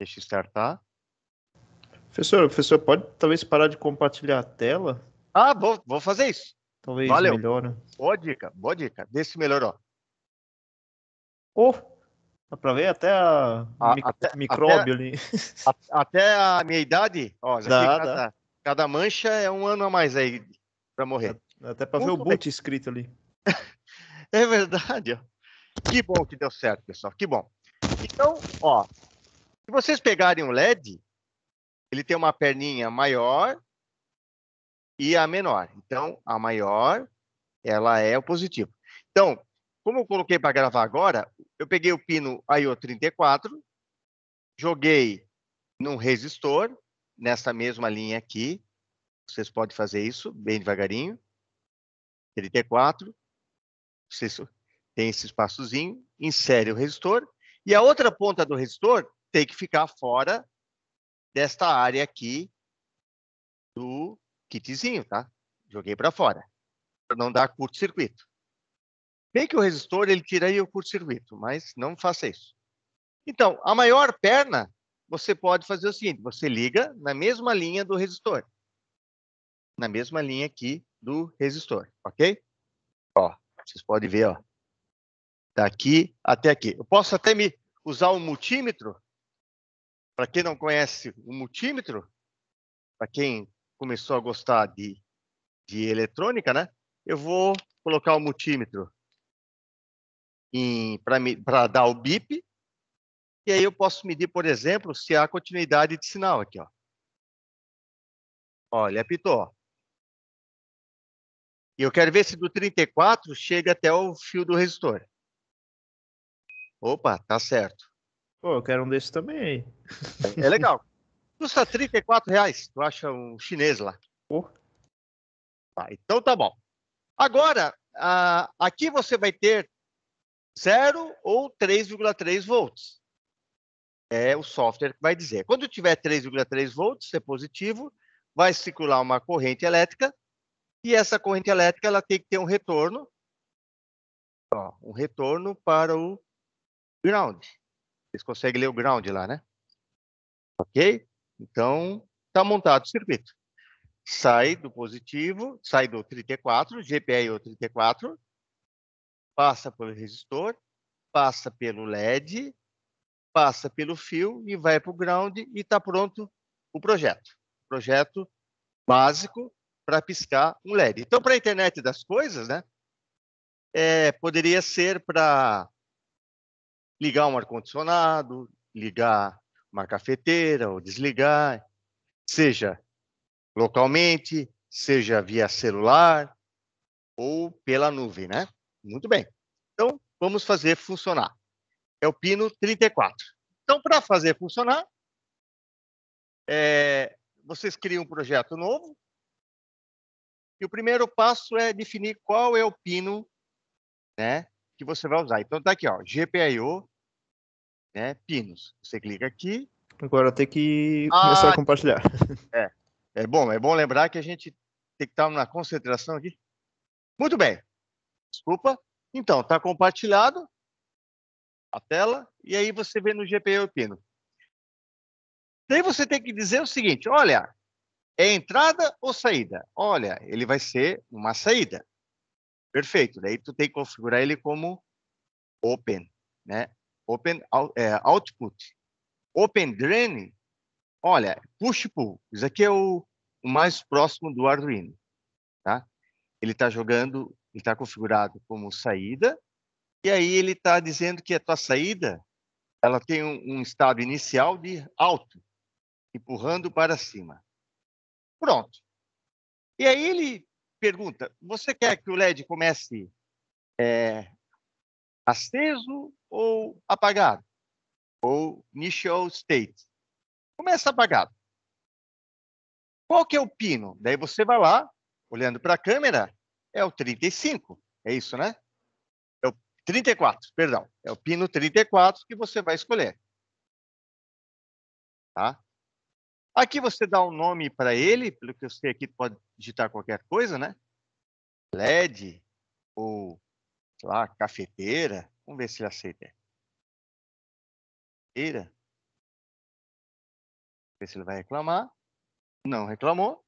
Deixa startar. Professor, professor, pode talvez parar de compartilhar a tela? Ah, vou, vou fazer isso. Talvez Valeu. melhora. Boa dica, boa dica. Vê se melhorou. Oh, dá pra ver até a, a até, micróbio até, ali. A, até a minha idade, olha, dá, cada, cada, mancha é um ano a mais aí pra morrer. É, até pra Muito ver o boot bem. escrito ali. é verdade, ó. Que bom que deu certo, pessoal. Que bom. Então, ó, se vocês pegarem um LED, ele tem uma perninha maior e a menor. Então, a maior, ela é o positivo. Então, como eu coloquei para gravar agora, eu peguei o pino IO34, joguei num resistor, nessa mesma linha aqui. Vocês podem fazer isso bem devagarinho. 34. Vocês tem esse espaçozinho, insere o resistor. E a outra ponta do resistor, tem que ficar fora desta área aqui do kitzinho, tá? Joguei para fora, para não dar curto-circuito. Bem que o resistor ele aí o curto-circuito, mas não faça isso. Então, a maior perna, você pode fazer o seguinte, você liga na mesma linha do resistor. Na mesma linha aqui do resistor, ok? Ó, vocês podem ver, ó. Daqui até aqui. Eu posso até me usar o um multímetro para quem não conhece o multímetro, para quem começou a gostar de, de eletrônica, né? Eu vou colocar o multímetro para dar o bip, e aí eu posso medir, por exemplo, se há continuidade de sinal aqui, ó. Olha, apitou. E eu quero ver se do 34 chega até o fio do resistor. Opa, tá certo. Pô, eu quero um desses também aí. É legal. Custa 34 reais. Tu acha um chinês lá. Pô. Tá, então tá bom. Agora, aqui você vai ter 0 ou 3,3 volts. É o software que vai dizer. Quando tiver 3,3 volts, se é positivo, vai circular uma corrente elétrica e essa corrente elétrica ela tem que ter um retorno, ó, um retorno para o ground. Vocês conseguem ler o ground lá, né? Ok? Então, está montado o circuito. Sai do positivo, sai do 34, GPIO 34, passa pelo resistor, passa pelo LED, passa pelo fio e vai para o ground e está pronto o projeto. Projeto básico para piscar um LED. Então, para a internet das coisas, né? É, poderia ser para ligar um ar-condicionado, ligar uma cafeteira ou desligar, seja localmente, seja via celular ou pela nuvem, né? Muito bem. Então, vamos fazer funcionar. É o pino 34. Então, para fazer funcionar, é, vocês criam um projeto novo. E o primeiro passo é definir qual é o pino né, que você vai usar. Então, está aqui, ó, GPIO né? Pinos. Você clica aqui. Agora tem que começar ah, a compartilhar. É. É bom, é bom lembrar que a gente tem que estar na concentração aqui. Muito bem. Desculpa. Então, está compartilhado a tela e aí você vê no GPU Pino. Daí você tem que dizer o seguinte, olha, é entrada ou saída? Olha, ele vai ser uma saída. Perfeito. Daí tu tem que configurar ele como open, né? Open é, Output. Open Drain, olha, push-pull. Isso aqui é o, o mais próximo do Arduino. Tá? Ele está jogando, ele está configurado como saída, e aí ele está dizendo que a tua saída ela tem um, um, estado inicial de alto, empurrando para cima. Pronto. E aí ele pergunta, você quer que o LED comece é, aceso ou apagado, ou initial state. Começa apagado. Qual que é o pino? Daí você vai lá, olhando para a câmera, é o 35, é isso, né? É o 34, perdão. É o pino 34 que você vai escolher. Tá? Aqui você dá um nome para ele, pelo que eu sei aqui, pode digitar qualquer coisa, né? LED ou lá, cafeteira. Vamos ver se ele aceita. Cafeteira. Ver se ele vai reclamar. Não reclamou.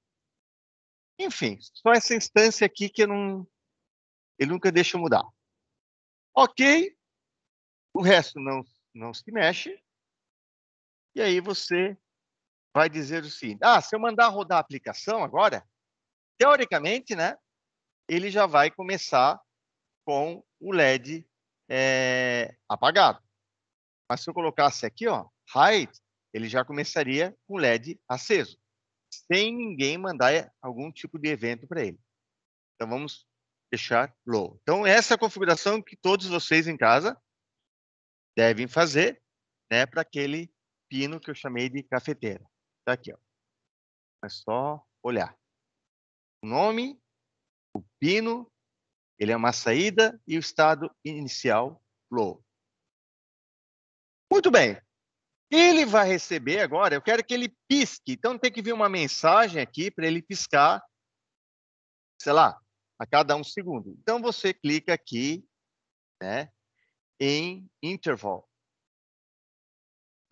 Enfim, só essa instância aqui que não, ele nunca deixa mudar. Ok, o resto não, não se mexe. E aí você vai dizer o seguinte: ah, se eu mandar rodar a aplicação agora, teoricamente, né, ele já vai começar com o LED é, eh, apagado. Mas se eu colocasse aqui, ó, height, ele já começaria com o LED aceso, sem ninguém mandar eh, algum tipo de evento para ele. Então vamos deixar low. Então essa é a configuração que todos vocês em casa devem fazer, né, para aquele pino que eu chamei de cafeteira. Está aqui, ó. É só olhar. O nome, o pino ele é uma saída e o estado inicial low. Muito bem. Ele vai receber agora, eu quero que ele pisque. Então tem que vir uma mensagem aqui para ele piscar, sei lá, a cada um segundo. Então você clica aqui, né, em interval.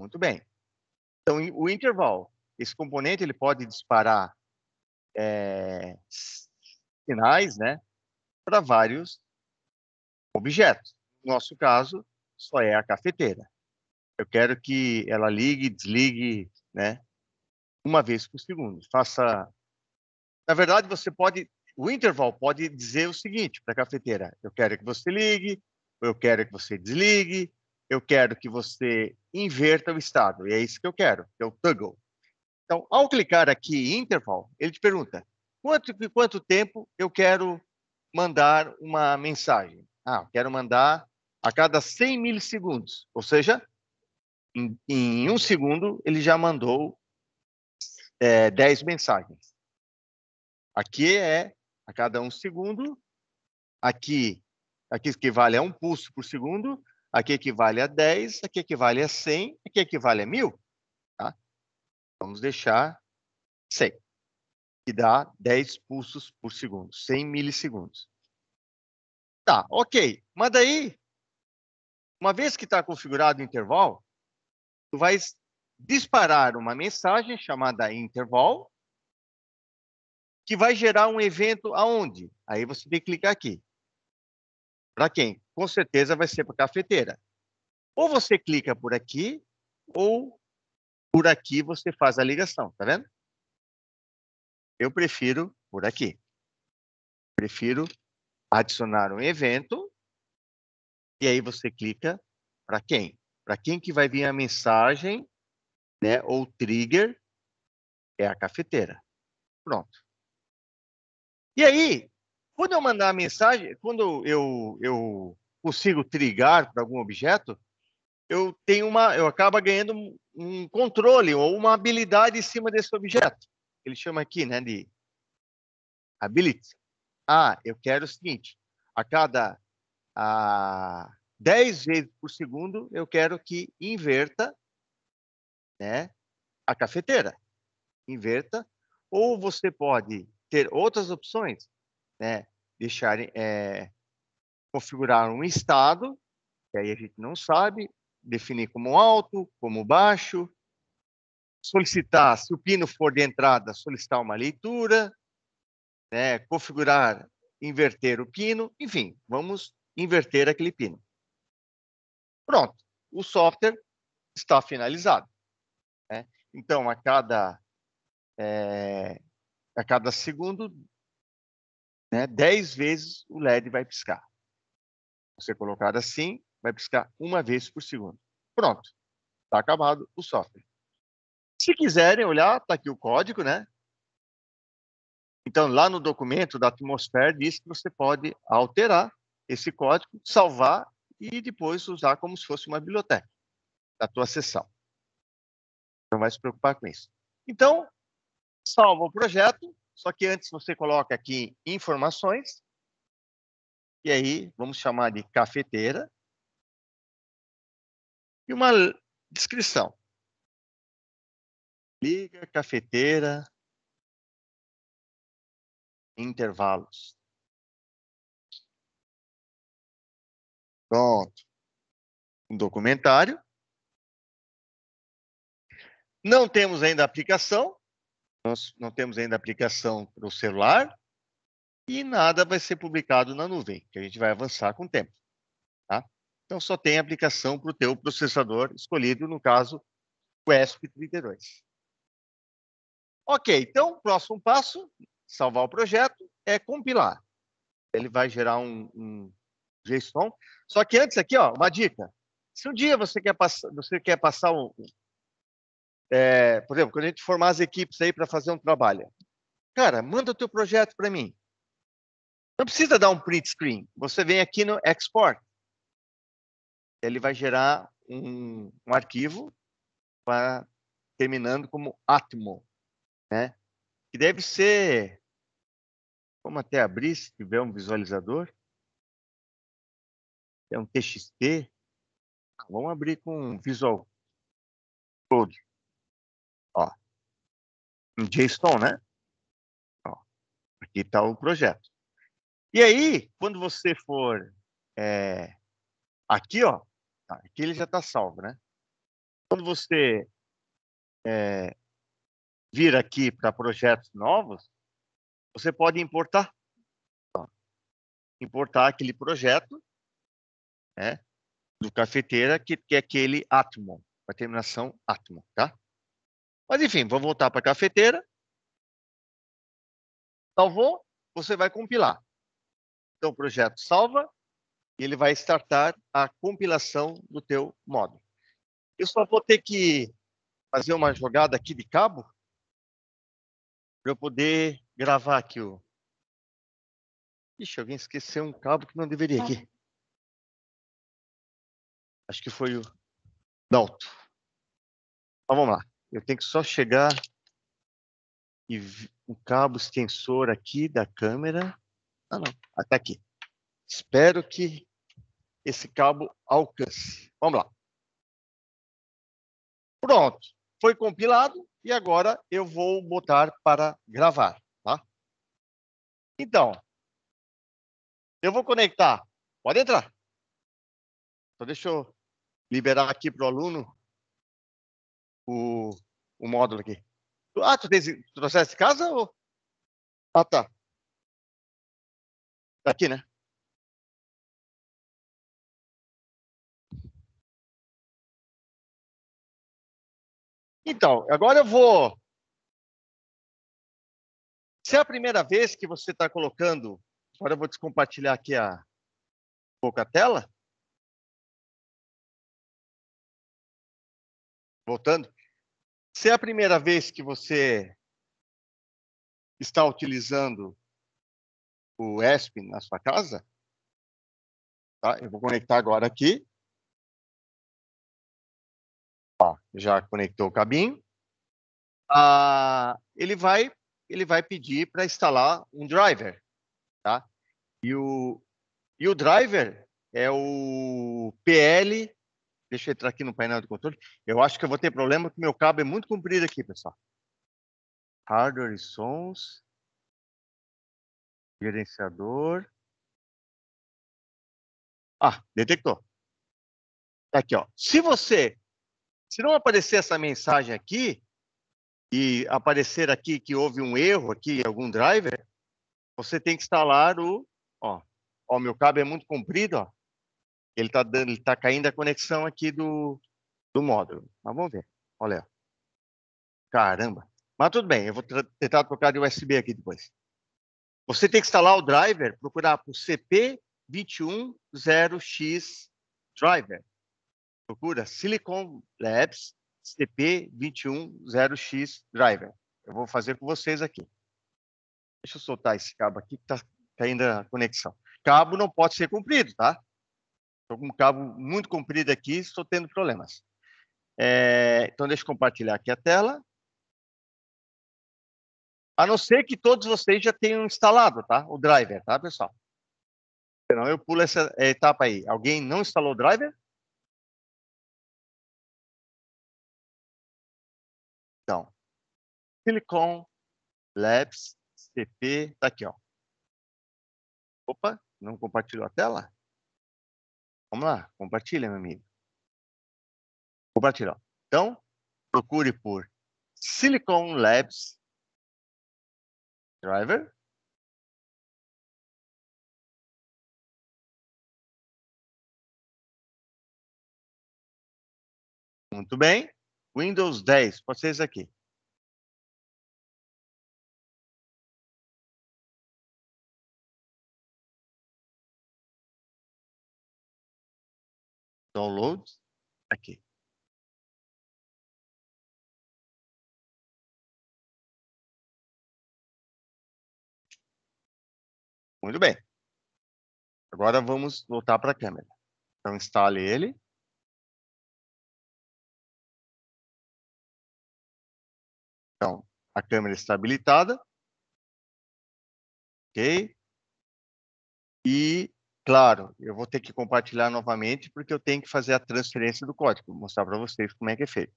Muito bem. Então o interval, esse componente ele pode disparar é, sinais, né? para vários objetos. No nosso caso, só é a cafeteira. Eu quero que ela ligue, desligue, né? Uma vez por segundo. Faça. Na verdade, você pode. O interval pode dizer o seguinte para a cafeteira: eu quero que você ligue, eu quero que você desligue, eu quero que você inverta o estado. E é isso que eu quero, que é o toggle. Então, ao clicar aqui em interval, ele te pergunta quanto, quanto tempo eu quero mandar uma mensagem. Ah, quero mandar a cada 100 milissegundos. Ou seja, em, em um segundo, ele já mandou é, 10 mensagens. Aqui é a cada um segundo. Aqui, aqui equivale a um pulso por segundo. Aqui equivale a 10. Aqui equivale a 100. Aqui equivale a 1.000. Tá? Vamos deixar 100 que dá 10 pulsos por segundo, 100 milissegundos. Tá, ok. Mas daí, uma vez que está configurado o intervalo, tu vai disparar uma mensagem chamada interval, que vai gerar um evento aonde? Aí você tem que clicar aqui. Para quem? Com certeza vai ser para a cafeteira. Ou você clica por aqui, ou por aqui você faz a ligação, tá vendo? Eu prefiro por aqui. Prefiro adicionar um evento e aí você clica para quem? Para quem que vai vir a mensagem, né? Ou trigger é a cafeteira. Pronto. E aí, quando eu mandar a mensagem, quando eu, eu consigo trigar para algum objeto, eu tenho uma, eu acaba ganhando um controle ou uma habilidade em cima desse objeto ele chama aqui, né, de ability. Ah, eu quero o seguinte, a cada a 10 vezes por segundo, eu quero que inverta né, a cafeteira. Inverta. Ou você pode ter outras opções, né? Deixar, é, configurar um estado, que aí a gente não sabe, definir como alto, como baixo, solicitar, se o pino for de entrada, solicitar uma leitura, né, configurar, inverter o pino, enfim, vamos inverter aquele pino. Pronto, o software está finalizado. Né? Então, a cada, é, a cada segundo, né, 10 vezes o LED vai piscar. Você colocar assim, vai piscar uma vez por segundo. Pronto, está acabado o software. Se quiserem olhar, está aqui o código, né? Então, lá no documento da Atmosfera, diz que você pode alterar esse código, salvar e depois usar como se fosse uma biblioteca da tua sessão. Não vai se preocupar com isso. Então, salva o projeto, só que antes você coloca aqui informações, e aí vamos chamar de cafeteira, e uma descrição liga, cafeteira, intervalos. Pronto. Um documentário. Não temos ainda aplicação. Nós não temos ainda aplicação para o celular. E nada vai ser publicado na nuvem, que a gente vai avançar com o tempo. Tá? Então, só tem aplicação para o teu processador escolhido, no caso, o ESP32. Ok, então, o próximo passo, salvar o projeto, é compilar. Ele vai gerar um, um JSON. Só que antes aqui, ó, uma dica. Se um dia você quer passar, você quer passar um, é, por exemplo, quando a gente formar as equipes aí para fazer um trabalho, cara, manda o teu projeto para mim. Não precisa dar um print screen. Você vem aqui no export. Ele vai gerar um, um arquivo para terminando como Atmo né? Que deve ser. Vamos até abrir se tiver um visualizador. É um TXT. Ah, vamos abrir com Visual todo Ó. Um JSON, né? Ó. Aqui está o projeto. E aí, quando você for é, aqui, ó, tá, aqui ele já está salvo, né? Quando você é, vir aqui para projetos novos, você pode importar. Importar aquele projeto né, do cafeteira, que, que é aquele átomo, a terminação átomo, tá? Mas, enfim, vamos voltar para a cafeteira. Salvou, você vai compilar. Então, o projeto salva e ele vai startar a compilação do teu módulo. Eu só vou ter que fazer uma jogada aqui de cabo, para eu poder gravar aqui o. Ixi, alguém esqueceu um cabo que não deveria tá. aqui. Acho que foi o Dalto. Então, vamos lá. Eu tenho que só chegar e o cabo extensor aqui da câmera. Ah, não. Até ah, tá aqui. Espero que esse cabo alcance. Vamos lá. Pronto. Foi compilado. E agora eu vou botar para gravar, tá? Então, eu vou conectar. Pode entrar. Então, deixa eu liberar aqui para o aluno o, o módulo aqui. Ah, tu, tens, tu trouxeste casa? Ou... Ah, tá. Tá aqui, né? Então, agora eu vou. Se é a primeira vez que você está colocando. Agora eu vou descompartilhar aqui a, um pouco a tela. Voltando. Se é a primeira vez que você está utilizando o ESP na sua casa, tá? eu vou conectar agora aqui já conectou o cabinho. Ah, ele vai ele vai pedir para instalar um driver, tá? E o e o driver é o PL. Deixa eu entrar aqui no painel de controle. Eu acho que eu vou ter problema porque meu cabo é muito comprido aqui, pessoal. Hardware e sons. Gerenciador. Ah, detectou. Tá aqui, ó. Se você se não aparecer essa mensagem aqui, e aparecer aqui que houve um erro aqui, algum driver, você tem que instalar o. Ó, ó meu cabo é muito comprido, ó. Ele está dando, ele tá caindo a conexão aqui do, do módulo. Mas vamos ver. Olha. Caramba. Mas tudo bem, eu vou tentar trocar de USB aqui depois. Você tem que instalar o driver, procurar por CP210X driver. Procura Silicon Labs CP210X Driver. Eu vou fazer com vocês aqui. Deixa eu soltar esse cabo aqui que está caindo a conexão. Cabo não pode ser comprido, tá? Estou com um cabo muito comprido aqui, estou tendo problemas. É, então, deixa eu compartilhar aqui a tela. A não ser que todos vocês já tenham instalado, tá? O driver, tá, pessoal? Senão eu pulo essa etapa aí. Alguém não instalou o driver? Silicon Labs CP, tá aqui, ó. Opa, não compartilhou a tela? Vamos lá, compartilha, meu amigo. Compartilha. Então, procure por Silicon Labs Driver. Muito bem. Windows 10, pode ser isso aqui. downloads aqui. Muito bem. Agora vamos voltar para a câmera. Então, instale ele. Então, a câmera está habilitada. Ok? E Claro, eu vou ter que compartilhar novamente porque eu tenho que fazer a transferência do código, vou mostrar para vocês como é que é feito.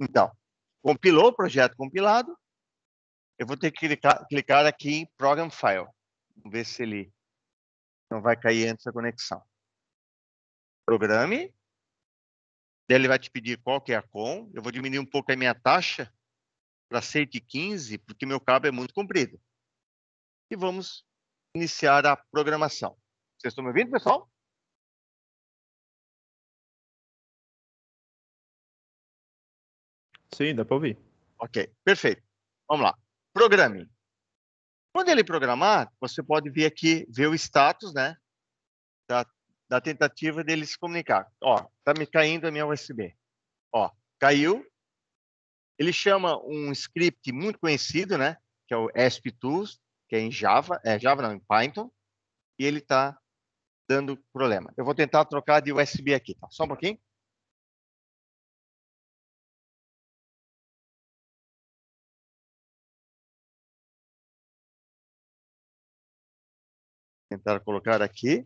Então, compilou o projeto compilado, eu vou ter que clicar, clicar aqui em Program File. Vamos ver se ele não vai cair antes da conexão. Programe, Daí ele vai te pedir qual que é a com. Eu vou diminuir um pouco a minha taxa para 115, porque meu cabo é muito comprido. E vamos iniciar a programação. Vocês estão me ouvindo, pessoal? Sim, dá para ouvir. Ok, perfeito. Vamos lá. Programe. Quando ele programar, você pode vir aqui, ver o status, né? Da da tentativa dele se comunicar. Ó, tá me caindo a minha USB. Ó, caiu. Ele chama um script muito conhecido, né? Que é o asp tools que é em Java, é Java não, em Python, e ele tá dando problema. Eu vou tentar trocar de USB aqui, tá? Só um pouquinho. tentar colocar aqui.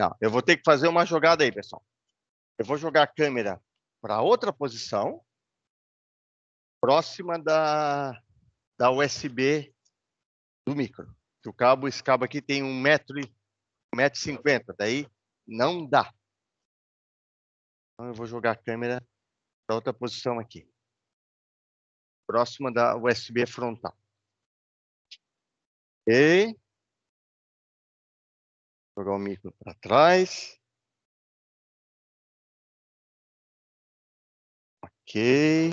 Não, eu vou ter que fazer uma jogada aí, pessoal. Eu vou jogar a câmera para outra posição, próxima da, da USB do micro. Que o cabo, esse cabo aqui tem um metro e 1,50m, daí não dá. Então eu vou jogar a câmera para outra posição aqui. Próxima da USB frontal. E Jogar o micro para trás. Ok.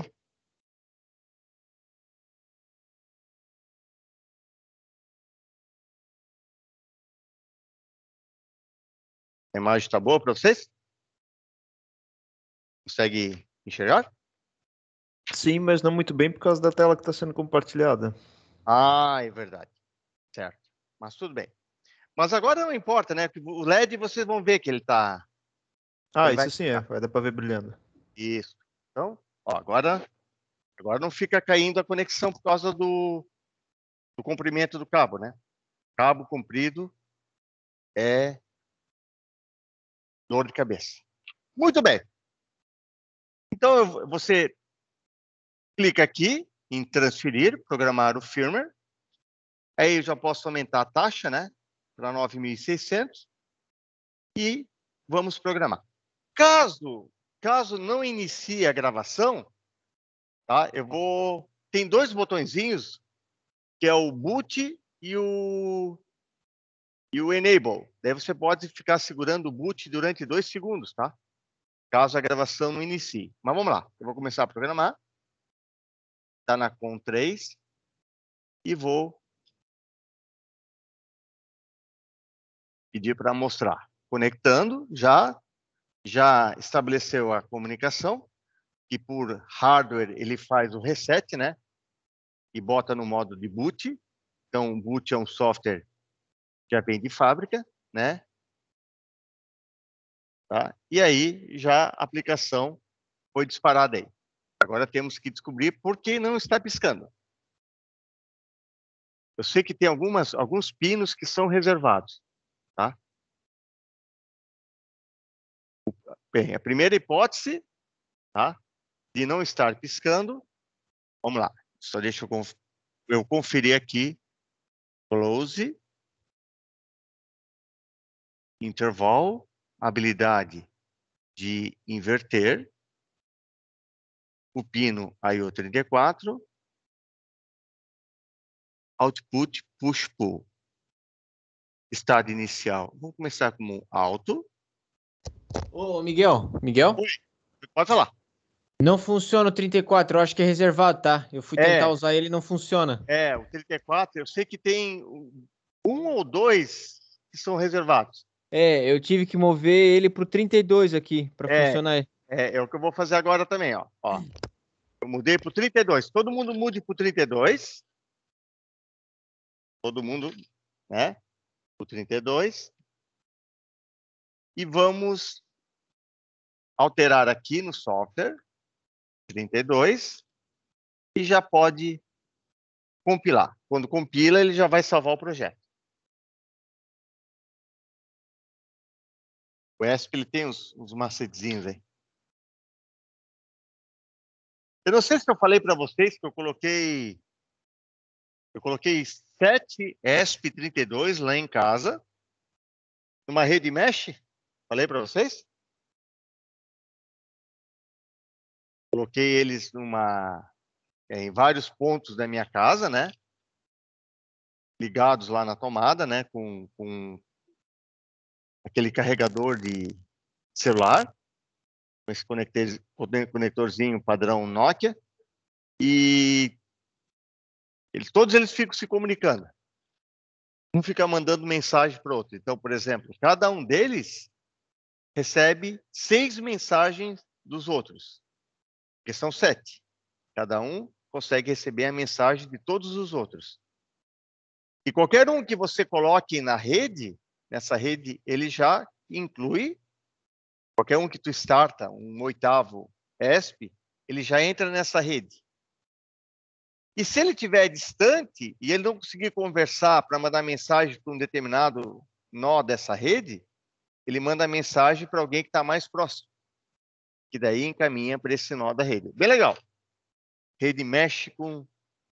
A imagem está boa para vocês? Consegue enxergar? Sim, mas não muito bem por causa da tela que está sendo compartilhada. Ah, é verdade. Certo. Mas tudo bem. Mas agora não importa, né? O LED vocês vão ver que ele tá. Ah, ele isso vai... sim é. Vai dar para ver brilhando. Isso. Então, ó, agora, agora não fica caindo a conexão por causa do, do comprimento do cabo, né? Cabo comprido é dor de cabeça. Muito bem. Então você clica aqui em transferir, programar o firmware. Aí eu já posso aumentar a taxa, né? para 9.600 e vamos programar. Caso, caso não inicie a gravação, tá? Eu vou tem dois botõezinhos que é o boot e o e o enable. Daí você pode ficar segurando o boot durante dois segundos, tá? Caso a gravação não inicie. Mas vamos lá, eu vou começar a programar. Tá na com 3 e vou pedir para mostrar. Conectando, já, já estabeleceu a comunicação, que por hardware ele faz o reset, né? E bota no modo de boot. Então, o boot é um software que já vem de fábrica, né? Tá? E aí, já a aplicação foi disparada aí. Agora temos que descobrir por que não está piscando. Eu sei que tem algumas, alguns pinos que são reservados. Bem, a primeira hipótese, tá? De não estar piscando. Vamos lá. Só deixa eu, conf eu conferir aqui. Close. Interval. Habilidade de inverter. O pino IO34. Output push-pull. Estado inicial. Vamos começar como alto. Ô, Miguel, Miguel? Oi, pode falar. Não funciona o 34, eu acho que é reservado, tá? Eu fui é, tentar usar ele e não funciona. É, o 34, eu sei que tem um ou dois que são reservados. É, eu tive que mover ele pro 32 aqui para é, funcionar. É, é o que eu vou fazer agora também, ó. ó. Eu mudei pro 32. Todo mundo mude pro 32. Todo mundo, né? O 32. E vamos alterar aqui no software, 32, e já pode compilar. Quando compila, ele já vai salvar o projeto. O ESP ele tem uns, uns macetezinhos aí. Eu não sei se eu falei para vocês que eu coloquei eu coloquei sete ESP32 lá em casa, numa rede mesh. Falei para vocês? coloquei eles numa, é, em vários pontos da minha casa, né? Ligados lá na tomada, né? Com, com aquele carregador de celular, com esse conector, conectorzinho padrão Nokia. E eles, todos eles ficam se comunicando. Um fica mandando mensagem para outro. Então, por exemplo, cada um deles recebe seis mensagens dos outros. Questão são sete. Cada um consegue receber a mensagem de todos os outros. E qualquer um que você coloque na rede, nessa rede, ele já inclui qualquer um que tu starta, um oitavo ESP, ele já entra nessa rede. E se ele estiver distante e ele não conseguir conversar para mandar mensagem para um determinado nó dessa rede, ele manda mensagem para alguém que está mais próximo que daí encaminha para esse nó da rede. Bem legal. Rede mexe com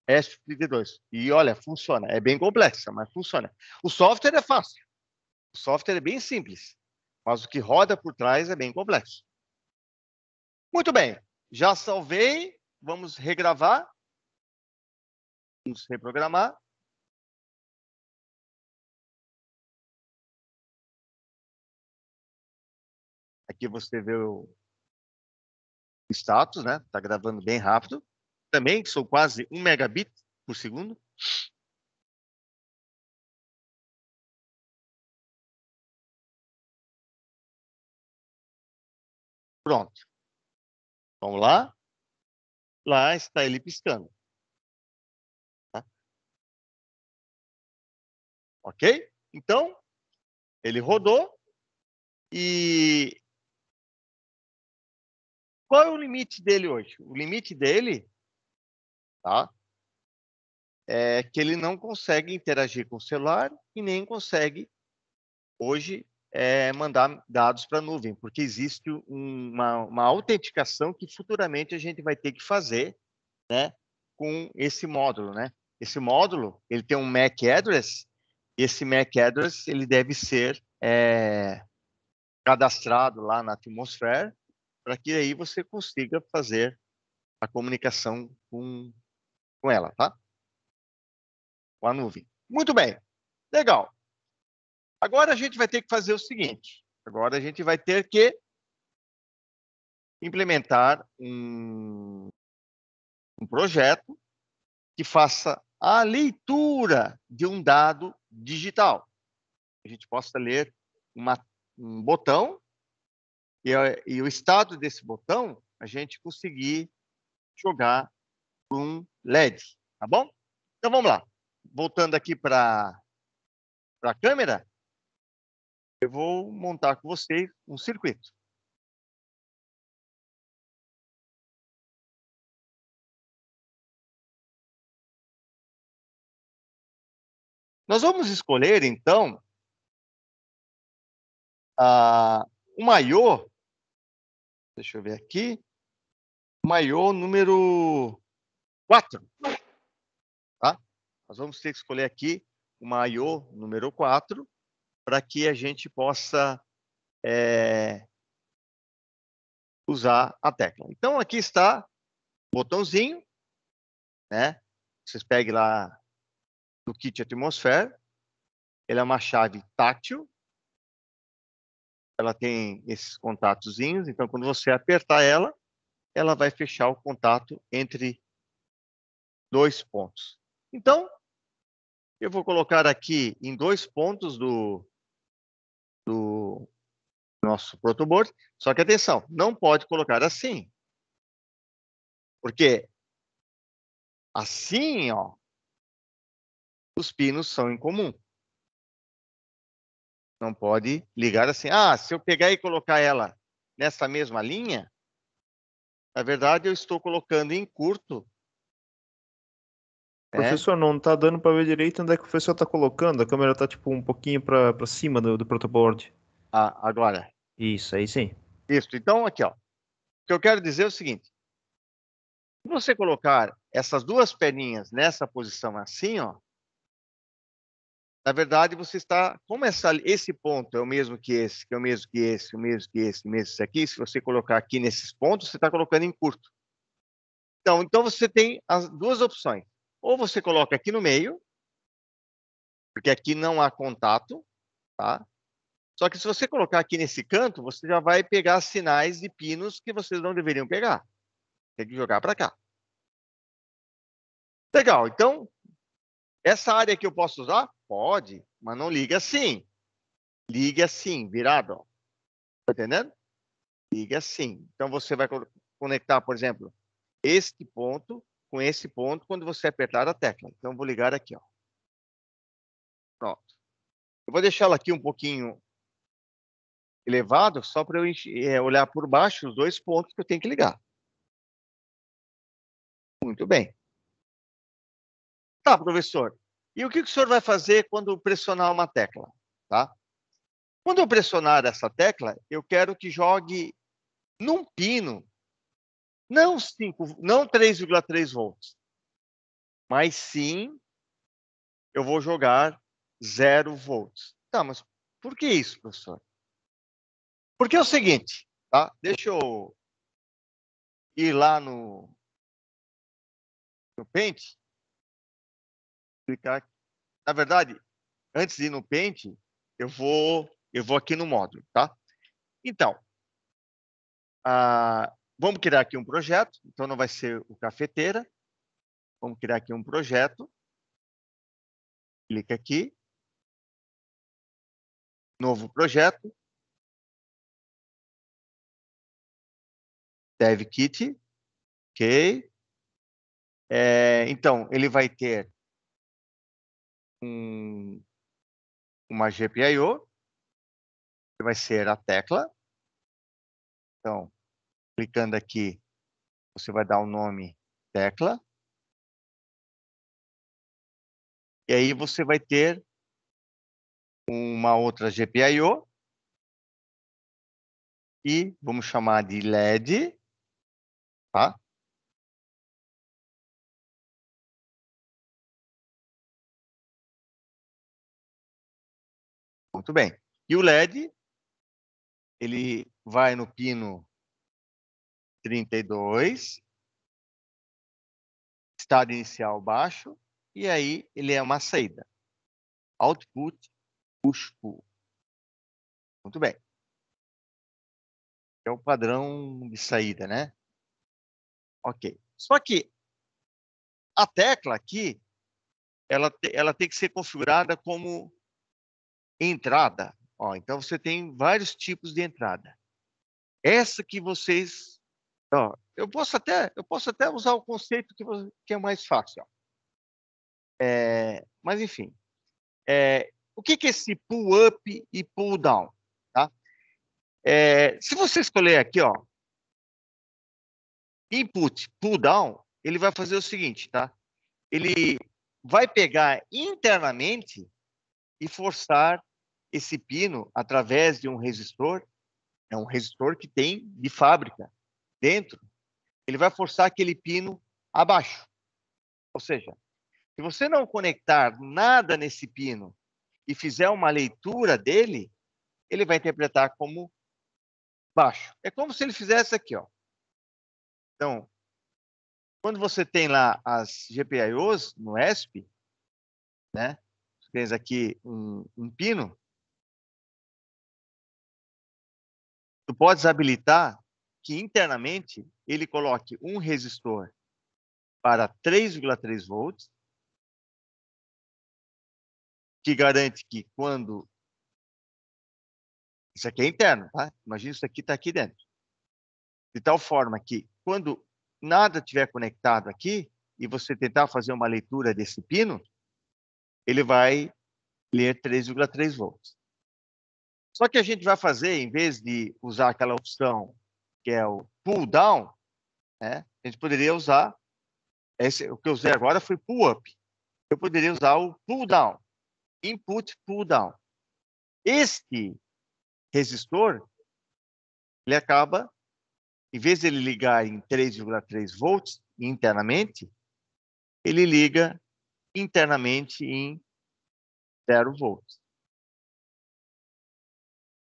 S32. E olha, funciona. É bem complexa, mas funciona. O software é fácil. O software é bem simples. Mas o que roda por trás é bem complexo. Muito bem. Já salvei. Vamos regravar. Vamos reprogramar. Aqui você vê o status, né? Tá gravando bem rápido. Também sou quase 1 megabit por segundo. Pronto. Vamos lá. Lá está ele piscando. Tá? Ok? Então, ele rodou e qual é o limite dele hoje? O limite dele tá, é que ele não consegue interagir com o celular e nem consegue, hoje, é, mandar dados para a nuvem, porque existe uma, uma autenticação que futuramente a gente vai ter que fazer né, com esse módulo. Né? Esse módulo ele tem um MAC address, e esse MAC address ele deve ser é, cadastrado lá na Atmosfera para que aí você consiga fazer a comunicação com, com ela, tá? Com a nuvem. Muito bem, legal. Agora a gente vai ter que fazer o seguinte: agora a gente vai ter que implementar um, um projeto que faça a leitura de um dado digital. A gente possa ler uma, um botão e, eh, e o estado desse botão a gente conseguir jogar um LED, tá bom? Então vamos lá. Voltando aqui para a câmera, eu vou montar com vocês um circuito. Nós vamos escolher, então, uh, o maior Deixa eu ver aqui. Maiô número 4. Tá? Nós vamos ter que escolher aqui o maiô número 4 para que a gente possa é, usar a tecla. Então, aqui está o botãozinho, né? Vocês peguem lá do kit atmosfera. Ele é uma chave tátil, ela tem esses contatozinhos, então quando você apertar ela, ela vai fechar o contato entre dois pontos. Então, eu vou colocar aqui em dois pontos do, do nosso protoboard, só que atenção, não pode colocar assim, porque assim, ó, os pinos são em comum. Não pode ligar assim, ah, se eu pegar e colocar ela nessa mesma linha, na verdade eu estou colocando em curto. Né? Professor, não está dando para ver direito onde é que o professor está colocando. A câmera está tipo um pouquinho para cima do, do protoboard. Ah, agora. Isso, aí sim. Isso. Então, aqui, ó. O que eu quero dizer é o seguinte: se você colocar essas duas perninhas nessa posição assim, ó, na verdade, você está, como essa, esse ponto é o mesmo que esse, que é o mesmo que esse, o mesmo que esse, o mesmo que esse aqui, se você colocar aqui nesses pontos, você está colocando em curto. Então, então você tem as duas opções. Ou você coloca aqui no meio, porque aqui não há contato, tá? Só que se você colocar aqui nesse canto, você já vai pegar sinais e pinos que vocês não deveriam pegar. Tem que jogar para cá. Legal, então, essa área que eu posso usar, Pode, mas não ligue assim. Ligue assim, virado. Tá entendendo? Ligue assim. Então você vai conectar, por exemplo, este ponto com esse ponto quando você apertar a tecla. Então vou ligar aqui, ó. Pronto. Eu vou deixar ela aqui um pouquinho elevado só para eu é, olhar por baixo os dois pontos que eu tenho que ligar. Muito bem. Tá, professor. E o que, o senhor vai fazer quando pressionar uma tecla? Tá? Quando eu pressionar essa tecla, eu quero que jogue num pino, não 5, não 3,3 volts, mas sim eu vou jogar 0 volts. Tá, mas por que isso, professor? Porque é o seguinte, tá? Deixa eu ir lá no no pente explicar. Na verdade, antes de ir no Paint, eu vou, eu vou aqui no módulo, tá? Então, vamos criar aqui um projeto. Então, não vai ser o cafeteira. Vamos criar aqui um projeto. Clica aqui. Novo projeto. DevKit. Ok. É, então, ele vai ter um, uma GPIO, que vai ser a tecla. Então, clicando aqui, você vai dar o um nome tecla. E aí você vai ter uma outra GPIO. E vamos chamar de LED, tá? Muito bem. E o LED, ele vai no pino 32, estado inicial baixo, e aí ele é uma saída. Output, push, pull. Muito bem. É o padrão de saída, né? Ok. Só que a tecla aqui, ela, ela tem que ser configurada como entrada. Ó, então você tem vários tipos de entrada. Essa que vocês, ó, eu posso até, eu posso até usar o conceito que, que é mais fácil. É, mas enfim, é, o que, que é esse pull up e pull down? Tá? É, se você escolher aqui, ó, input pull down, ele vai fazer o seguinte, tá? Ele vai pegar internamente e forçar esse pino através de um resistor, é um resistor que tem de fábrica dentro, ele vai forçar aquele pino abaixo. Ou seja, se você não conectar nada nesse pino e fizer uma leitura dele, ele vai interpretar como baixo. É como se ele fizesse aqui, ó. Então, quando você tem lá as GPIOs no ESP, né? tens aqui um, um pino, tu podes habilitar que internamente ele coloque um resistor para 3,3 volts, que garante que quando isso aqui é interno, tá? Imagina isso aqui está aqui dentro. De tal forma que quando nada tiver conectado aqui e você tentar fazer uma leitura desse pino, ele vai ler 3,3 volts. Só que a gente vai fazer, em vez de usar aquela opção que é o pull down, né, a gente poderia usar, esse, o que eu usei agora foi pull up. Eu poderia usar o pull down, input pull down. Este resistor, ele acaba, em vez de ele ligar em 3,3 volts internamente, ele liga internamente em 0 volts.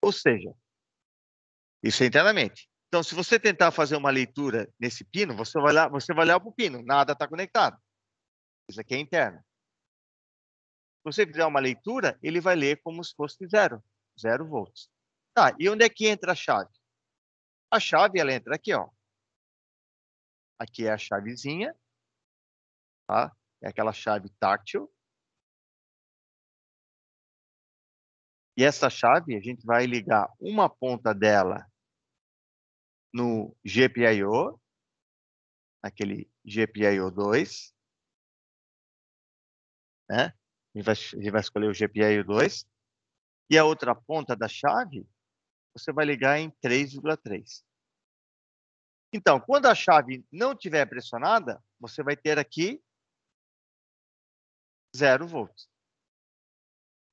Ou seja, isso é internamente. Então, se você tentar fazer uma leitura nesse pino, você vai lá, você vai olhar para o pino, nada está conectado. Isso aqui é interno. Se você fizer uma leitura, ele vai ler como se fosse zero, zero volts. Tá, e onde é que entra a chave? A chave, ela entra aqui, ó. Aqui é a chavezinha, tá? é aquela chave táctil. E essa chave, a gente vai ligar uma ponta dela no GPIO, naquele GPIO 2, né? A gente, vai, a gente vai escolher o GPIO 2, e a outra ponta da chave, você vai ligar em 3,3. Então, quando a chave não estiver pressionada, você vai ter aqui 0 volts.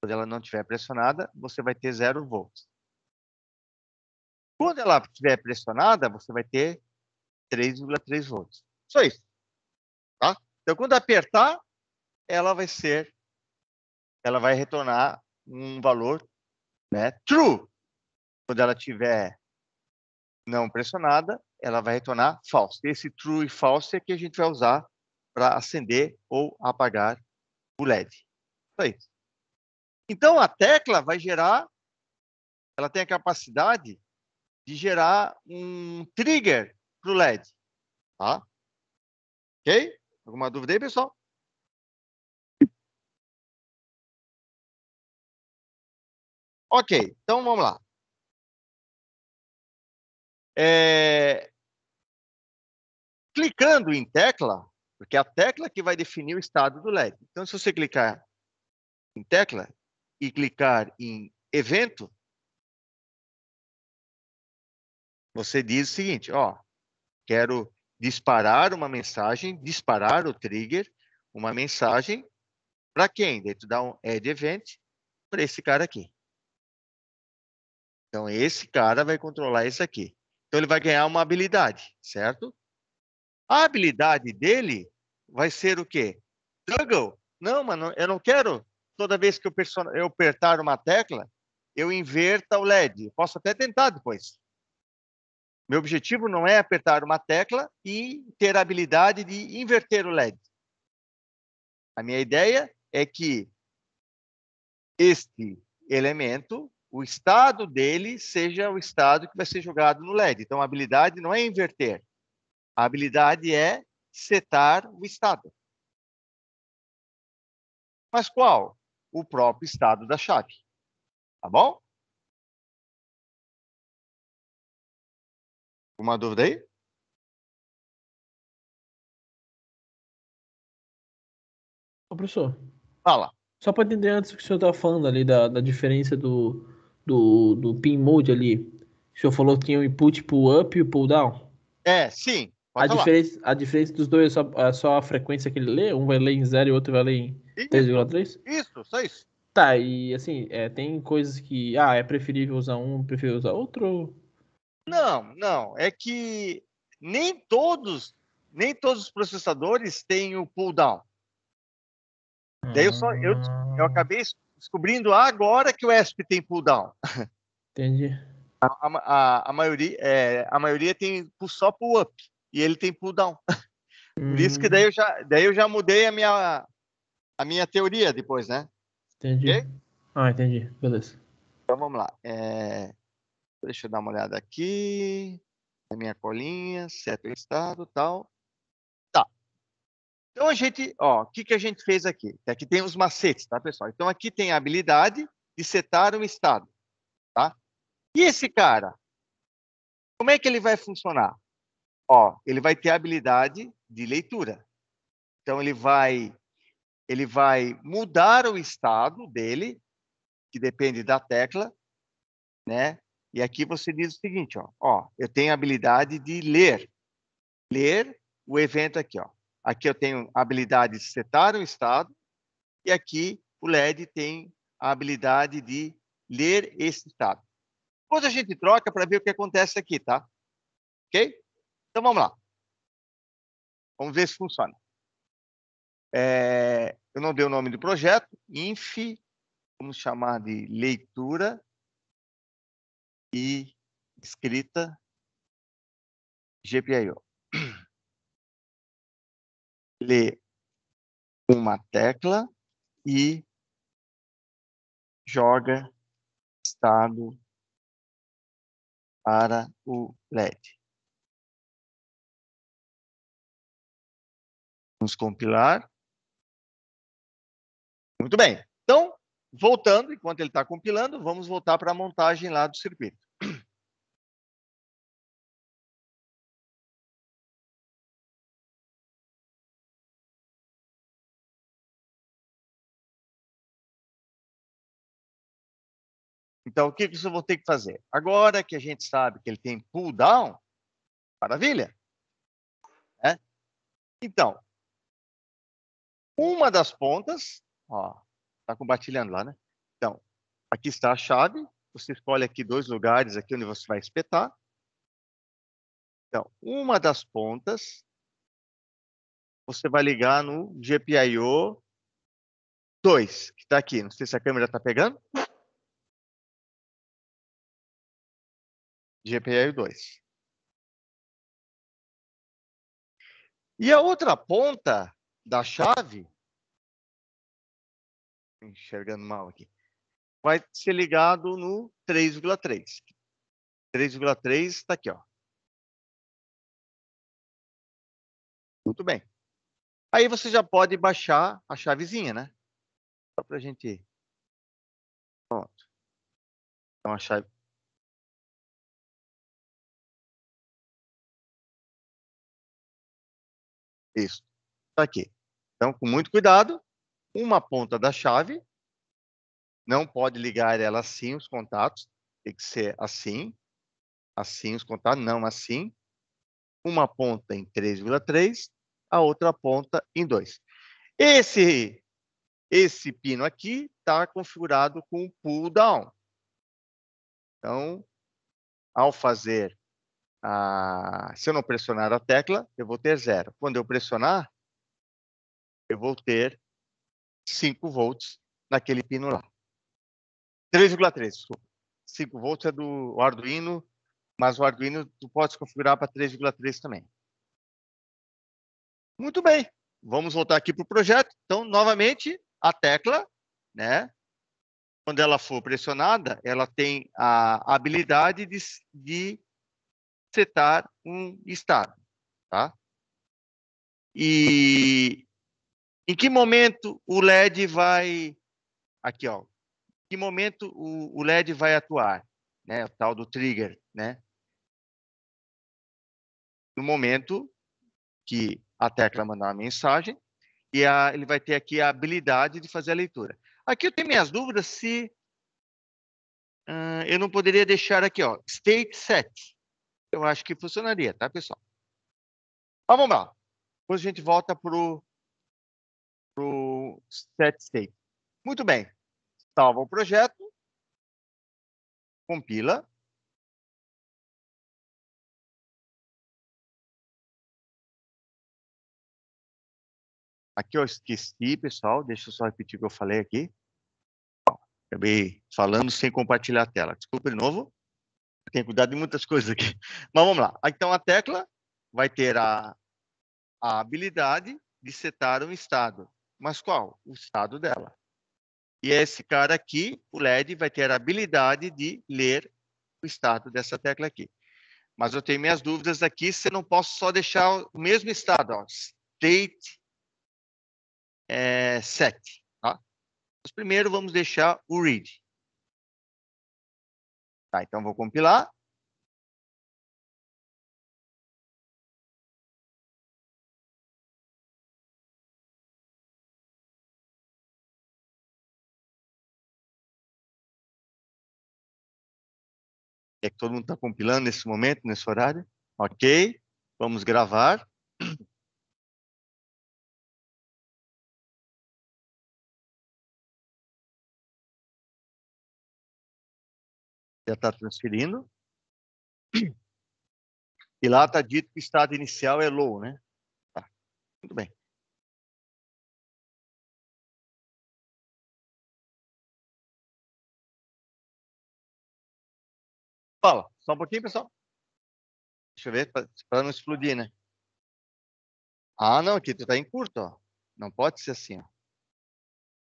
Quando ela não estiver pressionada, você vai ter 0 volts. Quando ela estiver pressionada, você vai ter 3,3 volts. Só isso. Tá? Então, quando apertar, ela vai ser, ela vai retornar um valor né, true. Quando ela estiver não pressionada, ela vai retornar false. Esse true e false é que a gente vai usar para acender ou apagar o LED. Isso Então a tecla vai gerar, ela tem a capacidade de gerar um trigger para o LED. Tá? Ok? Alguma dúvida aí, pessoal? Ok, então vamos lá. É... Clicando em tecla, porque é a tecla que vai definir o estado do LED. Então, se você clicar em tecla e clicar em evento, você diz o seguinte, ó, quero disparar uma mensagem, disparar o trigger, uma mensagem para quem? dentro da um add é event para esse cara aqui. Então, esse cara vai controlar esse aqui. Então, ele vai ganhar uma habilidade, certo? A habilidade dele vai ser o quê? Juggle. Não, mano, eu não quero toda vez que eu, eu apertar uma tecla, eu inverta o LED. Posso até tentar depois. Meu objetivo não é apertar uma tecla e ter a habilidade de inverter o LED. A minha ideia é que este elemento, o estado dele, seja o estado que vai ser jogado no LED. Então, a habilidade não é inverter. A habilidade é setar o Estado. Mas qual? O próprio estado da chave. Tá bom? Uma dúvida aí? Ô, professor. Fala. Só para entender antes o que o senhor estava falando ali da, da diferença do, do, do pin mode ali. O senhor falou que tinha o input pull up e o pull down. É, sim a diferença, a diferença dos dois é só, é só, a frequência que ele lê? Um vai ler em 0 e o outro vai ler em 3,3? Isso, só isso. Tá, e assim, é, tem coisas que. Ah, é preferível usar um, preferível usar outro? Não, não. É que nem todos, nem todos os processadores têm o pull-down. Hum... Daí eu só. Eu, eu acabei descobrindo agora que o ESP tem pull-down. Entendi. A, a, a, maioria, é, a maioria tem só pull-up e ele tem pulldown. Hum. Por isso que daí eu já, daí eu já mudei a minha, a minha teoria depois, né? Entendi. Okay? Ah, entendi. Beleza. Então vamos lá. É... Deixa eu dar uma olhada aqui. A minha colinha, certo estado tal. Tá. Então a gente, ó, o que, que a gente fez aqui? Aqui é tem os macetes, tá, pessoal? Então aqui tem a habilidade de setar um estado, tá? E esse cara, como é que ele vai funcionar? Ó, ele vai ter a habilidade de leitura. Então ele vai ele vai mudar o estado dele, que depende da tecla, né? E aqui você diz o seguinte, ó, ó, eu tenho a habilidade de ler. Ler o evento aqui, ó. Aqui eu tenho a habilidade de setar o estado e aqui o LED tem a habilidade de ler esse estado. Depois a gente troca para ver o que acontece aqui, tá? OK? Então vamos lá. Vamos ver se funciona. É, eu não dei o nome do projeto, INF, vamos chamar de leitura e escrita GPIO. Lê uma tecla e joga estado para o LED. Vamos compilar. Muito bem. Então, voltando, enquanto ele está compilando, vamos voltar para a montagem lá do circuito. Então, o que eu vou ter que fazer? Agora que a gente sabe que ele tem pull down, maravilha. Né? Então, uma das pontas, ó, tá compartilhando lá, né? Então, aqui está a chave. Você escolhe aqui dois lugares aqui onde você vai espetar. Então, uma das pontas você vai ligar no GPIO 2, que está aqui. Não sei se a câmera está pegando. GPIO 2. E a outra ponta da chave, enxergando mal aqui, vai ser ligado no 3,3. 3,3 está aqui, ó. Muito bem. Aí você já pode baixar a chavezinha, né? Só para a gente. Pronto. Então a chave. Isso. Está aqui. Então, com muito cuidado, uma ponta da chave, não pode ligar ela assim os contatos, tem que ser assim, assim os contatos, não assim. Uma ponta em 3,3, a outra ponta em 2. Esse esse pino aqui está configurado com pull down. Então, ao fazer, a... se eu não pressionar a tecla, eu vou ter zero. Quando eu pressionar, eu vou ter 5 volts naquele pino lá. 3,3, desculpa. 5 volts é do Arduino, mas o Arduino tu pode configurar para 3,3 também. Muito bem, vamos voltar aqui para o projeto. Então, novamente, a tecla, né? Quando ela for pressionada, ela tem a habilidade de, de setar um estado, tá? E em que momento o LED vai. Aqui, ó. Em que momento o, o LED vai atuar? Né? O tal do trigger, né? No momento que a tecla mandar uma mensagem e a, ele vai ter aqui a habilidade de fazer a leitura. Aqui eu tenho minhas dúvidas se uh, eu não poderia deixar aqui, ó, state set. Eu acho que funcionaria, tá, pessoal? Mas vamos lá. Depois a gente volta para o para o set state. Muito bem. Salva o projeto, compila. Aqui eu esqueci, pessoal. Deixa eu só repetir o que eu falei aqui. Acabei falando sem compartilhar a tela. Desculpa de novo. Tem que cuidar de muitas coisas aqui. Mas vamos lá. Então, a tecla vai ter a, a habilidade de setar um estado. Mas qual? O estado dela. E esse cara aqui, o LED, vai ter a habilidade de ler o estado dessa tecla aqui. Mas eu tenho minhas dúvidas aqui se eu não posso só deixar o mesmo estado, ó, state é, Tá? Mas primeiro vamos deixar o read. Tá, então vou compilar. que é que todo mundo está compilando nesse momento, nesse horário. Ok, vamos gravar. Já está transferindo. E lá está dito que o estado inicial é low, né? Tá, muito bem. Fala, só um pouquinho, pessoal. Deixa eu ver, para não explodir, né? Ah, não, aqui tu tá em curto, ó. Não pode ser assim, ó.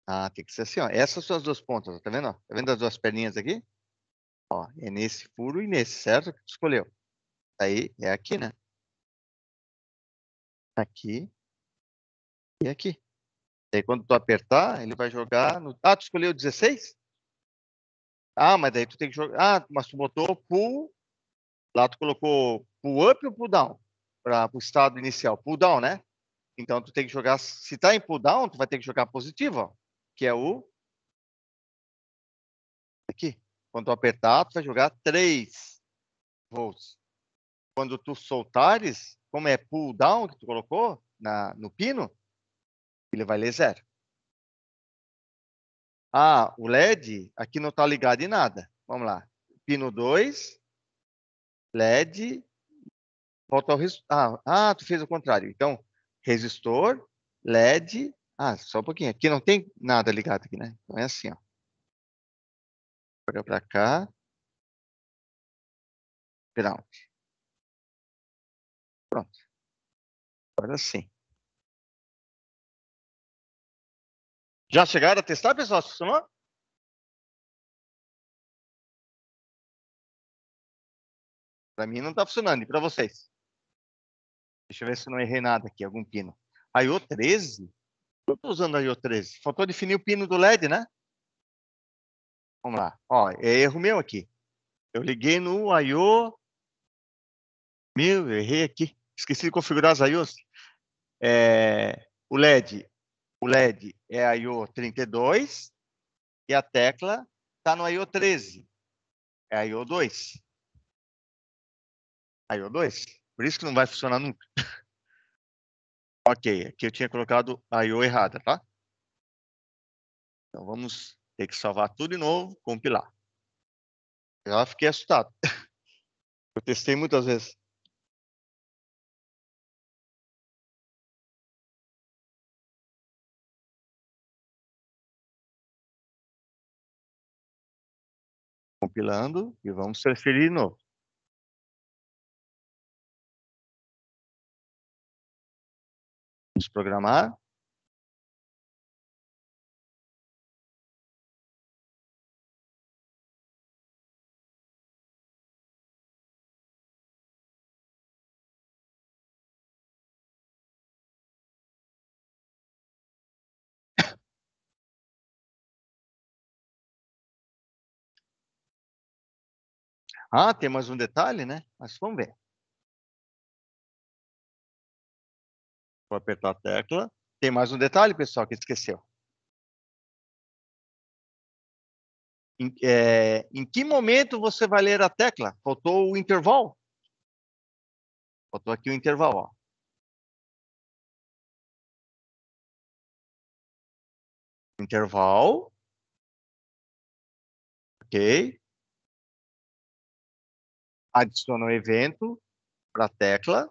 Ah, tem que ser assim, ó. Essas são as duas pontas, ó. tá vendo? Ó? Tá vendo as duas perninhas aqui? Ó, é nesse furo e nesse, certo? Que tu escolheu. Aí é aqui, né? Aqui e aqui. aí quando tu apertar, ele vai jogar no... Ah, tu escolheu 16? Ah, mas daí tu tem que jogar. Ah, mas tu botou pull. Lá tu colocou pull up ou pull down? Para o estado inicial. Pull down, né? Então tu tem que jogar. Se tá em pull down, tu vai ter que jogar positivo, ó, que é o. Aqui. Quando tu apertar, tu vai jogar 3 volts. Quando tu soltares, como é pull down que tu colocou na, no pino, ele vai ler zero. Ah, o LED aqui não está ligado em nada. Vamos lá. Pino 2, LED, volta ao Ah, ah, tu fez o contrário. Então, resistor, LED. Ah, só um pouquinho. Aqui não tem nada ligado aqui, né? Então é assim, ó. Agora para cá. Ground. Pronto. Agora sim. Já chegaram a testar, pessoal, Funcionou? Para mim não está funcionando. E para vocês? Deixa eu ver se eu não errei nada aqui, algum pino. A IO 13? Eu estou usando a IO 13. Faltou definir o pino do LED, né? Vamos lá. Ó, é erro meu aqui. Eu liguei no I.O. Meu, errei aqui. Esqueci de configurar as I.O.s. É, o LED. O LED é a IO 32 e a tecla está no IO 13. É a IO 2. A IO 2. Por isso que não vai funcionar nunca. ok, aqui eu tinha colocado a IO errada, tá? Então vamos ter que salvar tudo de novo, compilar. Já fiquei assustado. eu testei muitas vezes. compilando e vamos transferir de novo. Vamos programar. Ah, tem mais um detalhe, né? Mas vamos ver. Vou apertar a tecla. Tem mais um detalhe, pessoal, que esqueceu. Em, é, em que momento você vai ler a tecla? Faltou o intervalo. Faltou aqui o intervalo. Ó. Intervalo. Ok adiciona um evento para a tecla.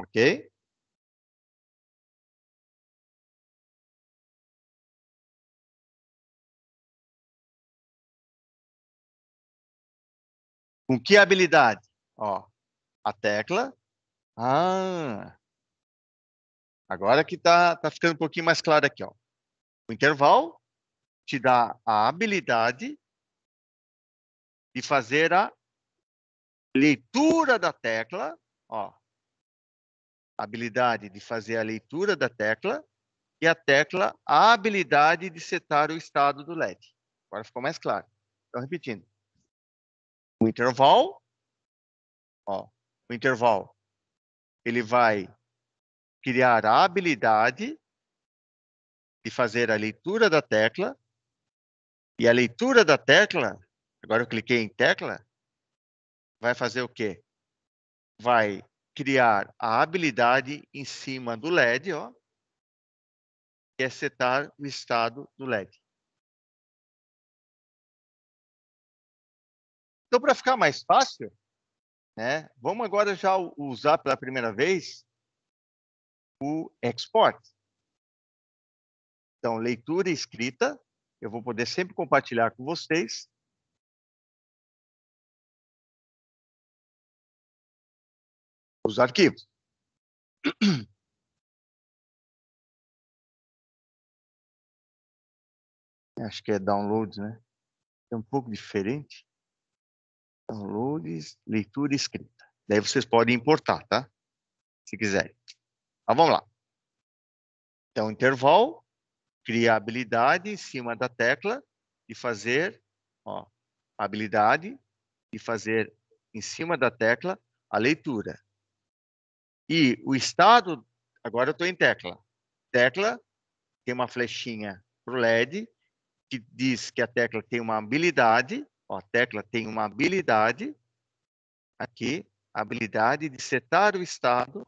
Ok? Com que habilidade? Ó, a tecla. Ah, agora que tá, tá ficando um pouquinho mais claro aqui, ó. O intervalo te dá a habilidade de fazer a leitura da tecla, ó, a habilidade de fazer a leitura da tecla e a tecla a habilidade de setar o estado do LED. Agora ficou mais claro. Então, repetindo. O intervalo, ó, o intervalo, ele vai criar a habilidade de fazer a leitura da tecla e a leitura da tecla Agora eu cliquei em tecla, vai fazer o quê? Vai criar a habilidade em cima do LED, ó, que é setar o estado do LED. Então, para ficar mais fácil, né, vamos agora já usar pela primeira vez o export. Então, leitura e escrita, eu vou poder sempre compartilhar com vocês. os arquivos. Acho que é downloads, né? É um pouco diferente. Downloads, leitura e escrita. Daí vocês podem importar, tá? Se quiserem. Mas então, vamos lá. Então, é intervalo, cria a habilidade em cima da tecla de fazer, ó, habilidade de fazer em cima da tecla a leitura. E o estado, agora eu estou em tecla. Tecla tem uma flechinha para o LED que diz que a tecla tem uma habilidade. Ó, a tecla tem uma habilidade aqui, habilidade de setar o estado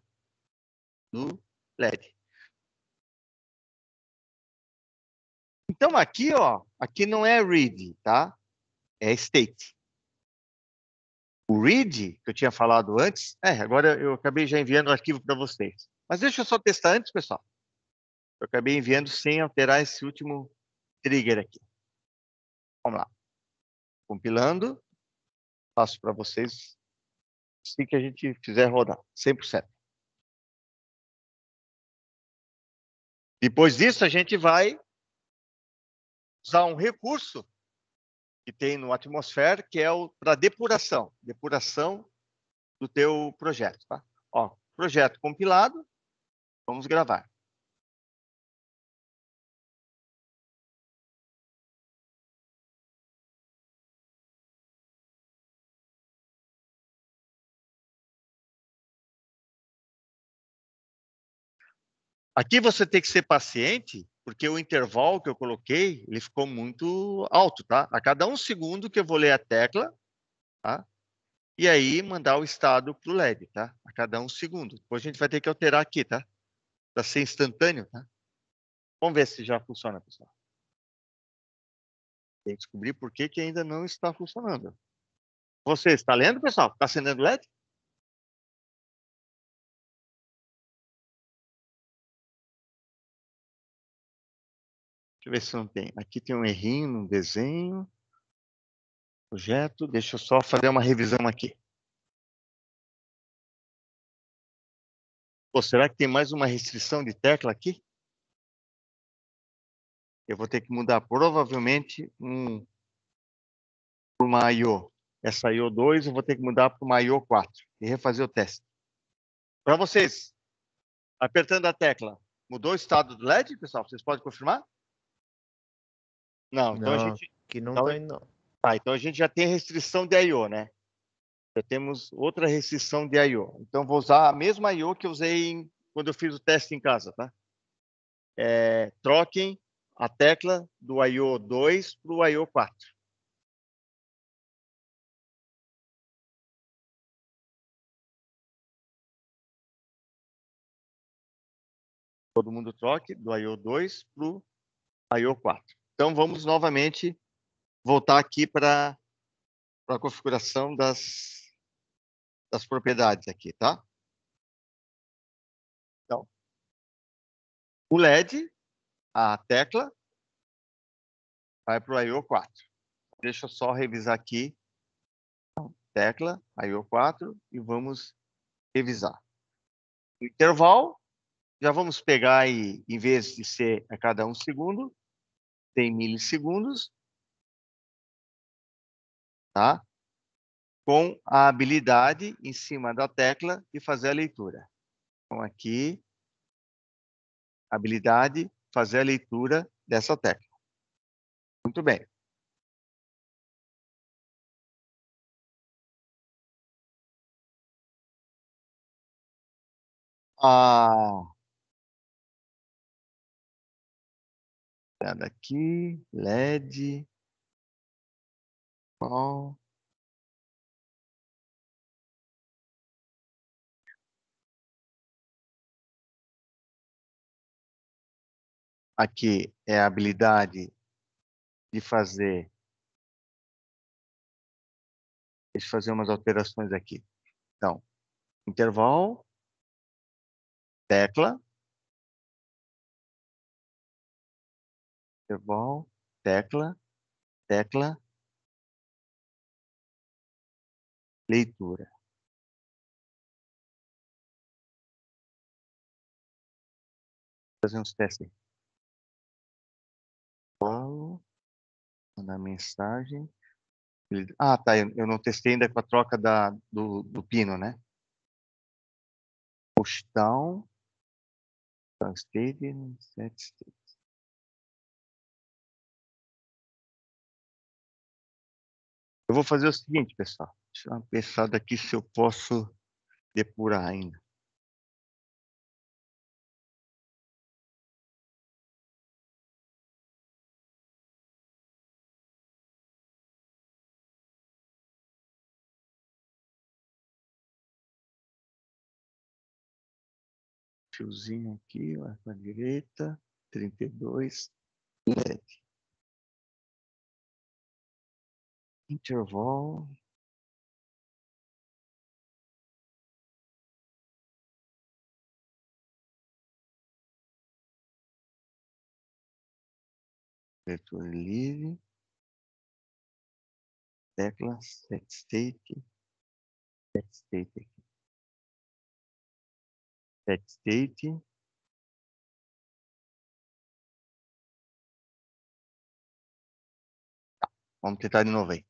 do LED. Então aqui, ó, aqui não é read, tá? É state. O read, que eu tinha falado antes, é, agora eu acabei já enviando o arquivo para vocês. Mas deixa eu só testar antes, pessoal. Eu acabei enviando sem alterar esse último trigger aqui. Vamos lá. Compilando. Passo para vocês assim que a gente fizer rodar, 100%. Depois disso, a gente vai usar um recurso que tem no Atmosfera, que é o para depuração, depuração do teu projeto, tá? Ó, projeto compilado, vamos gravar. Aqui você tem que ser paciente porque o intervalo que eu coloquei, ele ficou muito alto, tá? A cada um segundo que eu vou ler a tecla, tá? E aí mandar o estado para o LED, tá? A cada um segundo. Depois a gente vai ter que alterar aqui, tá? Para ser instantâneo, tá? Vamos ver se já funciona, pessoal. Tem que descobrir por que, que ainda não está funcionando. Você está lendo, pessoal? Está acendendo LED? Deixa eu ver se não tem. Aqui tem um errinho no um desenho. Projeto. Deixa eu só fazer uma revisão aqui. Pô, será que tem mais uma restrição de tecla aqui? Eu vou ter que mudar provavelmente um, para uma IO. Essa IO 2 eu vou ter que mudar para uma IO 4 e refazer o teste. Para vocês, apertando a tecla, mudou o estado do LED, pessoal? Vocês podem confirmar? Não, então não, a gente. Que não então, tem, tá não. Ah, então a gente já tem restrição de I/O, né? Já temos outra restrição de I/O. Então vou usar a mesma I/O que usei em, quando eu fiz o teste em casa, tá? É, troquem a tecla do I/O 2 para o I/O 4. Todo mundo troque do I/O 2 para o I/O 4. Então, vamos novamente voltar aqui para a configuração das, das propriedades aqui, tá? Então, o LED, a tecla, vai para o I.O. 4. Deixa eu só revisar aqui. Então, tecla, I.O. 4, e vamos revisar. O intervalo, já vamos pegar e, em vez de ser a cada um segundo, tem milissegundos, tá? com a habilidade em cima da tecla e fazer a leitura. Então, aqui, habilidade, fazer a leitura dessa tecla. Muito bem. Ah, Tá daqui, LED, qual? Aqui é a habilidade de fazer deixa eu fazer umas alterações aqui. Então, intervalo, tecla, Futebol, tecla, tecla, leitura. Fazer uns testes. Paulo, mandar mensagem. Ah, tá. Eu não testei ainda com a troca da, do, do pino, né? Postão. Tá, state, set state. Eu vou fazer o seguinte, pessoal. Deixa eu pensar daqui aqui se eu posso depurar ainda. Fiozinho aqui, lá para a direita, 32, LED. Interval. Leitura livre. Tecla set state. Set state aqui. Set state. Tá, vamos tentar de novo aí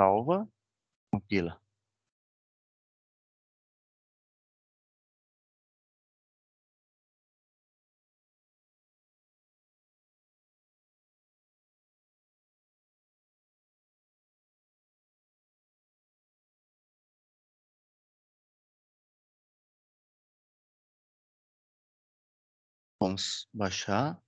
salva, compila. Vamos baixar.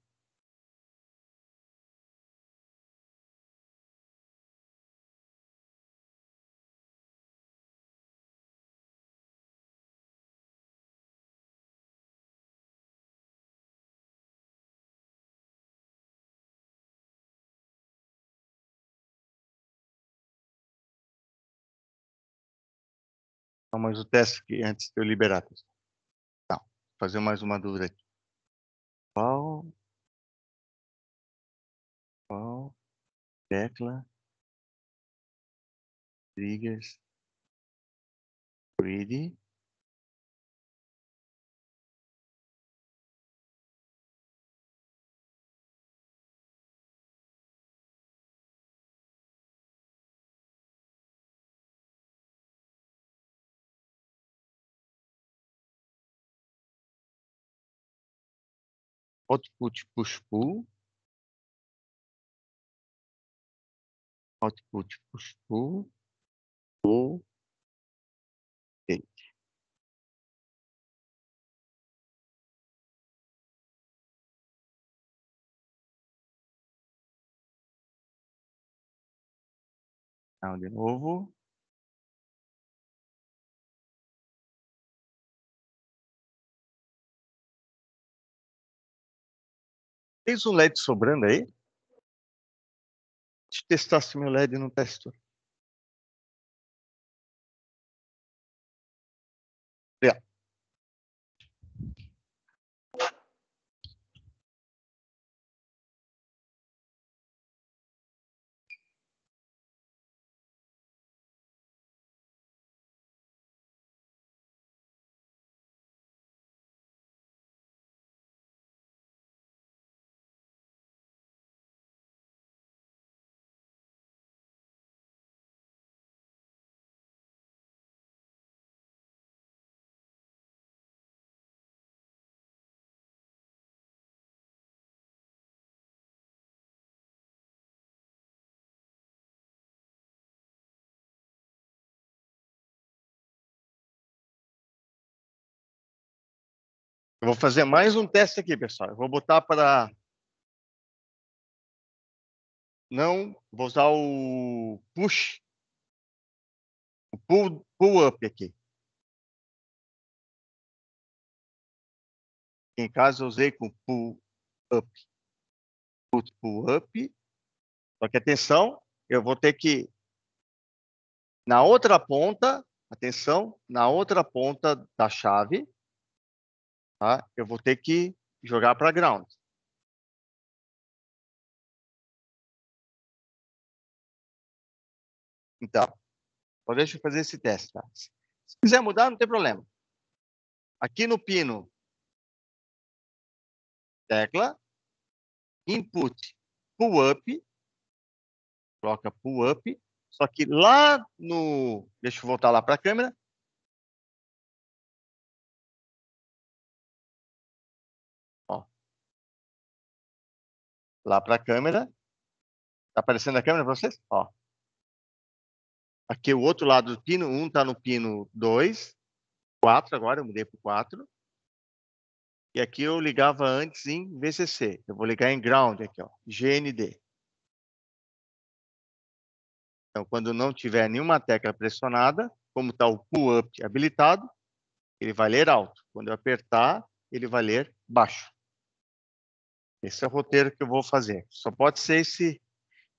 Não, mas o teste que antes de eu liberar. Tá, tá, fazer mais uma dúvida aqui. Qual. Qual tecla triggers greedy output tipo, tipo, push-pull, output tipo, push-pull, pull, gate. Então, de novo, Tens um LED sobrando aí? Deixa eu testar se meu LED não testou. Eu vou fazer mais um teste aqui, pessoal. Eu vou botar para... Não, vou usar o push. O pull, pull up aqui. Em casa eu usei com pull up. Pull up. Só que atenção, eu vou ter que... Na outra ponta, atenção, na outra ponta da chave, tá? eu vou ter que jogar para ground. Então, vou então deixa eu fazer esse teste. Tá? Se quiser mudar, não tem problema. Aqui no pino, tecla, input, pull-up, coloca pull-up, só que lá no... Deixa eu voltar lá para a câmera. lá para a câmera. Está aparecendo a câmera para vocês? Ó. Aqui é o outro lado do pino, um está no pino 2, 4 agora, eu mudei para 4. E aqui eu ligava antes em VCC. Eu vou ligar em ground aqui, ó, GND. Então, quando não tiver nenhuma tecla pressionada, como está o pull-up habilitado, ele vai ler alto. Quando eu apertar, ele vai ler baixo. Esse é o roteiro que eu vou fazer. Só pode ser esse,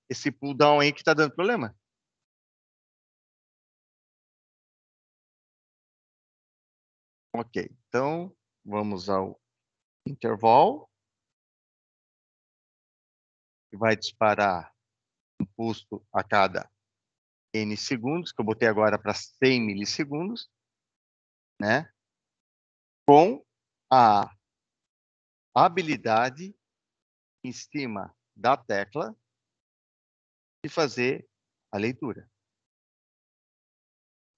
esse pull down aí que está dando problema. Ok, então vamos ao intervalo. Que vai disparar um pulso a cada n segundos, que eu botei agora para 100 milissegundos, né? com a habilidade em cima da tecla e fazer a leitura.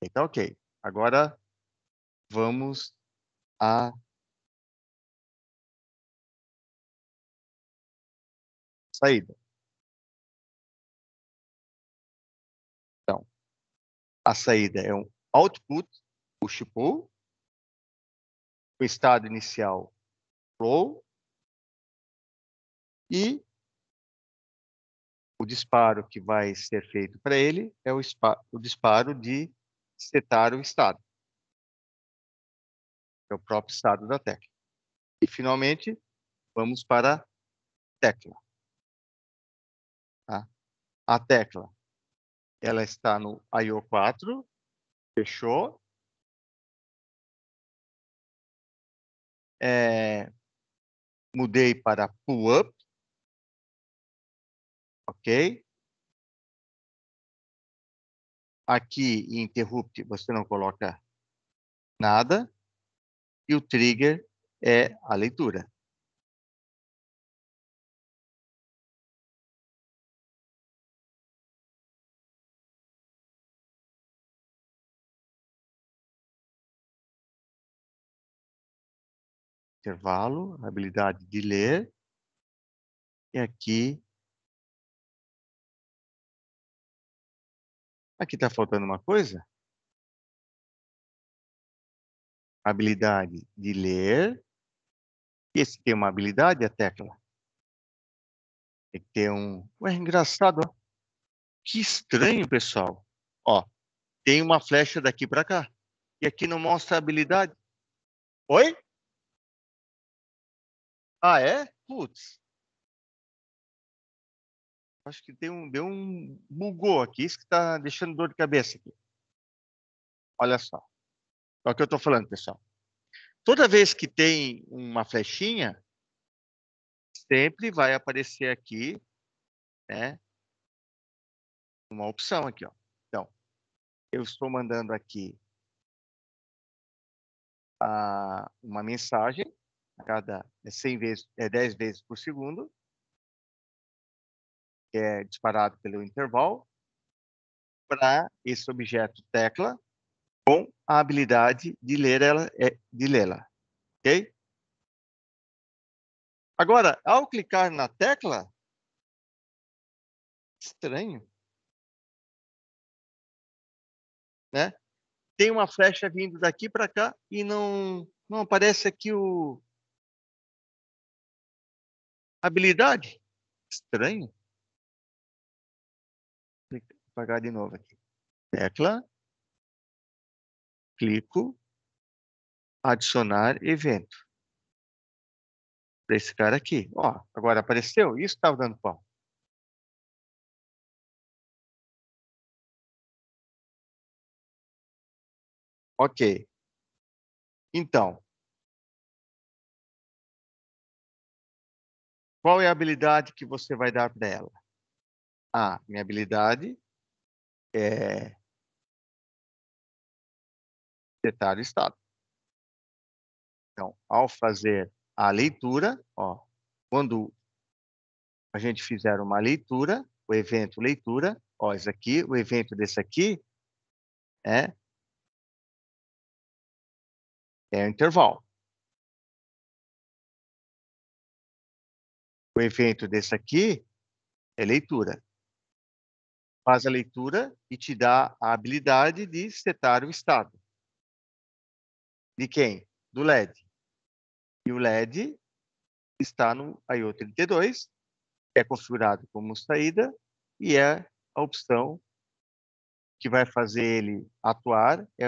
Então, ok. Agora vamos a saída. Então, a saída é um output push pull, o estado inicial flow e o disparo que vai ser feito para ele é o, o, disparo de setar o estado. É o próprio estado da tecla. E, finalmente, vamos para a tecla. Tá? A tecla, ela está no IO4, fechou. É, mudei para pull-up, ok? Aqui em interrupt você não coloca nada e o trigger é a leitura. intervalo, habilidade de ler, e aqui Aqui está faltando uma coisa. Habilidade de ler. Esse tem uma habilidade, a tecla. Tem que ter um... Ué, engraçado, ó. Que estranho, pessoal. Ó, tem uma flecha daqui para cá. E aqui não mostra a habilidade. Oi? Ah, é? Putz. Acho que tem um, deu um bugou aqui, isso que está deixando dor de cabeça aqui. Olha só. É o que eu estou falando, pessoal. Toda vez que tem uma flechinha, sempre vai aparecer aqui, né? Uma opção aqui, ó. Então, eu estou mandando aqui a, uma mensagem, a cada 100 vezes, é 10 vezes por segundo que é disparado pelo intervalo, para esse objeto tecla com a habilidade de ler ela, é, de lê-la, ok? Agora, ao clicar na tecla, estranho, né? Tem uma flecha vindo daqui para cá e não não aparece aqui o habilidade. Estranho apagar de novo aqui. Tecla, clico, adicionar evento. Para esse cara aqui. Ó, agora apareceu? Isso estava dando pau. Ok. Então, qual é a habilidade que você vai dar para ela? A, minha habilidade é, detalhe estado. Então, ao fazer a leitura, ó, quando a gente fizer uma leitura, o evento leitura, ó, aqui, o evento desse aqui é é o intervalo. O evento desse aqui é leitura faz a leitura e te dá a habilidade de setar o estado. De quem? Do LED. E o LED está no IO32, é configurado como saída e é a opção que vai fazer ele atuar é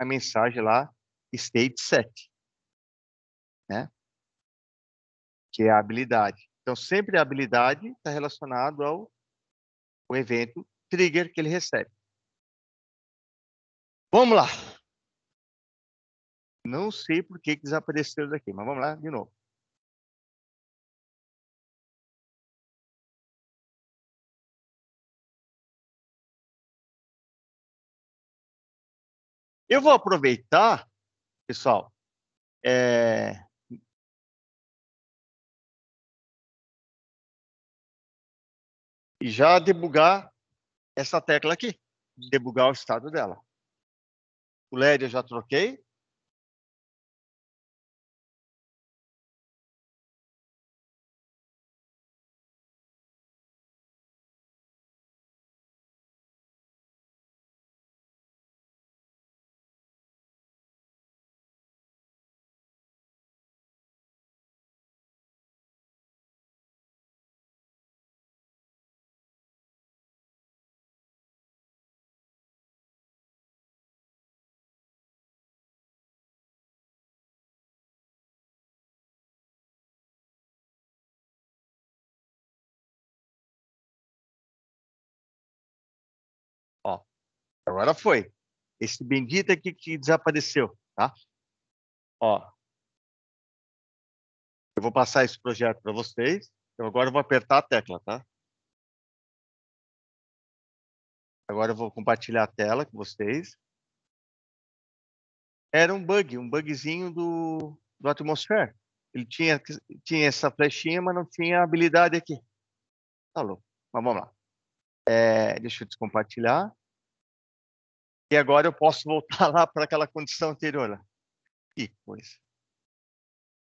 a mensagem lá state set, né? Que é a habilidade. Então sempre a habilidade está relacionado ao o evento trigger que ele recebe. Vamos lá. Não sei por que, desapareceu daqui, mas vamos lá de novo. Eu vou aproveitar, pessoal, é, e já debugar essa tecla aqui, debugar o estado dela. O LED eu já troquei, Agora foi. Esse bendito aqui que desapareceu, tá? Ó. Eu vou passar esse projeto para vocês. Então, eu agora vou apertar a tecla, tá? Agora eu vou compartilhar a tela com vocês. Era um bug, um bugzinho do, do Atmosphere. Ele tinha, tinha essa flechinha, mas não tinha habilidade aqui. Tá louco. Mas vamos lá. É, deixa eu descompartilhar. E agora eu posso voltar lá para aquela condição anterior. Que né? coisa.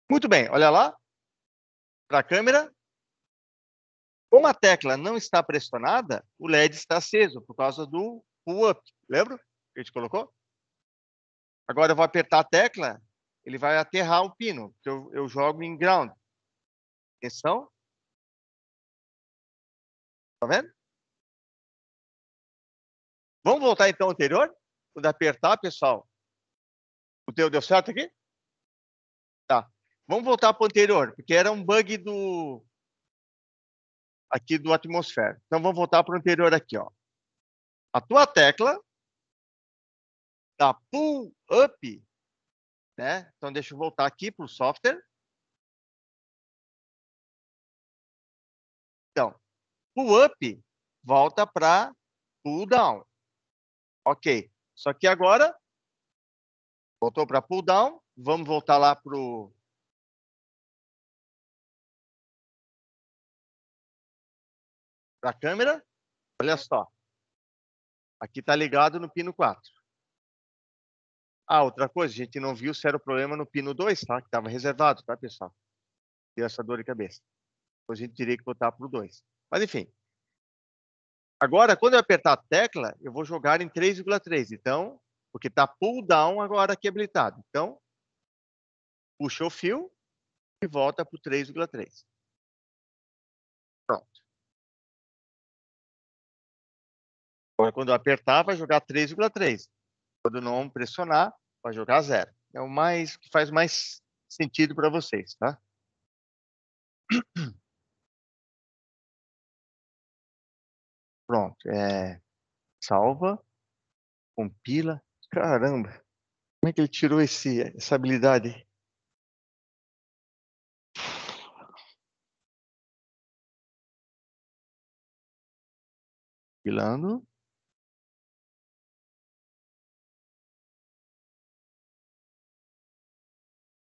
Muito bem, olha lá. Para a câmera. Como a tecla não está pressionada, o LED está aceso por causa do pull-up. Lembra que a gente colocou? Agora eu vou apertar a tecla, ele vai aterrar o pino, eu, eu jogo em ground. Atenção. Está vendo? Vamos voltar então ao anterior? O apertar, pessoal. O teu deu certo aqui? Tá. Vamos voltar para o anterior, porque era um bug do aqui do atmosfera. Então vamos voltar para o anterior aqui, ó. A tua tecla da pull up, né? Então deixa eu voltar aqui para o software. Então, pull up volta para pull down. Ok. Só que agora, voltou para pull down. Vamos voltar lá para o. Para a câmera. Olha só. Aqui está ligado no pino 4. Ah, outra coisa, a gente não viu se era o problema no pino 2, tá? Que estava reservado, tá, pessoal? Deu essa dor de cabeça. Depois a gente teria que botar para o 2. Mas, enfim, Agora, quando eu apertar a tecla, eu vou jogar em 3,3. Então, porque está pull down agora aqui habilitado. Então, puxa o fio e volta para o 3,3. Pronto. Agora, quando eu apertar, vai jogar 3,3. Quando não pressionar, vai jogar zero. É o mais que faz mais sentido para vocês, tá? Pronto, é, salva, compila. Caramba, como é que ele tirou esse, essa habilidade? Compilando.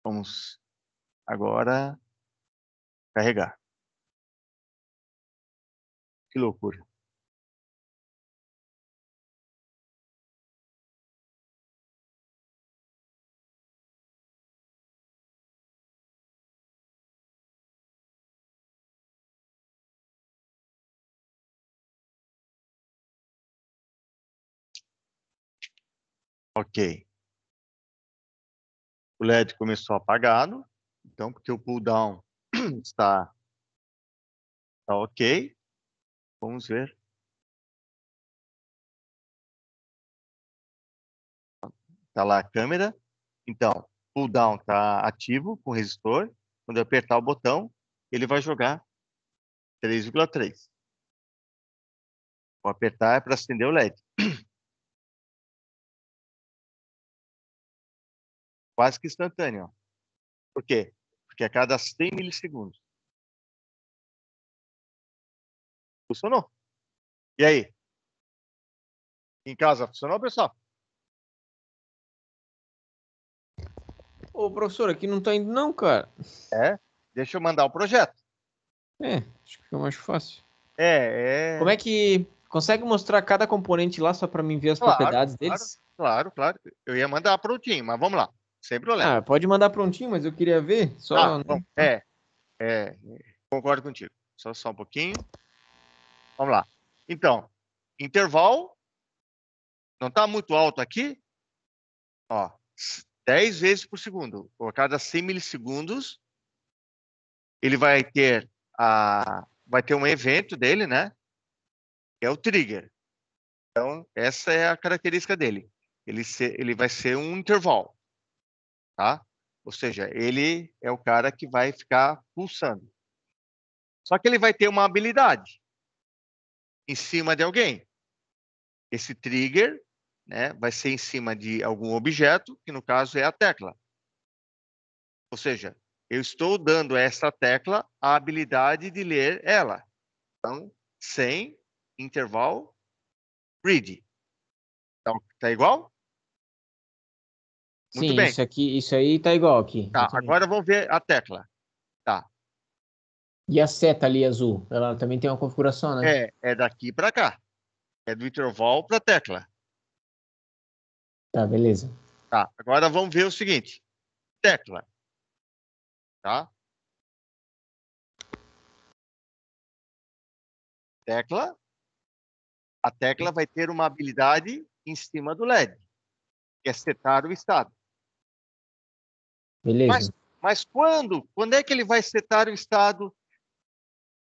Vamos agora carregar. Que loucura. Ok. O LED começou apagado, então, porque o pull-down está, está ok. Vamos ver. Está lá a câmera. Então, pull down está ativo com o resistor. Quando eu apertar o botão, ele vai jogar 3,3. Vou apertar para acender o LED. quase que instantâneo. Por quê? Porque a cada 100 milissegundos. Funcionou. E aí? Em casa funcionou, pessoal? Ô, professor, aqui não tá indo não, cara. É? Deixa eu mandar o projeto. É, acho que fica mais fácil. É, é... Como é que... Consegue mostrar cada componente lá só para mim ver as claro, propriedades claro, deles? Claro, claro. Eu ia mandar prontinho, mas vamos lá sem problema. Ah, pode mandar prontinho, mas eu queria ver. Só... Ah, bom, é, é, concordo contigo. Só, só um pouquinho. Vamos lá. Então, intervalo. Não está muito alto aqui? Ó, 10 vezes por segundo. Por cada 100 milissegundos, ele vai ter a, vai ter um evento dele, né? Que é o trigger. Então, essa é a característica dele. Ele, se, ele vai ser um intervalo tá? Ou seja, ele é o cara que vai ficar pulsando. Só que ele vai ter uma habilidade em cima de alguém. Esse trigger né, vai ser em cima de algum objeto, que no caso é a tecla. Ou seja, eu estou dando a essa tecla a habilidade de ler ela. Então, sem interval read. Então, tá igual? Muito Sim, bem. Isso, aqui, isso aí tá igual aqui. Tá, agora vamos ver a tecla. Tá. E a seta ali azul, ela também tem uma configuração, né? É, é daqui para cá. É do intervalo para tecla. Tá, beleza. Tá, agora vamos ver o seguinte. Tecla. Tá? Tecla. A tecla vai ter uma habilidade em cima do LED, que é setar o estado. Beleza. Mas, mas quando? Quando é que ele vai setar o estado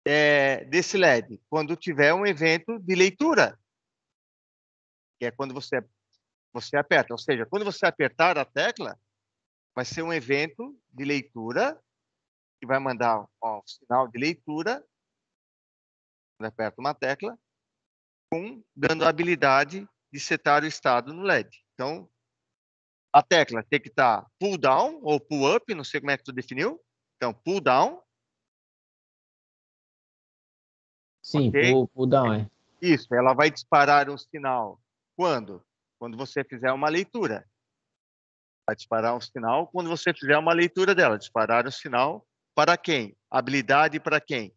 é, desse LED? Quando tiver um evento de leitura, que é quando você, você aperta. Ou seja, quando você apertar a tecla, vai ser um evento de leitura que vai mandar ó, um sinal de leitura, quando aperta uma tecla, com, dando a habilidade de setar o estado no LED. Então, a tecla tem que estar tá pull down ou pull up, não sei como é que tu definiu. Então, pull down. Sim, okay? pull, pull down, é. Isso, ela vai disparar um sinal quando? Quando você fizer uma leitura. Vai disparar um sinal quando você fizer uma leitura dela. Disparar um sinal para quem? Habilidade para quem?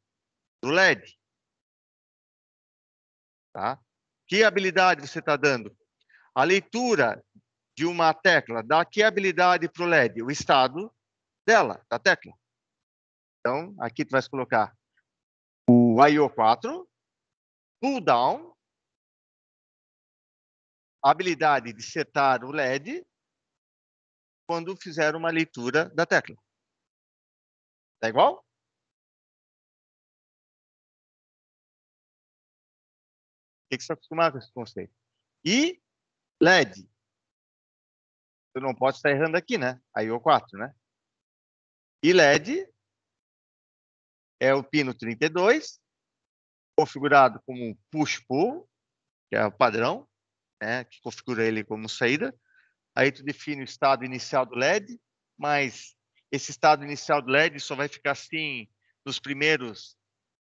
Do LED. Tá? Que habilidade você está dando? A leitura de uma tecla dá que habilidade para o LED? O estado dela, da tecla. Então, aqui tu vai colocar o IO4, pull down habilidade de setar o LED quando fizer uma leitura da tecla. Tá igual? Tem que se acostumar com esse conceito. E LED, tu não pode estar errando aqui, né? Aí o 4 né? E LED é o pino 32, configurado como um push-pull, que é o padrão, né? que configura ele como saída. Aí tu define o estado inicial do LED, mas esse estado inicial do LED só vai ficar assim nos primeiros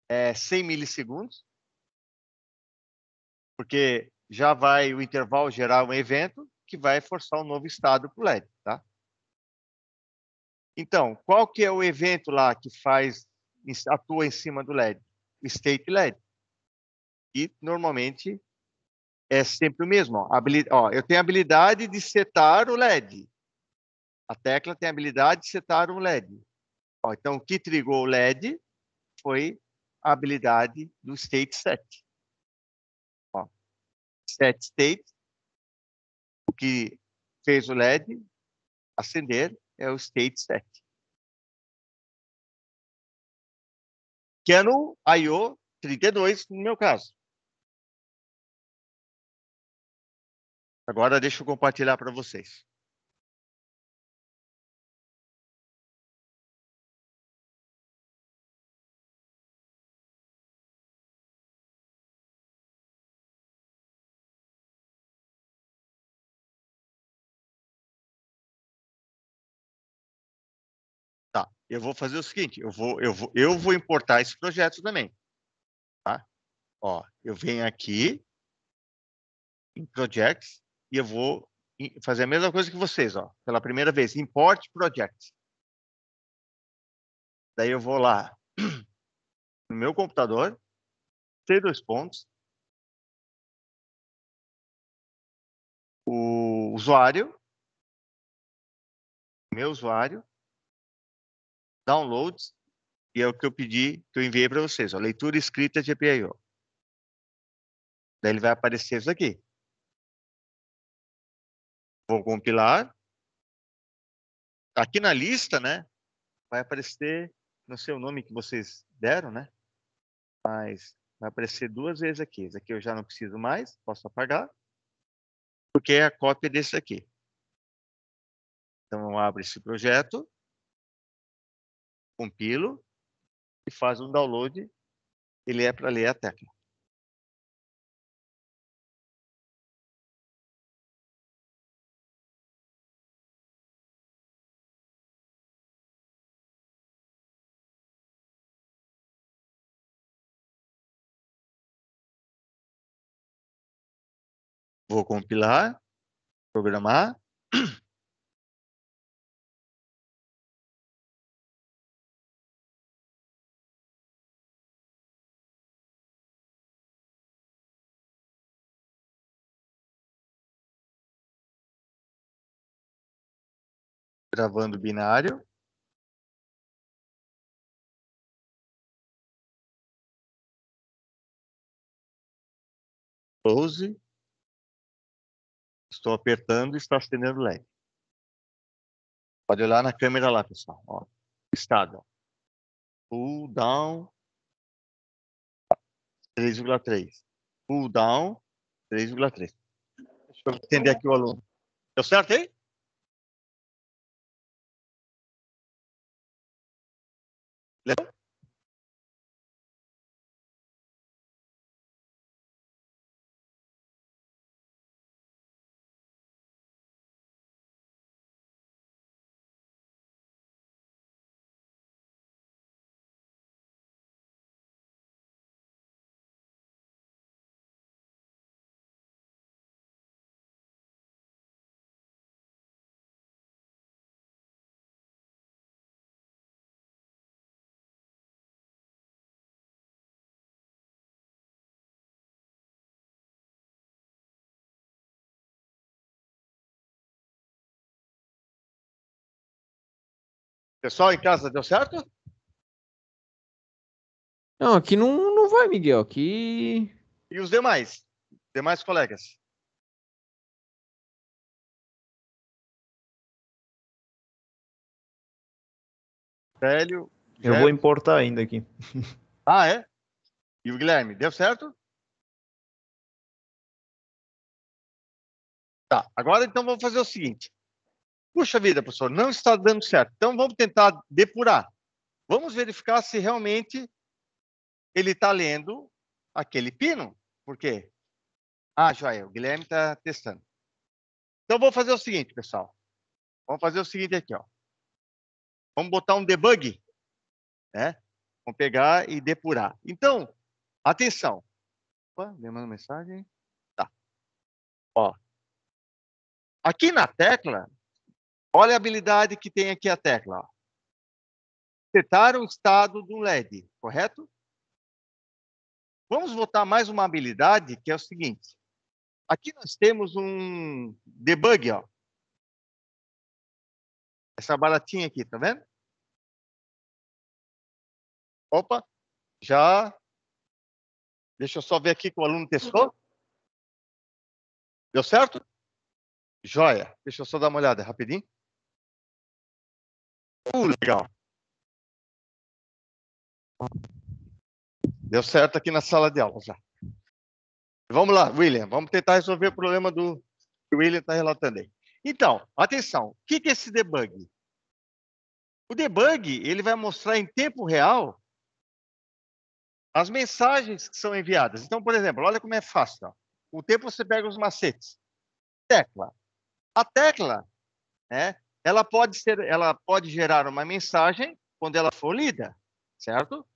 é, 100 milissegundos, porque já vai o intervalo gerar é um evento, que vai forçar um novo estado para o LED, tá? Então, qual que é o evento lá que faz atua em cima do LED? state LED. E normalmente é sempre o mesmo. Ó. eu tenho a habilidade de setar o LED. A tecla tem a habilidade de setar um LED. Ó, então, o que trigou o LED foi a habilidade do state set. Ó, set state o que fez o LED acender é o State Set. Que é no I.O. 32, no meu caso. Agora deixa eu compartilhar para vocês. eu vou fazer o seguinte, eu vou, eu vou, eu vou importar esse projeto também. Tá? Ó, eu venho aqui em Projects e eu vou fazer a mesma coisa que vocês, ó, pela primeira vez, Import Projects. Daí eu vou lá no meu computador, C dois pontos, o usuário, meu usuário, downloads, e é o que eu pedi, que eu enviei para vocês, ó, leitura escrita de APIO. Daí ele vai aparecer isso aqui. Vou compilar. Aqui na lista, né, vai aparecer, não sei o nome que vocês deram, né, mas vai aparecer duas vezes aqui. Esse aqui eu já não preciso mais, posso apagar, porque é a cópia desse aqui. Então, abre esse projeto compilo e faz um download, ele é para ler a tecla. Vou compilar, programar. gravando binário. Close. Estou apertando e está acendendo LED. Pode olhar na câmera lá, pessoal. Ó, estado. Pull down 3,3. Pull down 3,3. Deixa eu entender aqui o aluno. Deu certo aí? Pessoal em casa, deu certo? Não, aqui não, não vai, Miguel. Aqui. E os demais? Demais colegas? Velho. Eu vou importar ainda aqui. Ah, é? E o Guilherme, deu certo? Tá, agora então vamos fazer o seguinte. Puxa vida, professor, não está dando certo. Então vamos tentar depurar. Vamos verificar se realmente ele está lendo aquele pino. Por quê? Ah, joia, o Guilherme está testando. Então vou fazer o seguinte, pessoal. Vamos fazer o seguinte aqui, ó. Vamos botar um debug, né? Vamos pegar e depurar. Então, atenção. Opa, demanda mensagem. Tá. Ó. Aqui na tecla, Olha a habilidade que tem aqui a tecla. Ó. Setar o estado do LED, correto? Vamos voltar mais uma habilidade, que é o seguinte. Aqui nós temos um debug, ó. Essa baratinha aqui, tá vendo? Opa, já. Deixa eu só ver aqui que o aluno testou. Deu certo? Joia. Deixa eu só dar uma olhada rapidinho. Uh, legal. Deu certo aqui na sala de aula já. Vamos lá, William. Vamos tentar resolver o problema do que o William está relatando aí. Então, atenção. O que, que é esse debug? O debug ele vai mostrar em tempo real as mensagens que são enviadas. Então, por exemplo, olha como é fácil. Ó. o tempo você pega os macetes. Tecla. A tecla né, ela pode ser, ela pode gerar uma mensagem quando ela for lida, certo?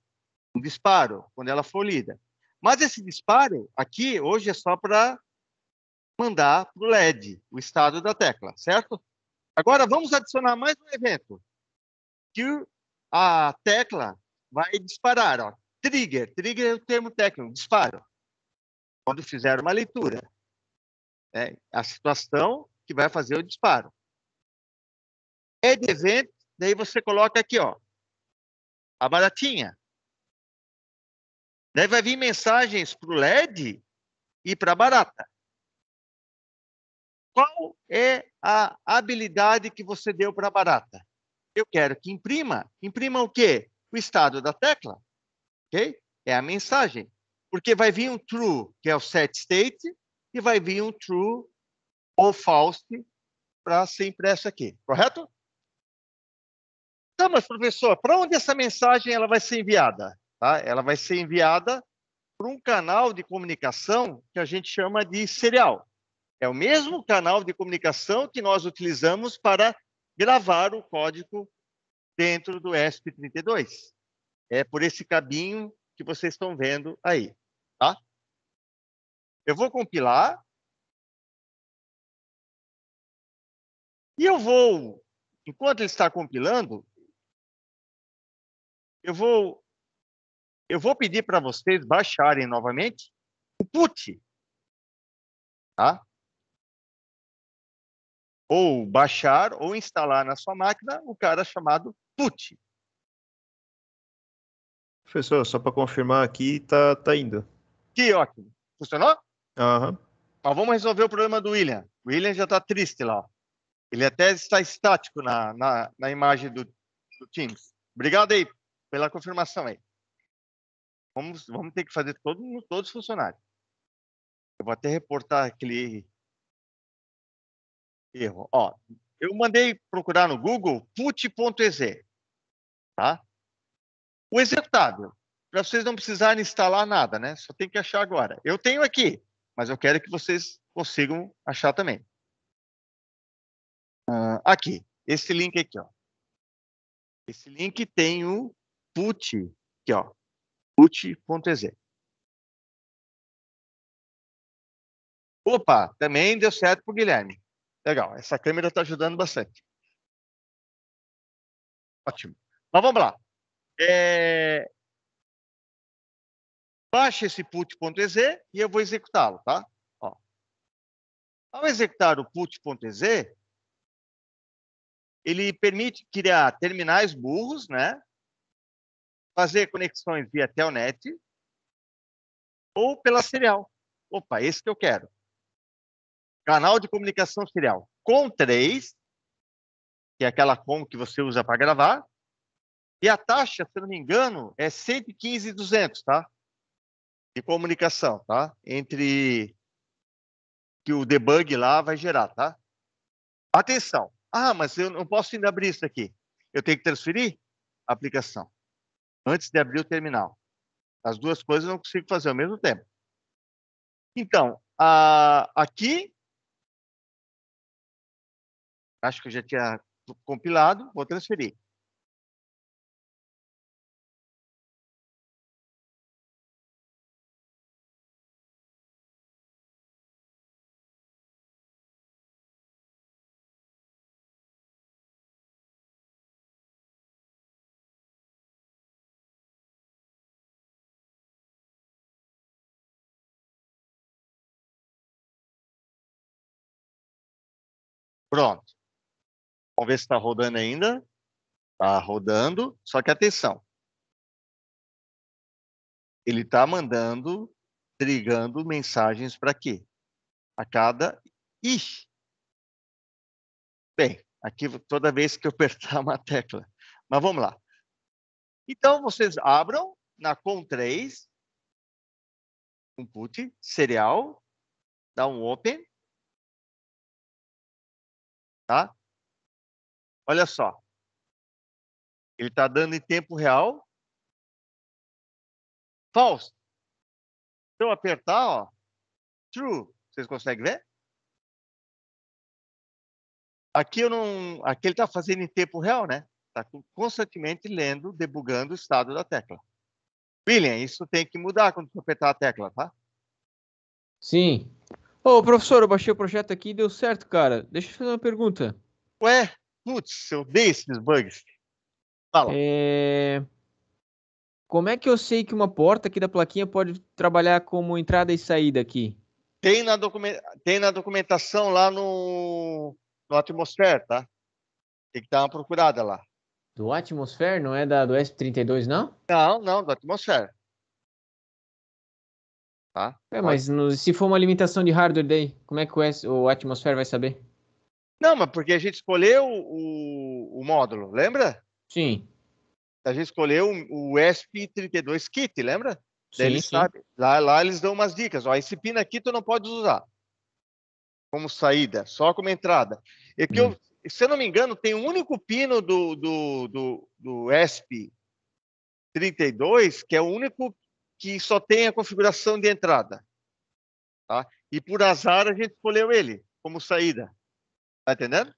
Um disparo quando ela for lida. Mas esse disparo aqui hoje é só para mandar para o LED o estado da tecla, certo? Agora vamos adicionar mais um evento que a tecla vai disparar, ó. Trigger, trigger é o termo técnico, disparo. Quando fizer uma leitura, é a situação que vai fazer o disparo. Add é event, daí você coloca aqui, ó, a baratinha. Daí vai vir mensagens para o LED e para a barata. Qual é a habilidade que você deu para a barata? Eu quero que imprima. Imprima o quê? O estado da tecla. Ok? É a mensagem. Porque vai vir um true, que é o set state, e vai vir um true ou false para ser impresso aqui. Correto? Tá, mas professor, para onde essa mensagem ela vai ser enviada? Tá? Ela vai ser enviada para um canal de comunicação que a gente chama de serial. É o mesmo canal de comunicação que nós utilizamos para gravar o código dentro do ESP32. É por esse cabinho que vocês estão vendo aí. Tá? Eu vou compilar. E eu vou, enquanto ele está compilando, eu vou, eu vou pedir para vocês baixarem novamente o put, tá? Ou baixar ou instalar na sua máquina o cara chamado put. Professor, só para confirmar aqui, tá, tá indo. Que ótimo. Funcionou? Aham. Uhum. Mas vamos resolver o problema do William. O William já está triste lá. Ele até está estático na, na, na imagem do, do Teams. Obrigado aí, pela confirmação aí. Vamos, vamos ter que fazer todo, todos os funcionários. Eu vou até reportar aquele erro. Ó, eu mandei procurar no Google put.exe, tá? O executável, para vocês não precisarem instalar nada, né? Só tem que achar agora. Eu tenho aqui, mas eu quero que vocês consigam achar também. Uh, aqui, esse link aqui, ó. Esse link tem o put, aqui ó, put.exe. Opa, também deu certo pro Guilherme. Legal, essa câmera está ajudando bastante. Ótimo. Mas vamos lá. É... Baixe esse put.exe e eu vou executá-lo, tá? Ó. Ao executar o put.exe, ele permite criar terminais burros, né? fazer conexões via Telnet ou pela serial. Opa, esse que eu quero. Canal de comunicação serial com 3, que é aquela com que você usa para gravar, e a taxa, se não me engano, é 115,200, tá? De comunicação, tá? Entre que o debug lá vai gerar, tá? Atenção. Ah, mas eu não posso ainda abrir isso aqui. Eu tenho que transferir a aplicação antes de abrir o terminal. As duas coisas eu não consigo fazer ao mesmo tempo. Então, a, aqui, acho que eu já tinha compilado, vou transferir. Pronto. Vamos ver se está rodando ainda. Está rodando. Só que atenção. Ele está mandando, trigando mensagens para quê? A cada. i Bem, aqui toda vez que eu apertar uma tecla. Mas vamos lá. Então, vocês abram na COM3, input, serial, dá um open, tá? Olha só. Ele está dando em tempo real. False. Então apertar, ó, true. Vocês conseguem ver? Aqui eu não, aqui ele está fazendo em tempo real, né? Está constantemente lendo, debugando o estado da tecla. William, isso tem que mudar quando você apertar a tecla, tá? Sim. Ô, oh, professor, eu baixei o projeto aqui e deu certo, cara. Deixa eu fazer uma pergunta. Ué, putz, eu dei esses bugs. Fala. É... Como é que eu sei que uma porta aqui da plaquinha pode trabalhar como entrada e saída aqui? Tem na, document... Tem na documentação lá no... no Atmosphere, tá? Tem que dar uma procurada lá. Do Atmosphere? Não é da... do S32, não? Não, não, do Atmosphere. Tá? É, mas no, se for uma limitação de hardware daí, como é que o, o Atmosphere vai saber? Não, mas porque a gente escolheu o, o módulo, lembra? Sim. A gente escolheu o ESP32 Kit, lembra? Sim, eles Lá, lá eles dão umas dicas. Ó, esse pino aqui tu não pode usar como saída, só como entrada. E é que hum. eu, se eu não me engano, tem um único pino do, do, do, do ESP32 que é o único que só tem a configuração de entrada. Tá? E por azar a gente escolheu ele como saída. Tá entendendo?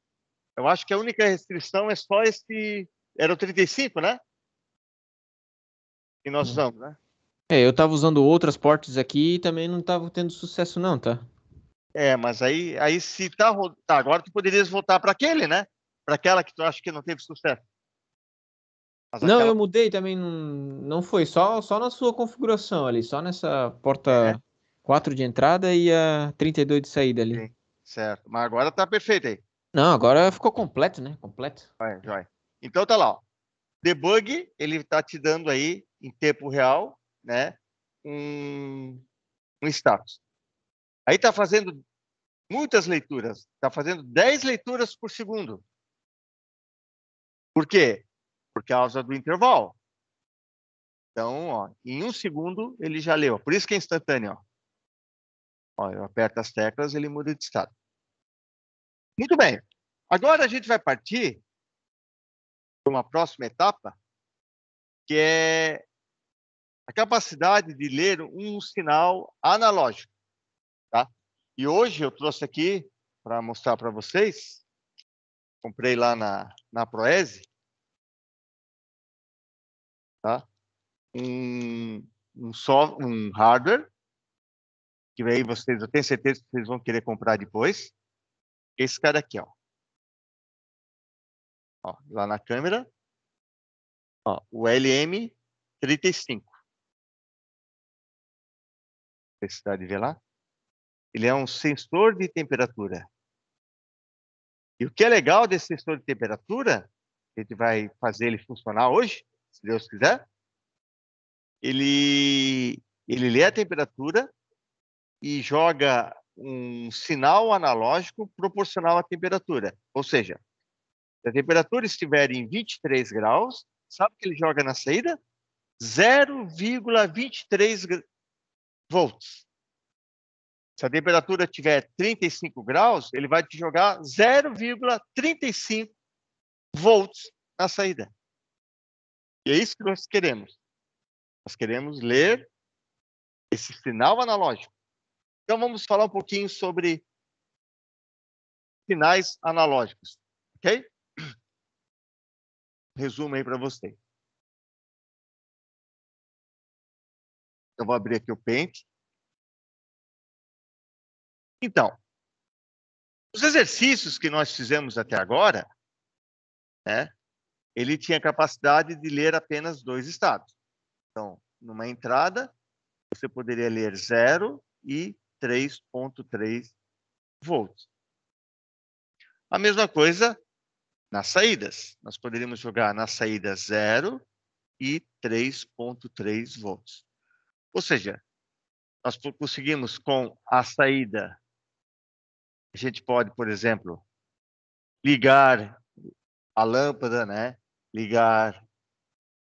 Eu acho que a única restrição é só esse. Era o 35, né? Que nós uhum. usamos, né? É, eu tava usando outras portas aqui e também não tava tendo sucesso, não, tá? É, mas aí, aí se tá, tá agora tu poderias voltar para aquele, né? Para aquela que tu acha que não teve sucesso. Mas não, aquela... eu mudei também, não, foi, só, só na sua configuração ali, só nessa porta é. 4 de entrada e a 32 de saída ali. Sim, certo, mas agora tá perfeito aí. Não, agora ficou completo, né? Completo. Vai, vai. Então tá lá, ó. Debug, ele tá te dando aí, em tempo real, né? Um, um status. Aí tá fazendo muitas leituras, tá fazendo 10 leituras por segundo. Por quê? por causa do intervalo. Então, ó, em um segundo ele já leu. Por isso que é instantâneo. Ó. Ó, eu aperto as teclas, ele muda de estado. Muito bem. Agora a gente vai partir para uma próxima etapa, que é a capacidade de ler um sinal analógico. Tá? E hoje eu trouxe aqui para mostrar para vocês, comprei lá na, na Proese, tá? Um, um, só, um hardware, que aí vocês, eu tenho certeza que vocês vão querer comprar depois. Esse cara aqui, ó. ó lá na câmera, ó, o LM35. Necessidade de ver lá. Ele é um sensor de temperatura. E o que é legal desse sensor de temperatura, a gente vai fazer ele funcionar hoje, se Deus quiser, ele, ele lê a temperatura e joga um sinal analógico proporcional à temperatura. Ou seja, se a temperatura estiver em 23 graus, sabe o que ele joga na saída? 0,23 volts. Se a temperatura tiver 35 graus, ele vai te jogar 0,35 volts na saída. E é isso que nós queremos. Nós queremos ler esse sinal analógico. Então vamos falar um pouquinho sobre sinais analógicos, ok? Resumo aí para você. Eu vou abrir aqui o Paint. Então, os exercícios que nós fizemos até agora, né, ele tinha capacidade de ler apenas dois estados. Então, numa entrada, você poderia ler 0 e 3.3 volts. A mesma coisa nas saídas. Nós poderíamos jogar na saída 0 e 3.3 volts. Ou seja, nós conseguimos com a saída, a gente pode, por exemplo, ligar a lâmpada, né? ligar,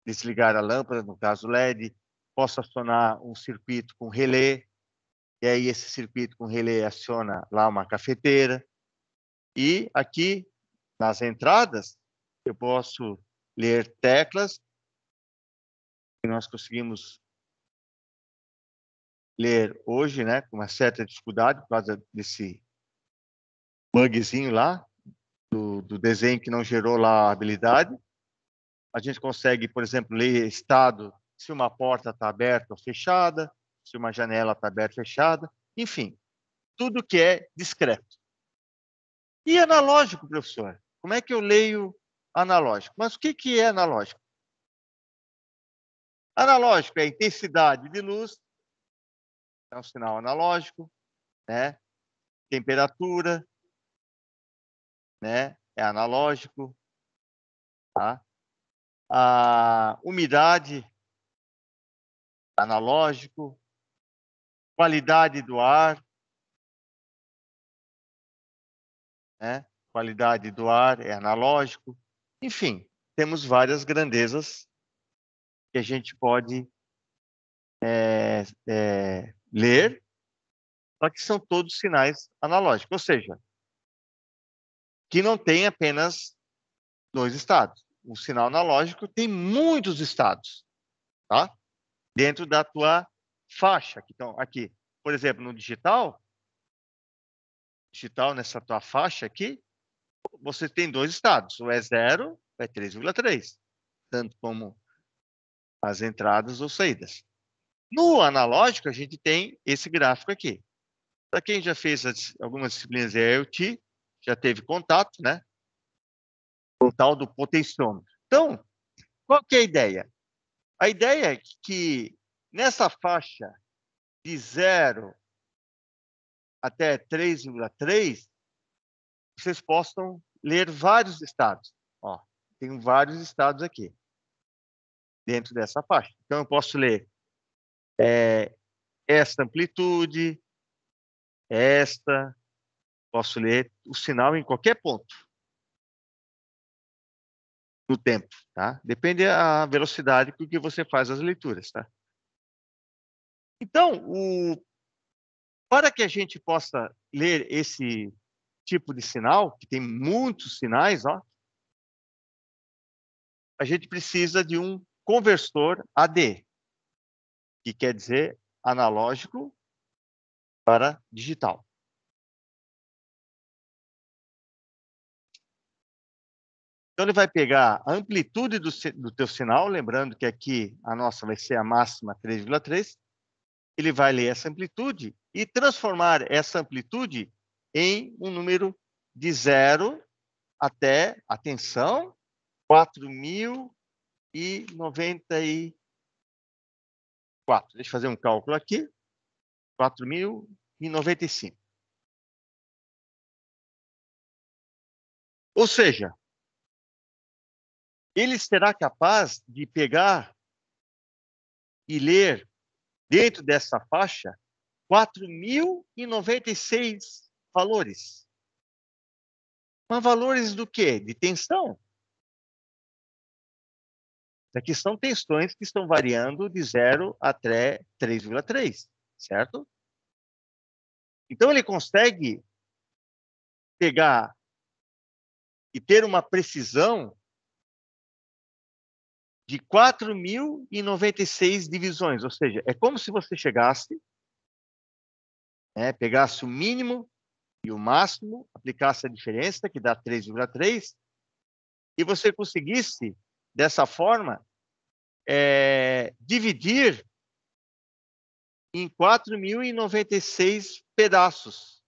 desligar a lâmpada, no caso LED, posso acionar um circuito com relé, e aí esse circuito com relé aciona lá uma cafeteira. E aqui nas entradas eu posso ler teclas que nós conseguimos ler hoje, né, com uma certa dificuldade por causa desse bugzinho lá do, do desenho que não gerou lá a habilidade a gente consegue, por exemplo, ler estado, se uma porta está aberta ou fechada, se uma janela está aberta ou fechada, enfim, tudo que é discreto. E analógico, professor? Como é que eu leio analógico? Mas o que, que é analógico? Analógico é a intensidade de luz, é um sinal analógico, né? Temperatura, né? É analógico, tá? a umidade, analógico, qualidade do ar, né? qualidade do ar é analógico, enfim, temos várias grandezas que a gente pode é, é, ler, só que são todos sinais analógicos, ou seja, que não tem apenas dois estados o sinal analógico tem muitos estados, tá? Dentro da tua faixa, que estão aqui. Por exemplo, no digital, digital nessa tua faixa aqui, você tem dois estados, o E0 é 3,3, é tanto como as entradas ou saídas. No analógico, a gente tem esse gráfico aqui. Para quem já fez as, algumas disciplinas de IoT, já teve contato, né? o tal do potenciômetro. Então, qual que é a ideia? A ideia é que nessa faixa de 0 até 3,3, vocês possam ler vários estados. Ó, tem vários estados aqui dentro dessa faixa. Então, eu posso ler é, esta amplitude, esta, posso ler o sinal em qualquer ponto no tempo, tá? Depende a velocidade com que você faz as leituras, tá? Então, o... para que a gente possa ler esse tipo de sinal, que tem muitos sinais, ó, a gente precisa de um conversor AD, que quer dizer analógico para digital. Então, ele vai pegar a amplitude do, do teu sinal, lembrando que aqui a nossa vai ser a máxima 3,3. Ele vai ler essa amplitude e transformar essa amplitude em um número de zero até, atenção, 4.094. Deixa eu fazer um cálculo aqui. 4.095. Ou seja, ele será capaz de pegar e ler dentro dessa faixa 4.096 valores. Mas valores do quê? De tensão. Aqui são tensões que estão variando de 0 até 3,3, certo? Então, ele consegue pegar e ter uma precisão de 4.096 divisões, ou seja, é como se você chegasse, né, pegasse o mínimo e o máximo, aplicasse a diferença, que dá 3,3, e você conseguisse, dessa forma, é, dividir em 4.096 pedaços.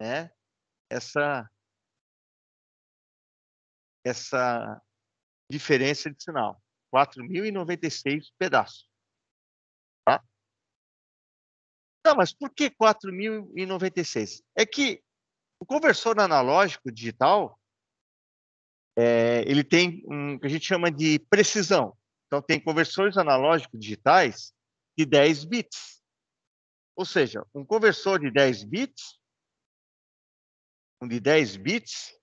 Né? Essa essa diferença de sinal. 4.096 pedaços. Tá? Não, mas por que 4.096? É que o conversor analógico digital é, ele tem um que a gente chama de precisão. Então, tem conversores analógicos digitais de 10 bits. Ou seja, um conversor de 10 bits, um de 10 bits,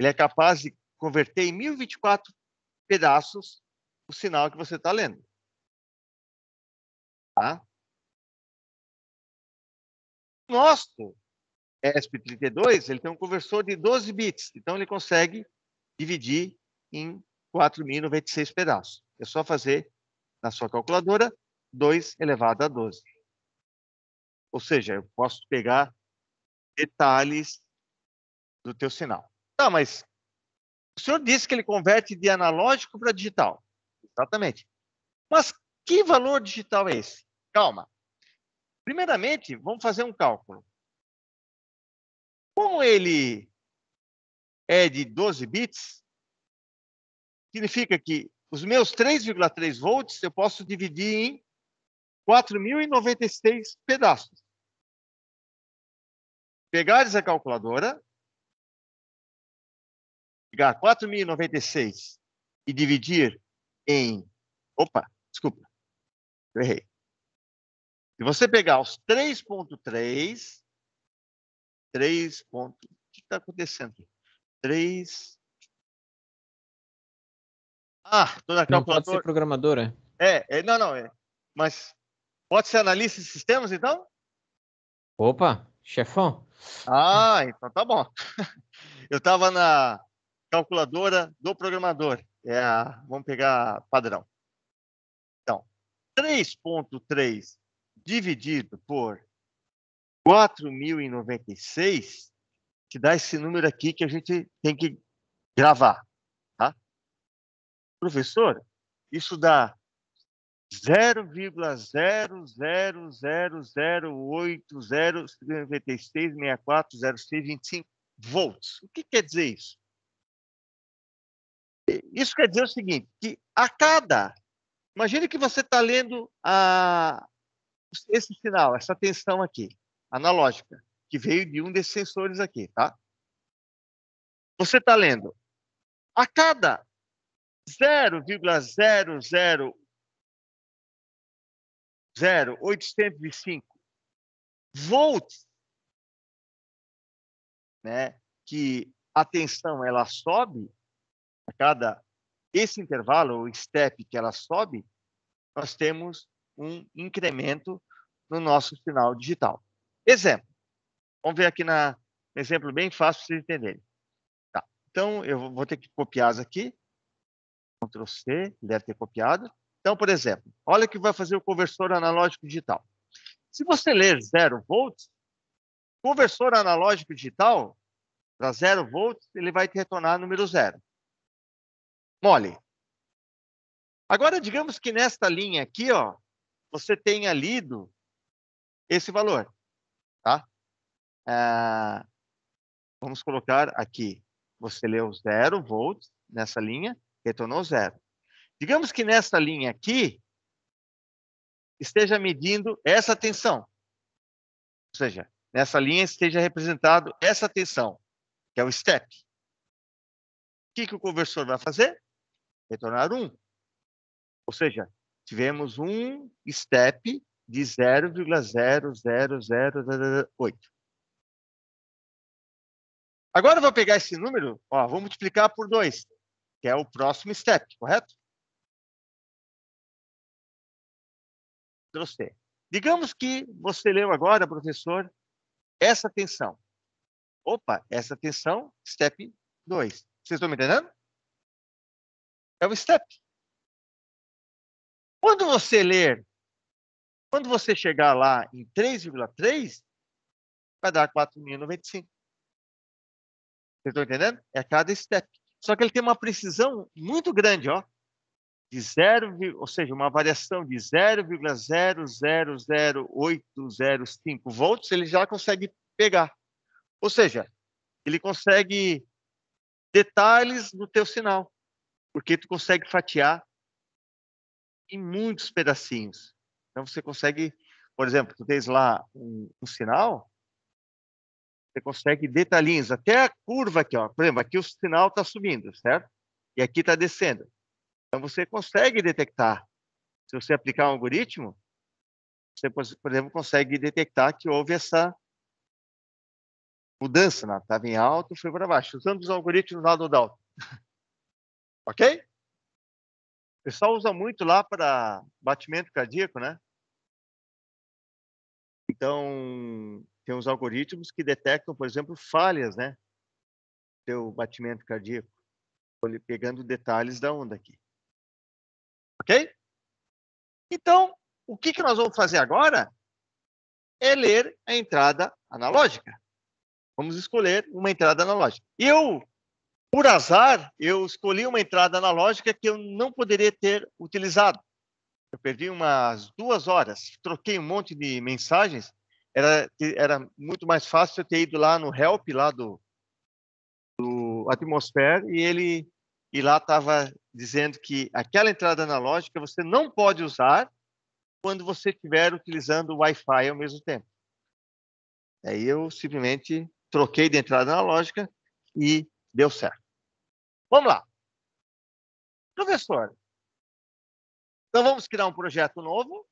ele é capaz de converter em 1024 pedaços o sinal que você está lendo. Tá? Nosso ESP32 ele tem um conversor de 12 bits, então ele consegue dividir em 4.096 pedaços. É só fazer na sua calculadora 2 elevado a 12. Ou seja, eu posso pegar detalhes do teu sinal. Tá, mas o senhor disse que ele converte de analógico para digital. Exatamente. Mas que valor digital é esse? Calma. Primeiramente, vamos fazer um cálculo. Como ele é de 12 bits, significa que os meus 3,3 volts eu posso dividir em 4.096 pedaços. Pegar essa calculadora, pegar 4.096 e dividir em. Opa, desculpa, eu errei. Se você pegar os 3,3, 3. Ponto, o que está acontecendo? 3. Ah, estou na calculadora. Não pode ser programadora? É, é não, não, é. Mas pode ser analista de sistemas, então? Opa, chefão. Ah, então tá bom. Eu estava na calculadora do programador. É a, vamos pegar padrão. Então, 3.3 dividido por 4.096 que dá esse número aqui que a gente tem que gravar. Tá? Professor, isso dá 0,00008096640625 volts. O que quer dizer isso? Isso quer dizer o seguinte, que a cada... Imagine que você está lendo a, esse sinal, essa tensão aqui, analógica, que veio de um desses sensores aqui, tá? Você está lendo. A cada 0,0000805 volts, né, que a tensão ela sobe, a cada esse intervalo, o step que ela sobe, nós temos um incremento no nosso sinal digital. Exemplo. Vamos ver aqui na um exemplo bem fácil para vocês entenderem. Tá. Então, eu vou ter que copiar isso aqui. Ctrl C, deve ter copiado. Então, por exemplo, olha o que vai fazer o conversor analógico digital. Se você ler 0 volts, conversor analógico digital, para 0 volts, ele vai te retornar número 0 mole. Agora, digamos que nesta linha aqui, ó, você tenha lido esse valor, tá? Ah, vamos colocar aqui, você leu zero volts nessa linha, retornou zero. Digamos que nesta linha aqui, esteja medindo essa tensão. Ou seja, nessa linha esteja representado essa tensão, que é o step. O que, que o conversor vai fazer? retornar 1. Ou seja, tivemos um step de 0,00008. Agora eu vou pegar esse número, ó, vou multiplicar por 2, que é o próximo step, correto? Trouxe. Digamos que você leu agora, professor, essa tensão. Opa, essa tensão, step 2. Vocês estão me entendendo? É o step. Quando você ler, quando você chegar lá em 3,3, vai dar 4.095. Vocês estão entendendo? É cada step. Só que ele tem uma precisão muito grande, ó. De zero, ou seja, uma variação de 0,000805 volts, ele já consegue pegar. Ou seja, ele consegue detalhes no teu sinal porque tu consegue fatiar em muitos pedacinhos. Então você consegue, por exemplo, tu tens lá um, um sinal, você consegue detalhinhos, até a curva aqui, ó. Por exemplo, aqui o sinal está subindo, certo? E aqui está descendo. Então você consegue detectar. Se você aplicar um algoritmo, você, por exemplo, consegue detectar que houve essa mudança, né? Estava em alto, foi para baixo. Usando os algoritmos lá do Dalton. Ok? O pessoal usa muito lá para batimento cardíaco, né? Então, tem uns algoritmos que detectam, por exemplo, falhas, né? Seu batimento cardíaco. Pegando detalhes da onda aqui. Ok? Então, o que, que nós vamos fazer agora é ler a entrada analógica. Vamos escolher uma entrada analógica. Eu por azar, eu escolhi uma entrada analógica que eu não poderia ter utilizado. Eu perdi umas duas horas, troquei um monte de mensagens. Era, era muito mais fácil eu ter ido lá no help, lá do, do Atmosphere, e ele e lá estava dizendo que aquela entrada analógica você não pode usar quando você estiver utilizando o Wi-Fi ao mesmo tempo. Aí eu simplesmente troquei de entrada analógica e Deu certo. Vamos lá. Professor, então vamos criar um projeto novo.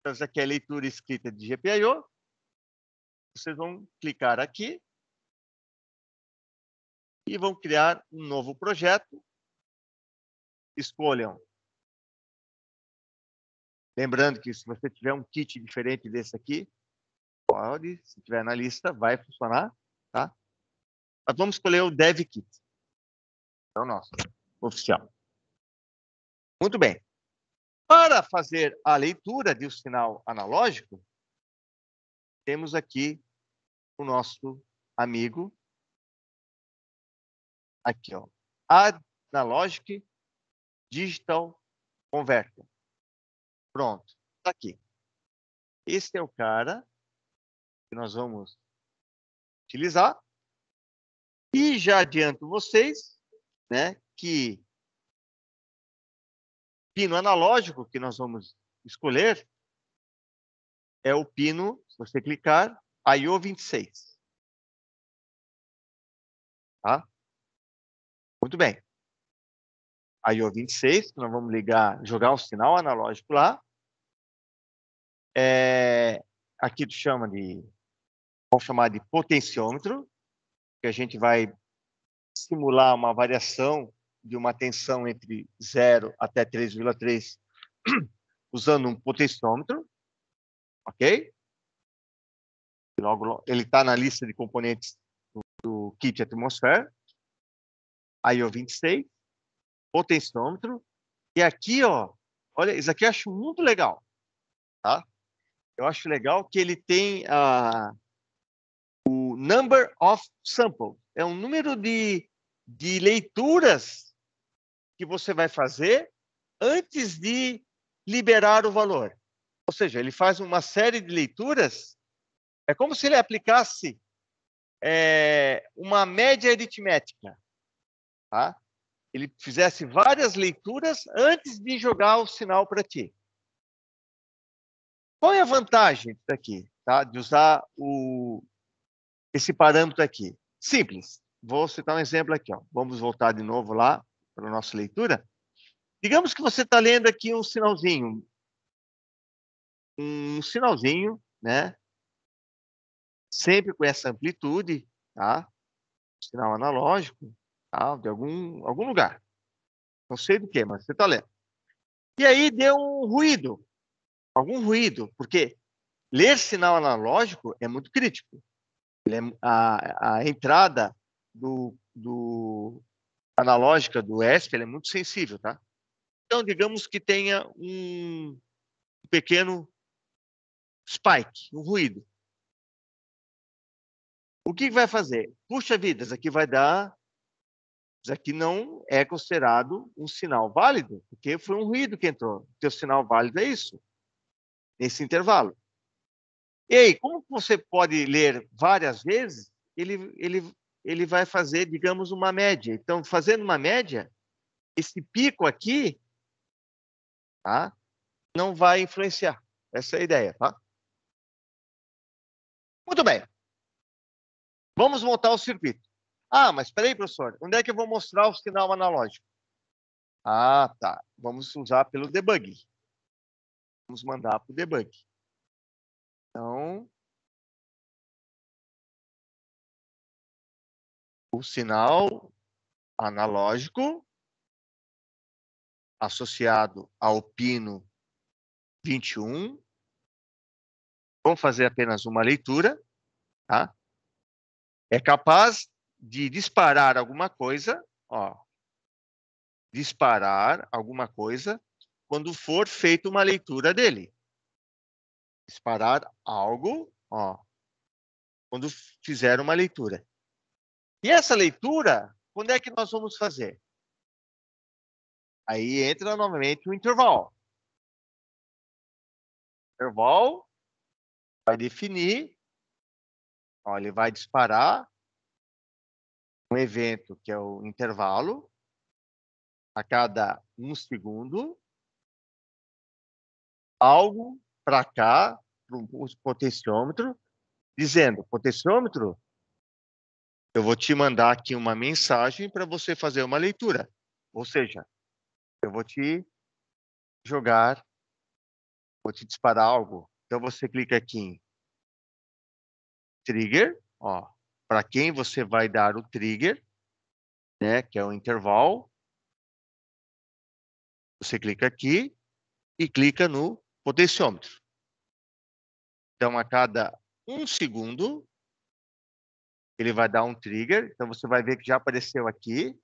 Então, isso aqui é leitura escrita de GPIO. Vocês vão clicar aqui e vão criar um novo projeto. Escolham. Lembrando que se você tiver um kit diferente desse aqui, pode, se tiver na lista, vai funcionar, tá? Mas vamos escolher o DevKit, É o nosso oficial. Muito bem. Para fazer a leitura de um sinal analógico, temos aqui o nosso amigo aqui, ó, Analogic Digital Converter. Pronto, está aqui. Este é o cara que nós vamos utilizar e já adianto vocês, né, que pino analógico que nós vamos escolher é o pino, se você clicar, IO 26. Tá? Muito bem. IO 26, nós vamos ligar, jogar o sinal analógico lá. É, aqui tu chama de, vamos chamar de potenciômetro, que a gente vai simular uma variação de uma tensão entre 0 até 3,3 usando um potenciômetro, ok? Logo, ele está na lista de componentes do, do kit atmosfera, IO26, potenciômetro, e aqui, ó, olha, isso aqui eu acho muito legal, tá? Eu acho legal que ele tem a... Uh, number of samples. É um número de, de leituras que você vai fazer antes de liberar o valor. Ou seja, ele faz uma série de leituras. É como se ele aplicasse é, uma média aritmética. Tá? Ele fizesse várias leituras antes de jogar o sinal para ti. Qual é a vantagem daqui, tá? de usar o esse parâmetro aqui? Simples. Vou citar um exemplo aqui. Ó. Vamos voltar de novo lá para a nossa leitura. Digamos que você está lendo aqui um sinalzinho. Um sinalzinho, né? Sempre com essa amplitude, tá? Sinal analógico, tá? De algum, algum lugar. Não sei do que, mas você está lendo. E aí deu um ruído. Algum ruído, porque ler sinal analógico é muito crítico. É a, a entrada do, do analógica do ESP é muito sensível, tá? Então, digamos que tenha um pequeno spike, um ruído. O que vai fazer? Puxa vida, isso aqui vai dar. Isso aqui não é considerado um sinal válido, porque foi um ruído que entrou. O teu sinal válido é isso, nesse intervalo. E aí, como você pode ler várias vezes, ele, ele, ele vai fazer, digamos, uma média. Então, fazendo uma média, esse pico aqui tá, não vai influenciar. Essa é a ideia, tá? Muito bem. Vamos montar o circuito. Ah, mas peraí, professor. Onde é que eu vou mostrar o sinal analógico? Ah, tá. Vamos usar pelo debug. Vamos mandar para o debug. Então, o sinal analógico associado ao pino 21. Vamos fazer apenas uma leitura. Tá? É capaz de disparar alguma coisa, ó, disparar alguma coisa quando for feita uma leitura dele disparar algo, ó, quando fizer uma leitura. E essa leitura, quando é que nós vamos fazer? Aí entra novamente o intervalo. O intervalo vai definir, ó, ele vai disparar um evento que é o intervalo a cada um segundo, algo para cá, para o potenciômetro, dizendo: potenciômetro, eu vou te mandar aqui uma mensagem para você fazer uma leitura. Ou seja, eu vou te jogar, vou te disparar algo. Então você clica aqui em trigger, ó, para quem você vai dar o trigger, né, que é o intervalo. Você clica aqui e clica no potenciômetro. Então, a cada um segundo, ele vai dar um trigger. Então, você vai ver que já apareceu aqui,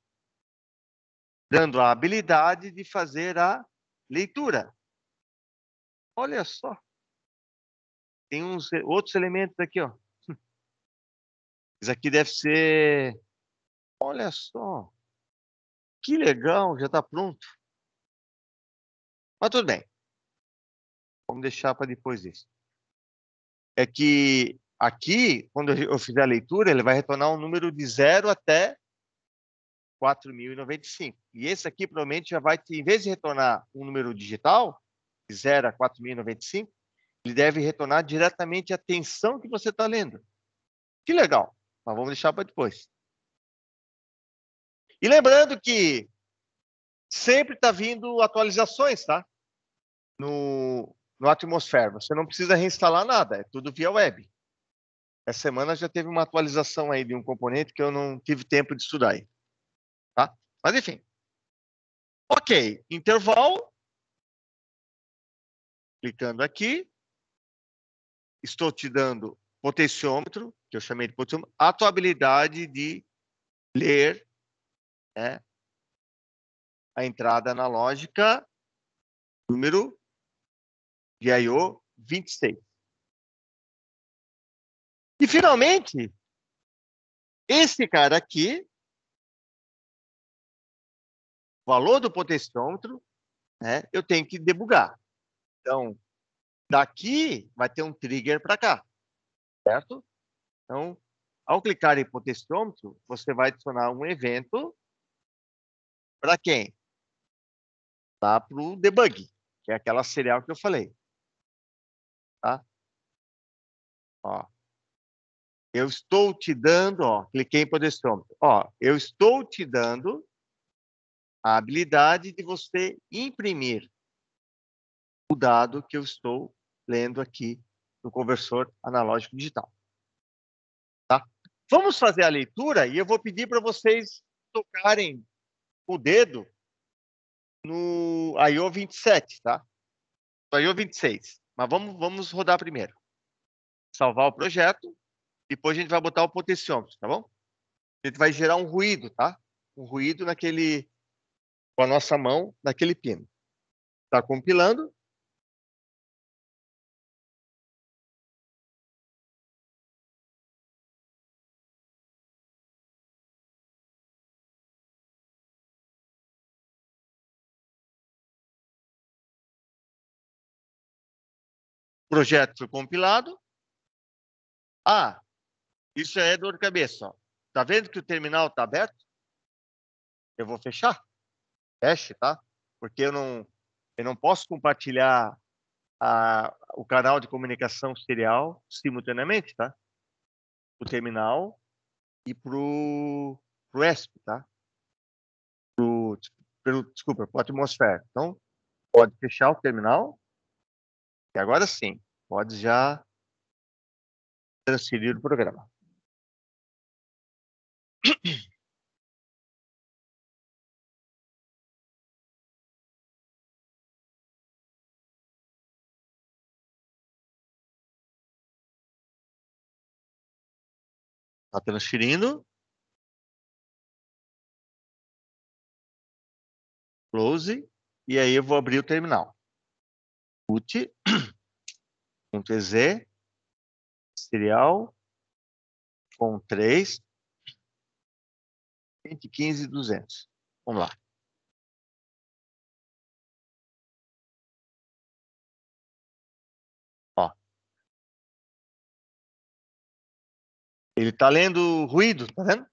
dando a habilidade de fazer a leitura. Olha só. Tem uns outros elementos aqui, ó. Isso aqui deve ser. Olha só. Que legal, já está pronto. Mas tudo bem. Vamos deixar para depois isso É que aqui, quando eu fizer a leitura, ele vai retornar um número de 0 até 4.095. E esse aqui provavelmente já vai em vez de retornar um número digital, de 0 a 4.095, ele deve retornar diretamente a tensão que você está lendo. Que legal, mas vamos deixar para depois. E lembrando que sempre está vindo atualizações, tá? No, no Atmosphere. Você não precisa reinstalar nada, é tudo via web. Essa semana já teve uma atualização aí de um componente que eu não tive tempo de estudar aí. Tá? Mas enfim. Ok, intervalo. Clicando aqui. Estou te dando potenciômetro, que eu chamei de potenciômetro, a tua habilidade de ler né, a entrada analógica número de I.O. 26. E, finalmente, esse cara aqui, valor do potenciômetro, né, eu tenho que debugar. Então, daqui vai ter um trigger para cá, certo? Então, ao clicar em potenciômetro, você vai adicionar um evento para quem? Lá para o debug, que é aquela serial que eu falei. Tá? Ó. Eu estou te dando, ó, cliquei em podestômetro. Ó, eu estou te dando a habilidade de você imprimir o dado que eu estou lendo aqui no conversor analógico digital. Tá? Vamos fazer a leitura e eu vou pedir para vocês tocarem o dedo no IO 27, tá? No IO 26. Mas vamos, vamos rodar primeiro. Salvar o projeto. Depois a gente vai botar o potenciômetro, tá bom? A gente vai gerar um ruído, tá? Um ruído naquele com a nossa mão naquele pino. Está compilando. projeto foi compilado. Ah, isso é dor de cabeça. Ó. Tá vendo que o terminal está aberto? Eu vou fechar. Feche, tá? Porque eu não, eu não posso compartilhar a, o canal de comunicação serial simultaneamente, tá? o terminal e pro, pro ESP, tá? Pro, pelo, desculpa, pode atmosfera. Então, pode fechar o terminal e agora sim, pode já transferir o programa. Está transferindo. Close. E aí eu vou abrir o terminal ut.ez serial com 3 115 200. Vamos lá. Ó. Ele está lendo ruído, tá vendo?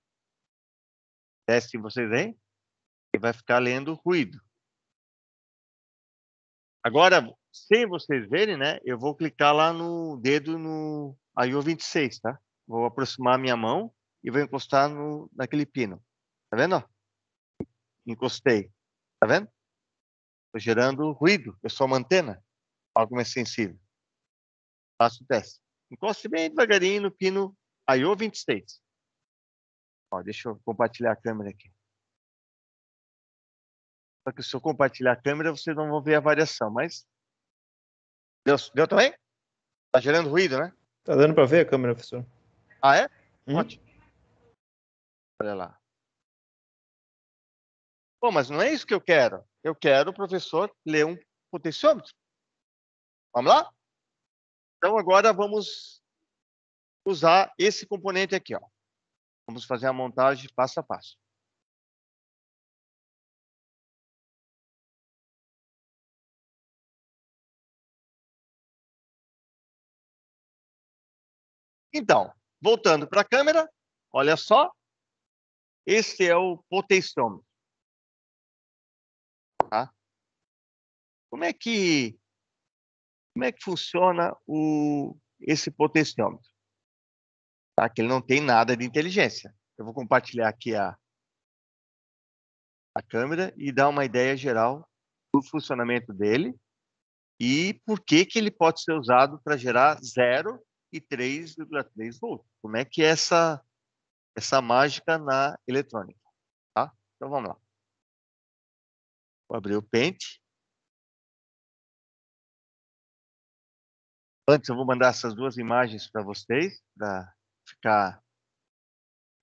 Teste vocês aí. Ele vai ficar lendo ruído. Agora, sem vocês verem, né, eu vou clicar lá no dedo no IO 26, tá? Vou aproximar a minha mão e vou encostar no, naquele pino. Tá vendo? Encostei. Tá vendo? Estou gerando ruído. Eu sou uma antena. Algo mais sensível. Faço o teste. Encoste bem devagarinho no pino IO 26. Ó, deixa eu compartilhar a câmera aqui. Só que se eu compartilhar a câmera, vocês não vão ver a variação, mas Deu, deu também? Tá gerando ruído, né? Tá dando para ver a câmera, professor. Ah, é? Hum? Ótimo. Olha lá. Bom, mas não é isso que eu quero. Eu quero o professor ler um potenciômetro. Vamos lá? Então, agora vamos usar esse componente aqui. Ó. Vamos fazer a montagem passo a passo. Então, voltando para a câmera, olha só. Esse é o potenciômetro. Tá? Como é que como é que funciona o esse potenciômetro? Tá? Que ele não tem nada de inteligência. Eu vou compartilhar aqui a a câmera e dar uma ideia geral do funcionamento dele e por que que ele pode ser usado para gerar zero e 3,3 volts. Como é que é essa, essa mágica na eletrônica? Tá? Então vamos lá. Vou abrir o pente. Antes eu vou mandar essas duas imagens para vocês, para ficar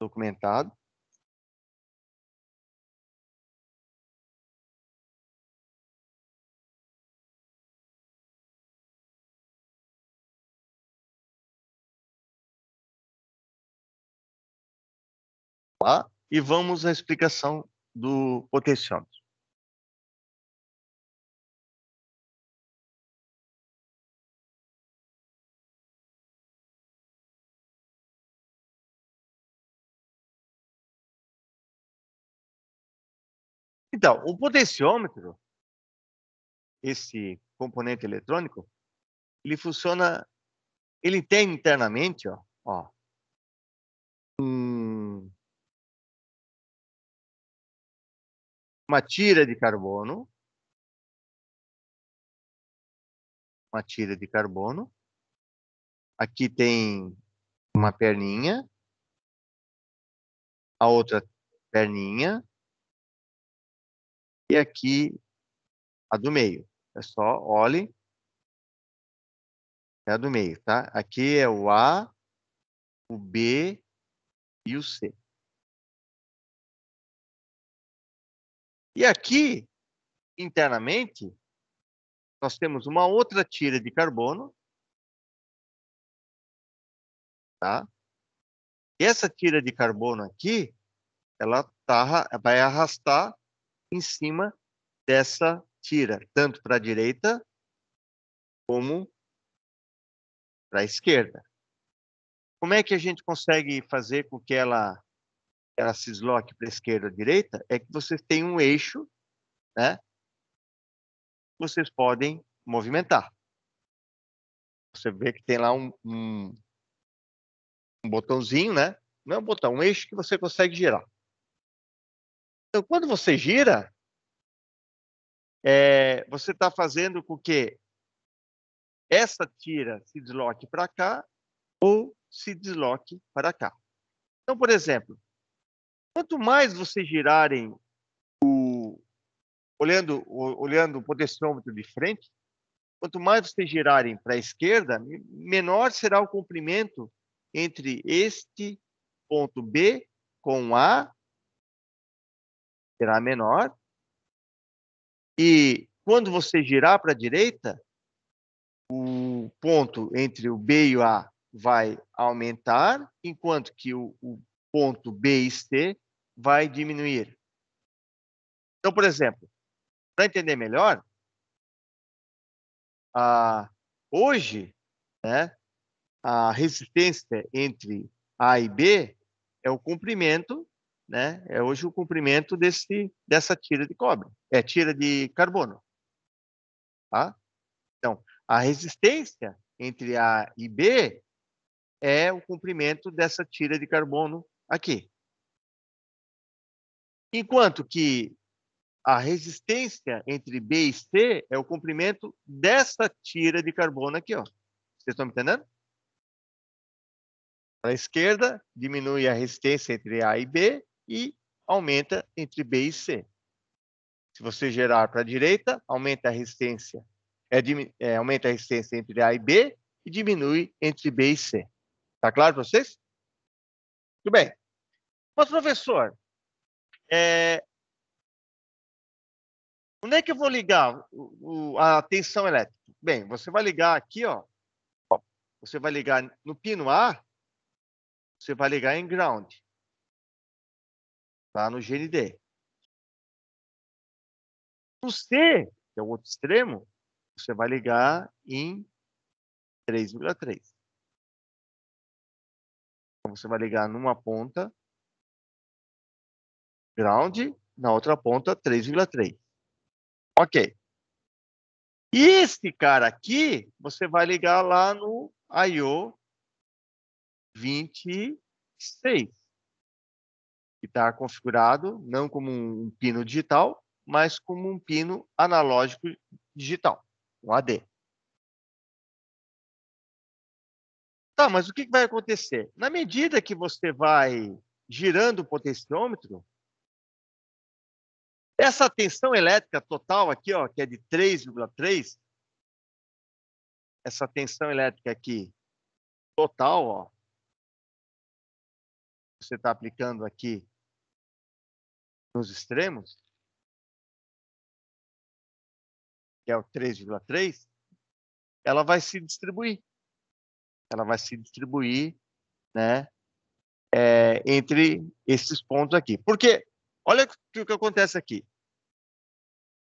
documentado. lá e vamos à explicação do potenciômetro. Então, o potenciômetro, esse componente eletrônico, ele funciona, ele tem internamente, ó, ó um uma tira de carbono, uma tira de carbono. Aqui tem uma perninha, a outra perninha e aqui a do meio. É só olhe. É a do meio, tá? Aqui é o A, o B e o C. E aqui, internamente, nós temos uma outra tira de carbono. Tá? E essa tira de carbono aqui, ela tá, vai arrastar em cima dessa tira, tanto para a direita como para a esquerda. Como é que a gente consegue fazer com que ela ela se desloque para esquerda ou direita, é que vocês têm um eixo, né? Vocês podem movimentar. Você vê que tem lá um, um, um botãozinho, né? Não é um botão, um eixo que você consegue girar. Então, quando você gira, é, você está fazendo com que essa tira se desloque para cá ou se desloque para cá. Então, por exemplo, Quanto mais vocês girarem o, olhando, olhando o potenciômetro de frente, quanto mais vocês girarem para a esquerda, menor será o comprimento entre este ponto B com A, será menor, e quando você girar para a direita, o ponto entre o B e o A vai aumentar, enquanto que o, o ponto B e C vai diminuir. Então, por exemplo, para entender melhor, ah, hoje, né, a resistência entre A e B é o comprimento, né, é hoje o comprimento desse, dessa tira de cobre, é tira de carbono. Tá? Então, a resistência entre A e B é o comprimento dessa tira de carbono aqui. Enquanto que a resistência entre B e C é o comprimento dessa tira de carbono aqui. Ó. Vocês estão me entendendo? a esquerda, diminui a resistência entre A e B e aumenta entre B e C. Se você gerar para a direita, aumenta a resistência, é, é, aumenta a resistência entre A e B e diminui entre B e C. Está claro para vocês? Tudo bem. Mas, professor, é... Onde é que eu vou ligar o, o, a tensão elétrica? Bem, você vai ligar aqui, ó. Você vai ligar no pino A, você vai ligar em ground. Lá no GND. No C, que é o outro extremo, você vai ligar em 3,3. Então, você vai ligar numa ponta ground, na outra ponta 3,3. Ok. E este cara aqui, você vai ligar lá no IO 26, que está configurado não como um pino digital, mas como um pino analógico digital, um AD. Tá, mas o que vai acontecer? Na medida que você vai girando o potenciômetro, essa tensão elétrica total aqui, ó, que é de 3,3, essa tensão elétrica aqui total, ó, você está aplicando aqui nos extremos, que é o 3,3, ela vai se distribuir. Ela vai se distribuir né, é, entre esses pontos aqui. Porque Olha o que acontece aqui.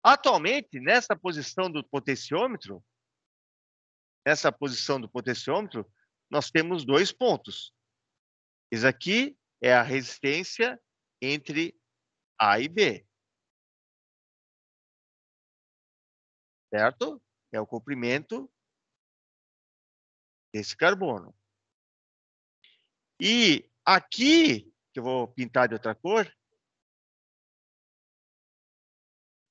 Atualmente, nessa posição do potenciômetro, nessa posição do potenciômetro, nós temos dois pontos. Isso aqui é a resistência entre A e B. Certo? É o comprimento desse carbono. E aqui, que eu vou pintar de outra cor,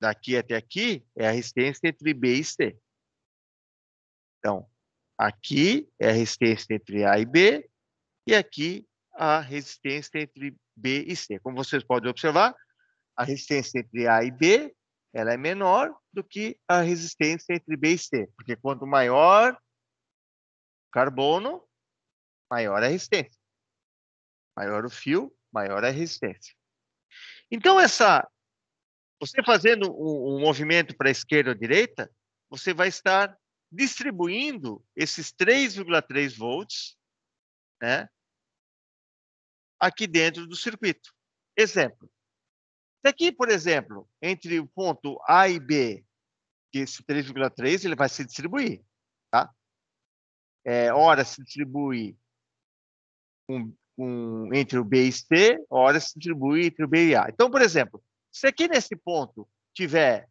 daqui até aqui é a resistência entre B e C. Então, aqui é a resistência entre A e B, e aqui a resistência entre B e C. Como vocês podem observar, a resistência entre A e B ela é menor do que a resistência entre B e C, porque quanto maior o carbono, maior a resistência. Maior o fio, maior a resistência. Então, essa você fazendo um, um movimento para a esquerda ou direita, você vai estar distribuindo esses 3,3 volts né, aqui dentro do circuito. Exemplo. aqui, por exemplo, entre o ponto A e B, que esse 3,3 ele vai se distribuir. Tá? É, ora se distribui um, entre o B e C, ora se distribui entre o B e A. Então, por exemplo, se aqui nesse ponto tiver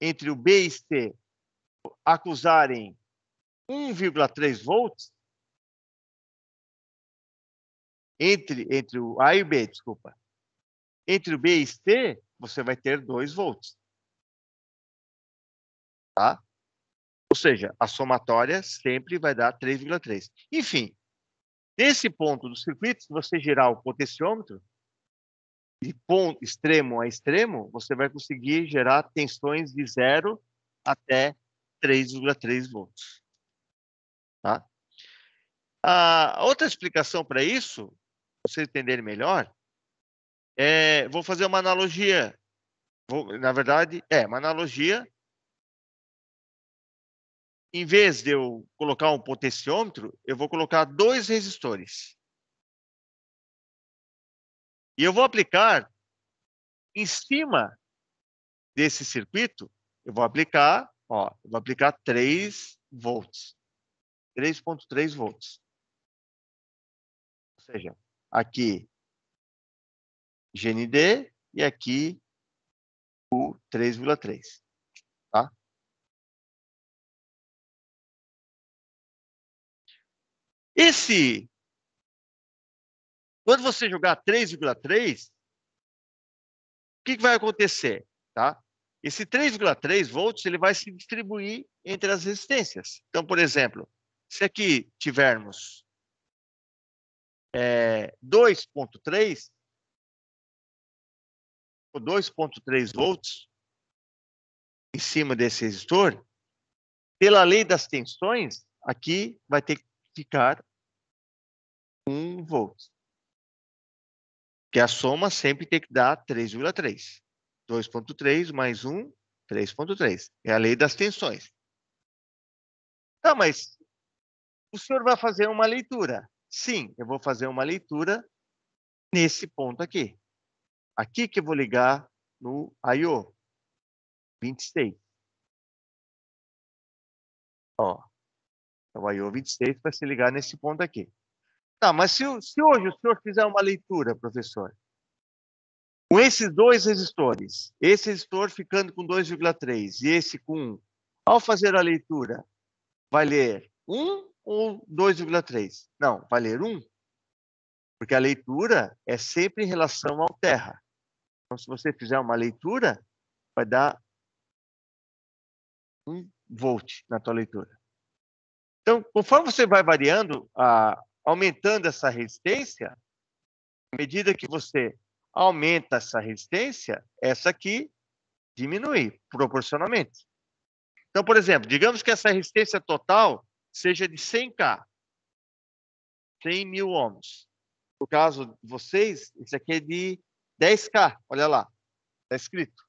entre o B e C acusarem 1,3 volts, entre, entre o A e o B, desculpa, entre o B e C, você vai ter 2 volts. Tá? Ou seja, a somatória sempre vai dar 3,3. Enfim, desse ponto do circuito, se você girar o potenciômetro, de ponto extremo a extremo, você vai conseguir gerar tensões de 0 até 3,3 volts. Tá? A outra explicação para isso, para vocês entenderem melhor, é, vou fazer uma analogia. Vou, na verdade, é uma analogia. Em vez de eu colocar um potenciômetro, eu vou colocar dois resistores. E eu vou aplicar em cima desse circuito, eu vou aplicar, ó, eu vou aplicar 3 volts. 3.3 volts. Ou seja, aqui GND e aqui o 3,3, tá? Esse quando você jogar 3,3, o que, que vai acontecer? Tá? Esse 3,3 volts ele vai se distribuir entre as resistências. Então, por exemplo, se aqui tivermos é, 2,3 2,3 volts em cima desse resistor, pela lei das tensões, aqui vai ter que ficar 1 volt que a soma sempre tem que dar 3,3. 2,3 mais 1, 3,3. É a lei das tensões. Tá, mas o senhor vai fazer uma leitura. Sim, eu vou fazer uma leitura nesse ponto aqui. Aqui que eu vou ligar no I.O. 26. Ó, então, o I.O. 26 vai se ligar nesse ponto aqui. Tá, mas se, se hoje o senhor fizer uma leitura, professor, com esses dois resistores, esse resistor ficando com 2,3 e esse com 1, ao fazer a leitura, vai ler 1 ou 2,3? Não, vai ler 1, porque a leitura é sempre em relação ao terra. Então, se você fizer uma leitura, vai dar 1 volt na tua leitura. Então, conforme você vai variando a, aumentando essa resistência, à medida que você aumenta essa resistência, essa aqui diminui proporcionalmente. Então, por exemplo, digamos que essa resistência total seja de 100K, 100 mil ohms. No caso de vocês, isso aqui é de 10K, olha lá, está escrito.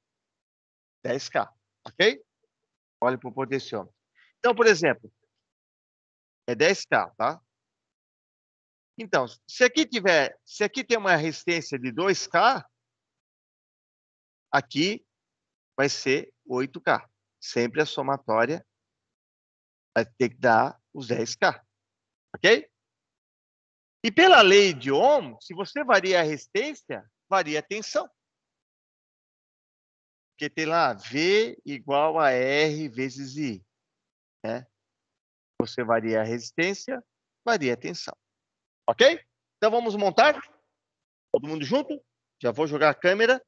10K, ok? Olha para o potenciômetro. Então, por exemplo, é 10K, tá? Então, se aqui tiver, se aqui tem uma resistência de 2K, aqui vai ser 8K. Sempre a somatória vai ter que dar os 10K. Ok? E pela lei de Ohm, se você varia a resistência, varia a tensão. Porque tem lá V igual a R vezes I. Né? Você varia a resistência, varia a tensão. Ok? Então vamos montar. Todo mundo junto. Já vou jogar a câmera.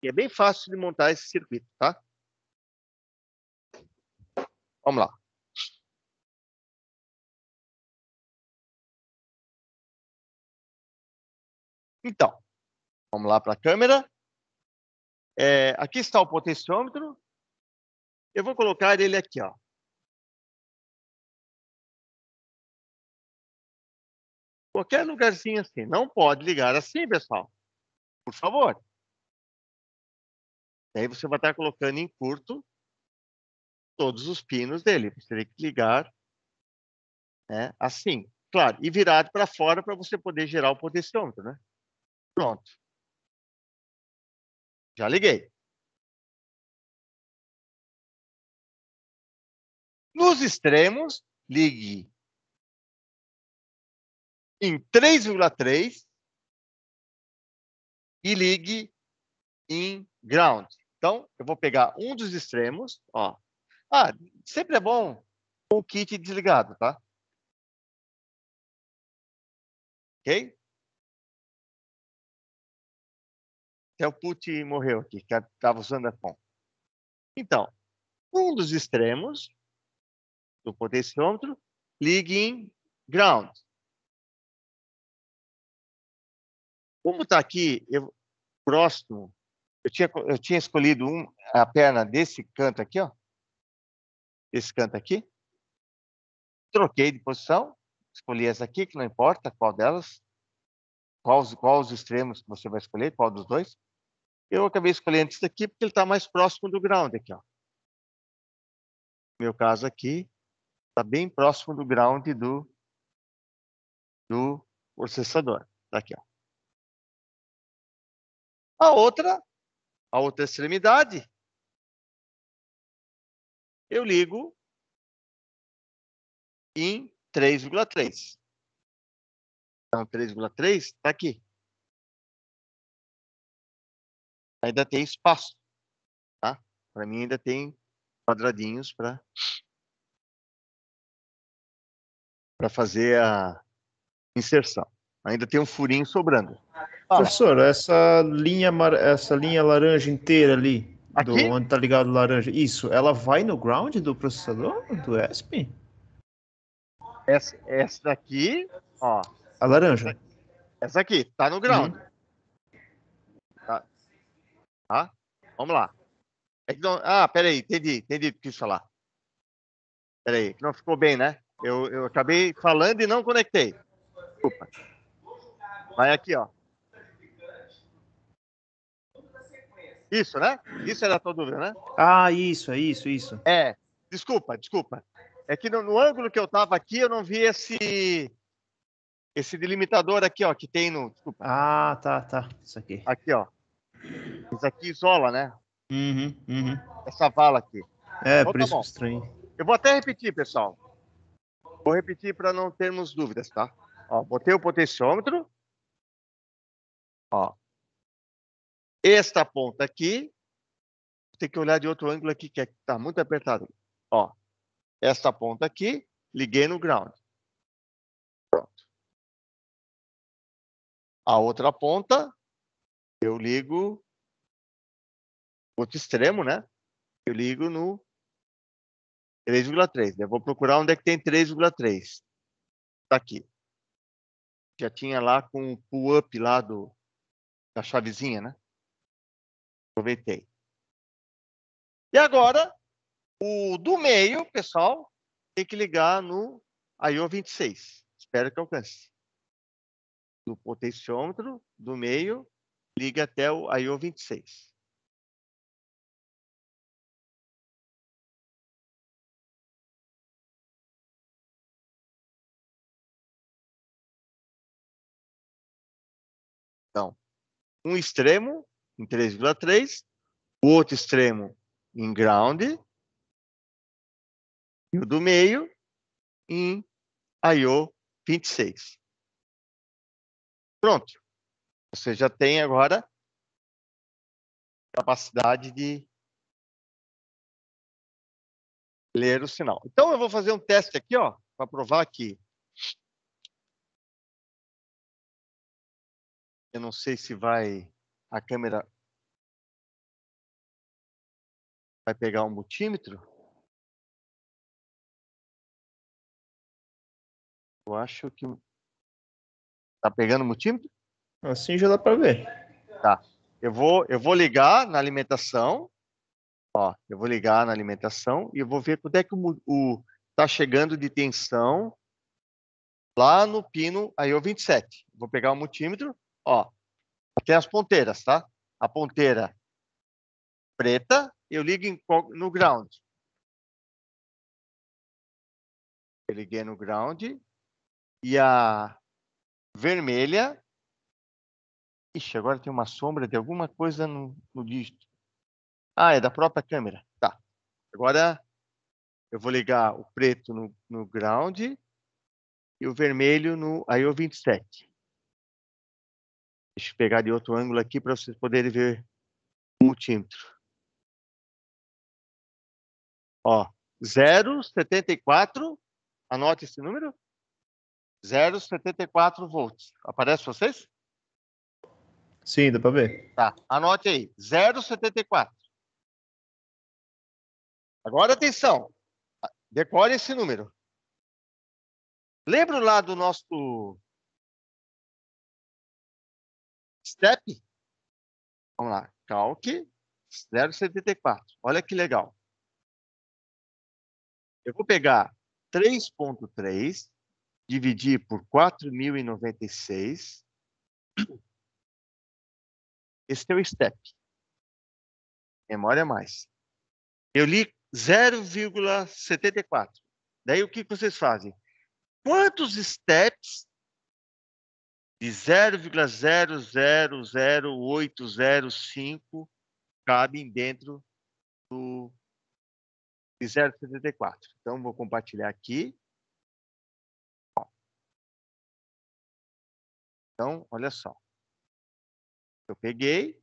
E é bem fácil de montar esse circuito, tá? Vamos lá. Então, vamos lá para a câmera. É, aqui está o potenciômetro. Eu vou colocar ele aqui, ó. qualquer lugarzinho assim. Não pode ligar assim, pessoal. Por favor. Daí você vai estar colocando em curto todos os pinos dele. Você tem que ligar né, assim. Claro, e virado para fora para você poder gerar o potenciômetro, né? Pronto. Já liguei. Nos extremos, ligue em 3,3 e ligue em ground. Então, eu vou pegar um dos extremos, ó. Ah, sempre é bom o kit desligado, tá? Ok? Até o put morreu aqui, que estava usando a pom. Então, um dos extremos do potenciômetro ligue em ground. Como está aqui eu, próximo, eu tinha, eu tinha escolhido um, a perna desse canto aqui, ó, esse canto aqui. Troquei de posição, escolhi essa aqui, que não importa qual delas, qual, qual os extremos que você vai escolher, qual dos dois. Eu acabei escolhendo esse daqui porque ele está mais próximo do ground aqui. Ó. meu caso aqui, está bem próximo do ground do, do processador. Está aqui, ó. A outra, a outra extremidade, eu ligo em 3,3. Então, 3,3 está aqui. Ainda tem espaço, tá? Para mim ainda tem quadradinhos para para fazer a inserção. Ainda tem um furinho sobrando. Fala. Professor, essa linha, essa linha laranja inteira ali, do, onde tá ligado laranja, isso, ela vai no ground do processador, do ESP? Essa, essa daqui, ó. A laranja. Essa aqui, tá no ground. Hum. Tá. tá. Vamos lá. É que não... Ah, peraí, entendi, entendi o que quis falar. Peraí, não ficou bem, né? Eu, eu acabei falando e não conectei. Desculpa. Vai aqui, ó. Isso, né? Isso era a tua dúvida, né? Ah, isso, é isso, isso. É. Desculpa, desculpa. É que no, no ângulo que eu estava aqui, eu não vi esse esse delimitador aqui, ó, que tem no. Desculpa. Ah, tá, tá. Isso aqui. Aqui, ó. Isso aqui isola, né? Uhum, uhum. Essa vala aqui. É, então, por tá isso bom. estranho. Eu vou até repetir, pessoal. Vou repetir para não termos dúvidas, tá? Ó, botei o potenciômetro. Ó, esta ponta aqui, tem que olhar de outro ângulo aqui, que é está muito apertado. Ó, esta ponta aqui, liguei no ground. Pronto. A outra ponta, eu ligo outro extremo, né? Eu ligo no 3,3. Né? Vou procurar onde é que tem 3,3. está aqui. Já tinha lá com o pull-up lá do, da chavezinha, né? Aproveitei. E agora, o do meio, pessoal, tem que ligar no IO 26. Espero que alcance. Do potenciômetro do meio, liga até o IO 26. Então, um extremo em 3,3, o outro extremo em ground e o do meio em IO 26. Pronto. Você já tem agora capacidade de ler o sinal. Então eu vou fazer um teste aqui, ó, para provar que eu não sei se vai a câmera vai pegar um multímetro. Eu acho que tá pegando o multímetro? Assim já dá para ver. Tá. Eu vou eu vou ligar na alimentação. Ó, eu vou ligar na alimentação e eu vou ver quando é que o, o tá chegando de tensão lá no pino aí é o 27. Vou pegar o multímetro, ó, tem as ponteiras, tá? A ponteira preta, eu ligo em, no ground. Eu liguei no ground. E a vermelha. Ixi, agora tem uma sombra de alguma coisa no, no Ah, é da própria câmera. Tá. Agora eu vou ligar o preto no, no ground e o vermelho no é IO27. Deixa eu pegar de outro ângulo aqui para vocês poderem ver o multímetro. Ó, 0,74, anote esse número, 0,74 volts. Aparece vocês? Sim, dá para ver. Tá, anote aí, 0,74. Agora atenção, decore esse número. Lembra lá do nosso step. Vamos lá, calc 0,74. Olha que legal. Eu vou pegar 3,3, dividir por 4.096. Esse é o step. Memória mais. Eu li 0,74. Daí o que vocês fazem? Quantos steps de 0,000805 cabem dentro do de 0,74. Então, vou compartilhar aqui. Então, olha só. Eu peguei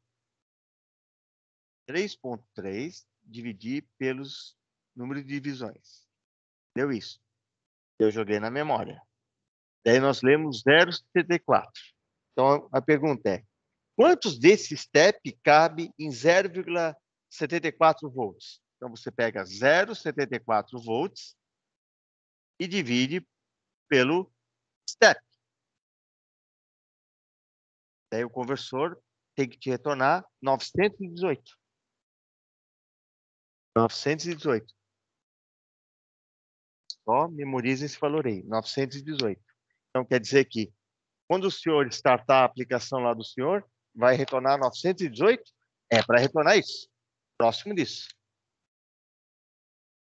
3,3, dividi pelos números de divisões. Deu isso. Eu joguei na memória. Daí nós lemos 0,74. Então a pergunta é: quantos desse step cabe em 0,74 volts? Então você pega 0,74 volts e divide pelo step. Daí o conversor tem que te retornar 918. 918. Só memoriza esse valor aí, 918. Então, quer dizer que quando o senhor startar a aplicação lá do senhor, vai retornar 918? É para retornar isso, próximo disso.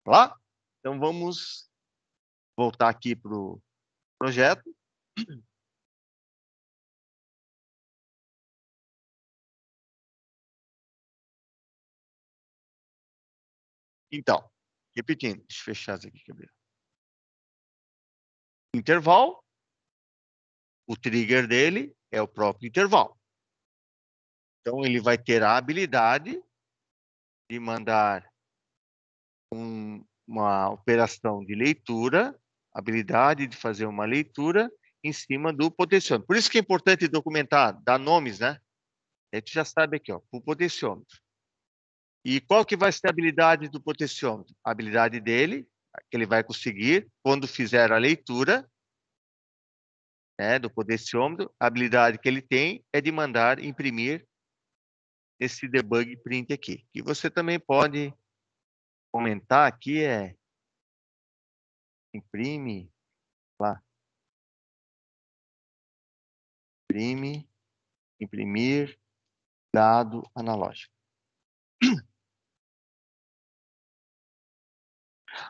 Tá lá? Então, vamos voltar aqui para o projeto. Então, repetindo, deixa eu fechar isso aqui, Gabriel. Intervalo, o trigger dele é o próprio intervalo. Então, ele vai ter a habilidade de mandar um, uma operação de leitura, habilidade de fazer uma leitura em cima do potenciômetro. Por isso que é importante documentar, dar nomes, né? A gente já sabe aqui, ó, o potenciômetro. E qual que vai ser a habilidade do potenciômetro? A habilidade dele, que ele vai conseguir quando fizer a leitura, né, do potenciômetro, a habilidade que ele tem é de mandar imprimir esse debug print aqui. Que você também pode comentar aqui é imprime lá imprime imprimir dado analógico.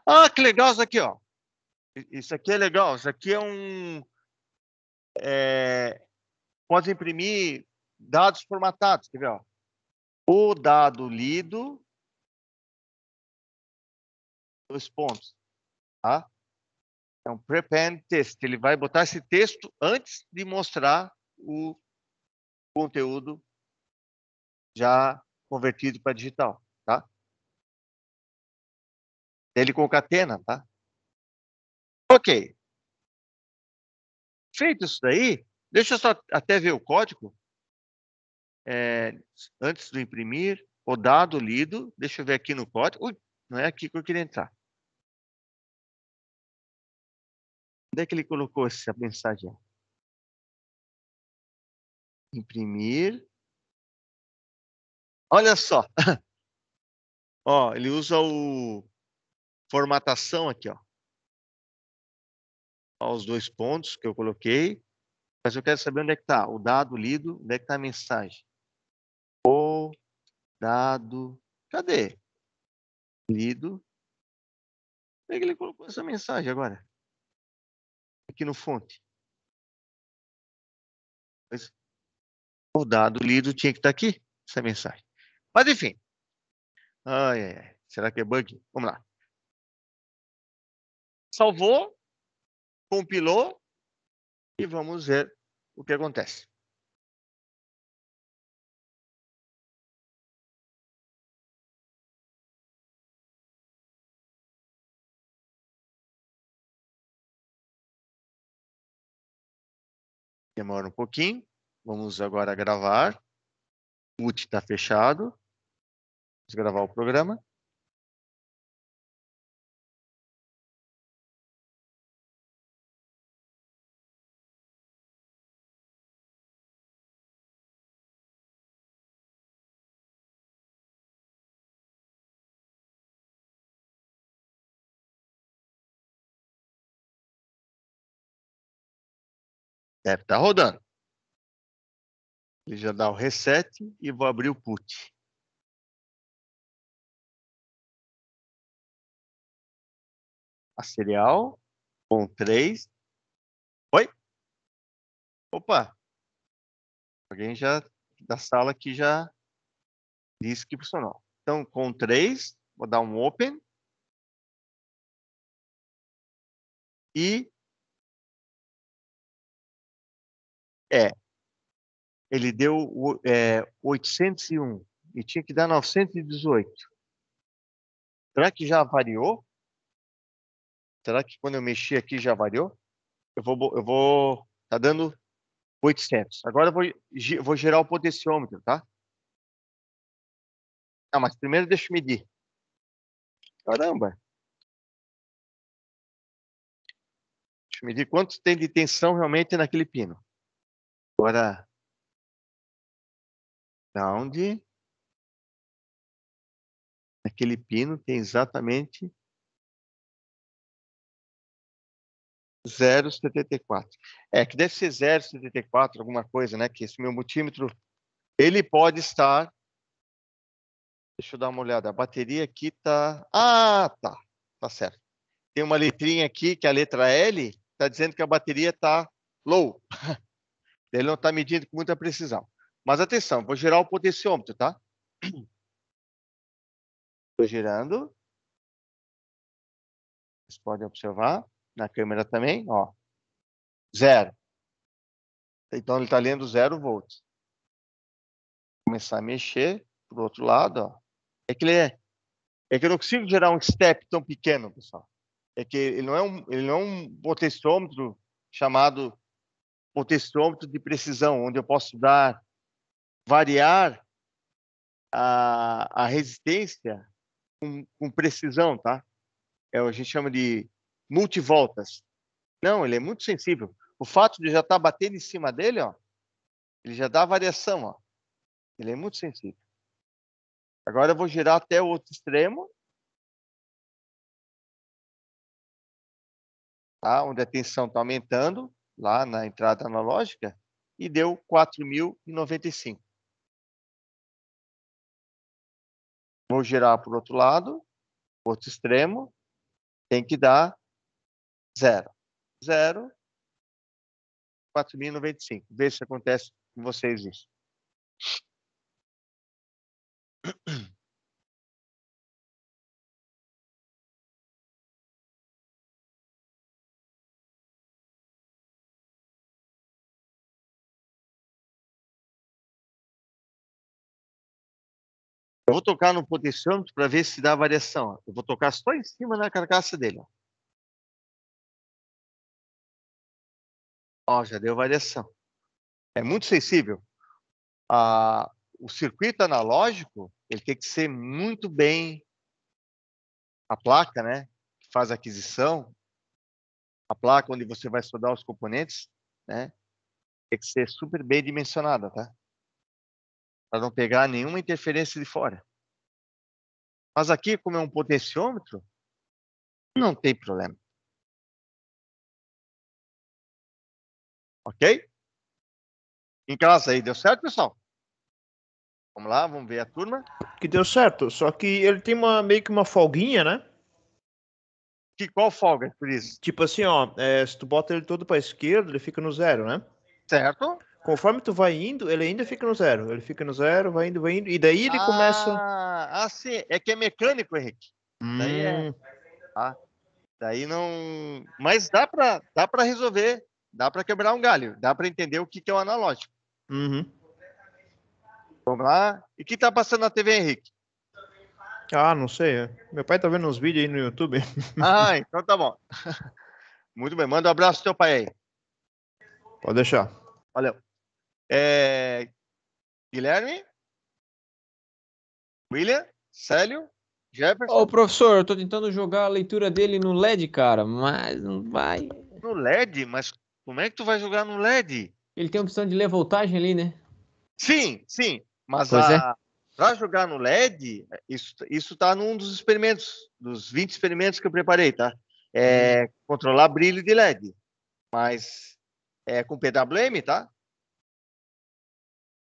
Ah, que legal isso aqui, ó. Isso aqui é legal. Isso aqui é um é, pode imprimir dados formatados. Quer ver? Ó. O dado lido, dois pontos. Tá? Então, é prepend text. Ele vai botar esse texto antes de mostrar o conteúdo já convertido para digital. Tá? Ele concatena, tá? Ok. Feito isso daí, deixa eu só até ver o código. É, antes do imprimir, o dado lido, deixa eu ver aqui no código. Ui, não é aqui que eu queria entrar. Onde é que ele colocou essa mensagem? Imprimir. Olha só. ó, ele usa o formatação aqui, ó aos dois pontos que eu coloquei, mas eu quero saber onde é que está o dado lido, onde é que está a mensagem. O dado, cadê? Lido. Onde é que ele colocou essa mensagem agora? Aqui no fonte. O dado lido tinha que estar tá aqui, essa mensagem. Mas enfim. Ai, ai, ai. Será que é bug? Vamos lá. Salvou, compilou e vamos ver o que acontece. Demora um pouquinho. Vamos agora gravar. O UT está fechado. Vamos gravar o programa. Deve estar tá rodando. Ele já dá o reset e vou abrir o put. A serial com 3. Oi? Opa! Alguém já da sala que já disse que funcionou. Então, com 3, vou dar um open. E É. Ele deu é, 801 e tinha que dar 918. Será que já variou? Será que quando eu mexi aqui já variou? Eu vou, eu vou, tá dando 800. Agora eu vou, vou gerar o potenciômetro, tá? Ah, mas primeiro deixa eu medir. Caramba! Deixa eu medir quanto tem de tensão realmente naquele pino. Agora, onde aquele pino tem é exatamente 0,74. É que deve ser 0,74 alguma coisa, né? Que esse meu multímetro ele pode estar Deixa eu dar uma olhada. A bateria aqui tá. Ah, tá. Tá certo. Tem uma letrinha aqui que é a letra L, tá dizendo que a bateria tá low. Ele não está medindo com muita precisão. Mas atenção, vou girar o potenciômetro, tá? Estou girando. Vocês podem observar na câmera também, ó. Zero. Então ele está lendo zero volts. Vou começar a mexer pro outro lado, ó. É que ele é, é que eu não consigo gerar um step tão pequeno, pessoal. É que ele não é um, ele não é um potenciômetro chamado um textômetro de precisão, onde eu posso dar, variar a, a resistência com, com precisão, tá? É, a gente chama de multivoltas. Não, ele é muito sensível. O fato de já estar tá batendo em cima dele, ó, ele já dá variação, ó. Ele é muito sensível. Agora eu vou girar até o outro extremo. Tá? Onde a tensão está aumentando lá na entrada analógica e deu 4.095. Vou girar para o outro lado, outro extremo, tem que dar zero. Zero, 4.095. Vê se acontece com vocês isso. Eu vou tocar no potenciômetro para ver se dá variação. Eu vou tocar só em cima na carcaça dele. Ó. ó já deu variação. É muito sensível. Ah, o circuito analógico ele tem que ser muito bem a placa, né? Que faz a aquisição, a placa onde você vai estudar os componentes, né? Tem que ser super bem dimensionada, tá? para não pegar nenhuma interferência de fora. Mas aqui, como é um potenciômetro, não tem problema. Ok? Em casa aí, deu certo, pessoal? Vamos lá, vamos ver a turma. Que deu certo, só que ele tem uma, meio que uma folguinha, né? Que qual folga, Cris? Tipo assim, ó, é, se tu bota ele todo para esquerda, ele fica no zero, né? Certo. Conforme tu vai indo, ele ainda fica no zero. Ele fica no zero, vai indo, vai indo. E daí ele ah, começa. Ah, sim. É que é mecânico, Henrique. Hum. Daí é. Hum. Ah, daí não. Mas dá pra, dá pra resolver. Dá pra quebrar um galho. Dá pra entender o que, que é o analógico. Uhum. Vamos lá. E o que tá passando na TV, Henrique? Ah, não sei. Meu pai tá vendo uns vídeos aí no YouTube. Ah, então tá bom. Muito bem. Manda um abraço pro teu pai aí. Pode deixar. Valeu. É... Guilherme? William? Célio? Jefferson? Ô, oh, professor, eu tô tentando jogar a leitura dele no LED, cara, mas não vai. No LED? Mas como é que tu vai jogar no LED? Ele tem a opção de ler voltagem ali, né? Sim, sim. Mas a... É. Para jogar no LED, isso, isso tá num dos experimentos, dos 20 experimentos que eu preparei, tá? É hum. controlar brilho de LED. Mas é com PWM, tá?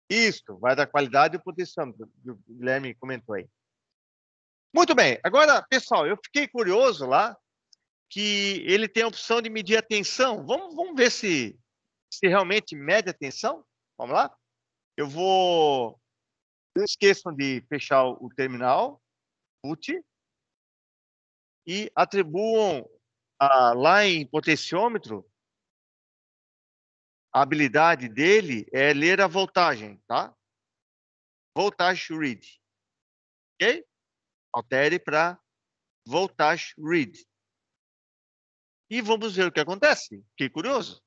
Isso, vai da qualidade e proteção, que o Guilherme comentou aí. Muito bem, agora, pessoal, eu fiquei curioso lá que ele tem a opção de medir a tensão. Vamos, vamos ver se, se realmente mede a tensão? Vamos lá? Eu vou. Não esqueçam de fechar o terminal, put, e atribuam a, lá em potenciômetro a habilidade dele é ler a voltagem, tá? Voltage read. Ok? Altere para voltage read. E vamos ver o que acontece. Que curioso.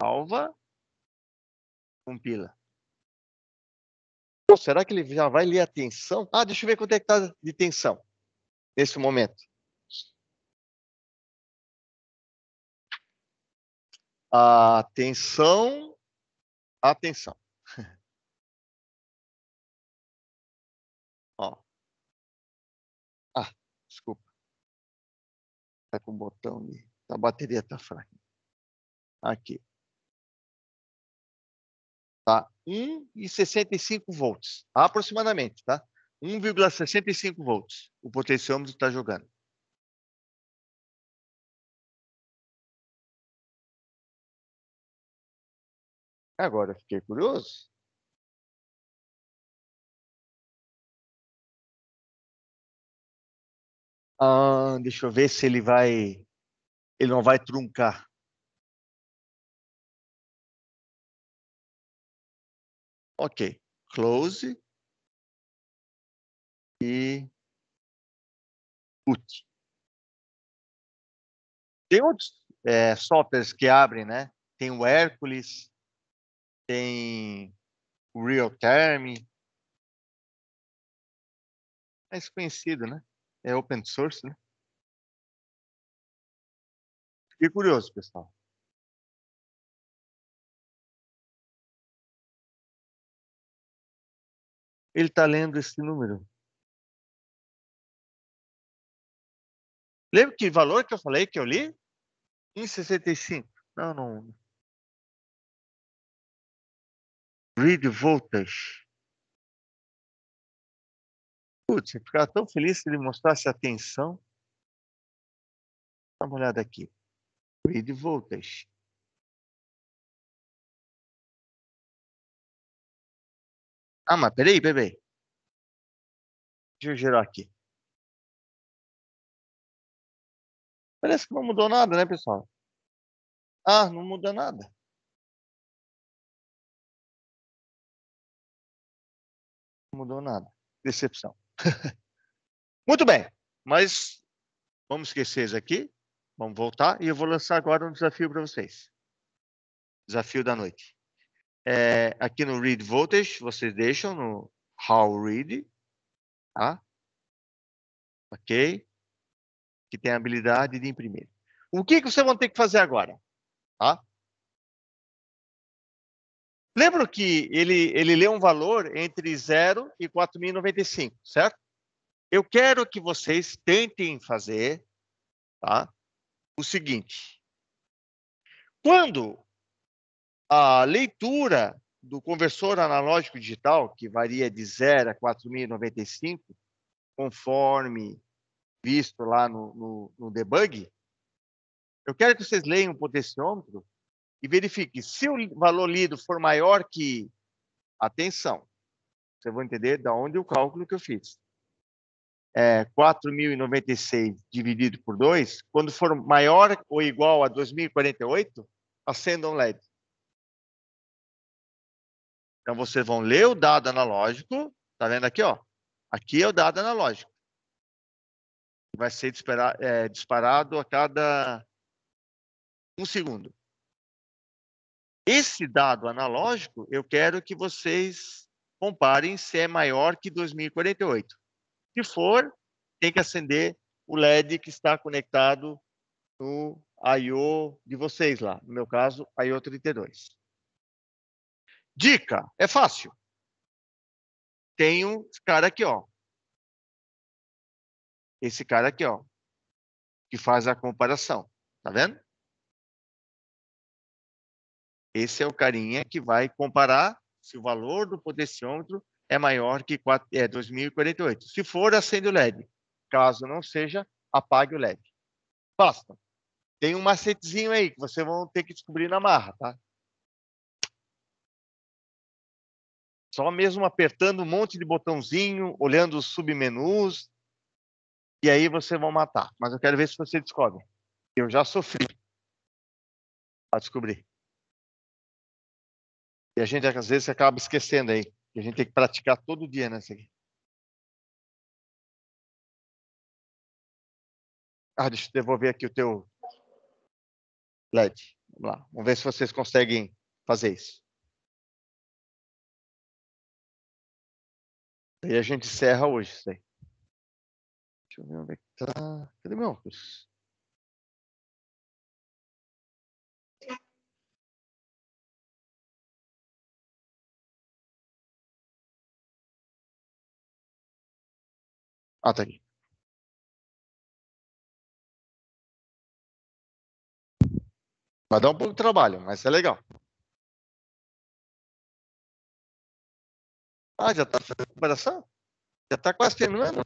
Salva. Compila. Pô, será que ele já vai ler a tensão? Ah, deixa eu ver quanto é que está de tensão nesse momento. Atenção, atenção. Ó. Ah, desculpa. Tá com o botão ali. A bateria tá fraca. Aqui. Tá? 1,65 volts, aproximadamente, tá? 1,65 volts o potenciômetro está jogando. Agora fiquei curioso. Ah, deixa eu ver se ele vai. Ele não vai truncar. Ok. Close. E. Put. Tem outros é, softwares que abrem, né? Tem o Hércules, tem o Real Term. Mais é conhecido, né? É open source, né? Fiquei curioso, pessoal. Ele está lendo esse número. Lembra que valor que eu falei que eu li? 1,65. Não, não. Reed Voltas. Putz, eu ficava tão feliz se ele mostrasse atenção. Dá uma olhada aqui. Reed Voltas. Ah, mas peraí, peraí. Deixa eu girar aqui. Parece que não mudou nada, né, pessoal? Ah, não muda nada. mudou nada. Decepção. Muito bem, mas vamos esquecer isso aqui. Vamos voltar e eu vou lançar agora um desafio para vocês. Desafio da noite. É, aqui no Read Voltage, vocês deixam no How Read, tá? Ok? Que tem a habilidade de imprimir. O que, que vocês vão ter que fazer agora? Tá? Lembra que ele, ele lê um valor entre 0 e 4.095, certo? Eu quero que vocês tentem fazer tá, o seguinte. Quando a leitura do conversor analógico digital, que varia de 0 a 4.095, conforme visto lá no, no, no debug, eu quero que vocês leiam o potenciômetro e verifique se o valor lido for maior que. Atenção, vocês vão entender de onde o cálculo que eu fiz. É 4.096 dividido por 2, quando for maior ou igual a 2.048, acenda um LED. Então, vocês vão ler o dado analógico, tá vendo aqui, ó? Aqui é o dado analógico. Vai ser é, disparado a cada um segundo. Esse dado analógico, eu quero que vocês comparem se é maior que 2048. Se for, tem que acender o LED que está conectado no I.O. de vocês lá, no meu caso, I.O. 32. Dica, é fácil. Tem um cara aqui, ó. Esse cara aqui, ó, que faz a comparação, tá vendo? Esse é o carinha que vai comparar se o valor do potenciômetro é maior que 4, é, 2048. Se for, acende o LED. Caso não seja, apague o LED. Basta. Tem um macetezinho aí que vocês vão ter que descobrir na marra, tá? Só mesmo apertando um monte de botãozinho, olhando os submenus, e aí vocês vão matar. Mas eu quero ver se você descobre. Eu já sofri para descobrir. E a gente, às vezes, acaba esquecendo aí. Que a gente tem que praticar todo dia nessa né, aqui. Ah, deixa eu devolver aqui o teu LED. Vamos lá. Vamos ver se vocês conseguem fazer isso. E a gente encerra hoje. Isso aí. Deixa eu ver onde é que tá. Cadê meu óculos? Ah, tá aqui. Vai dar um pouco de trabalho, mas é legal. Ah, já está fazendo recuperação? Já está quase terminando?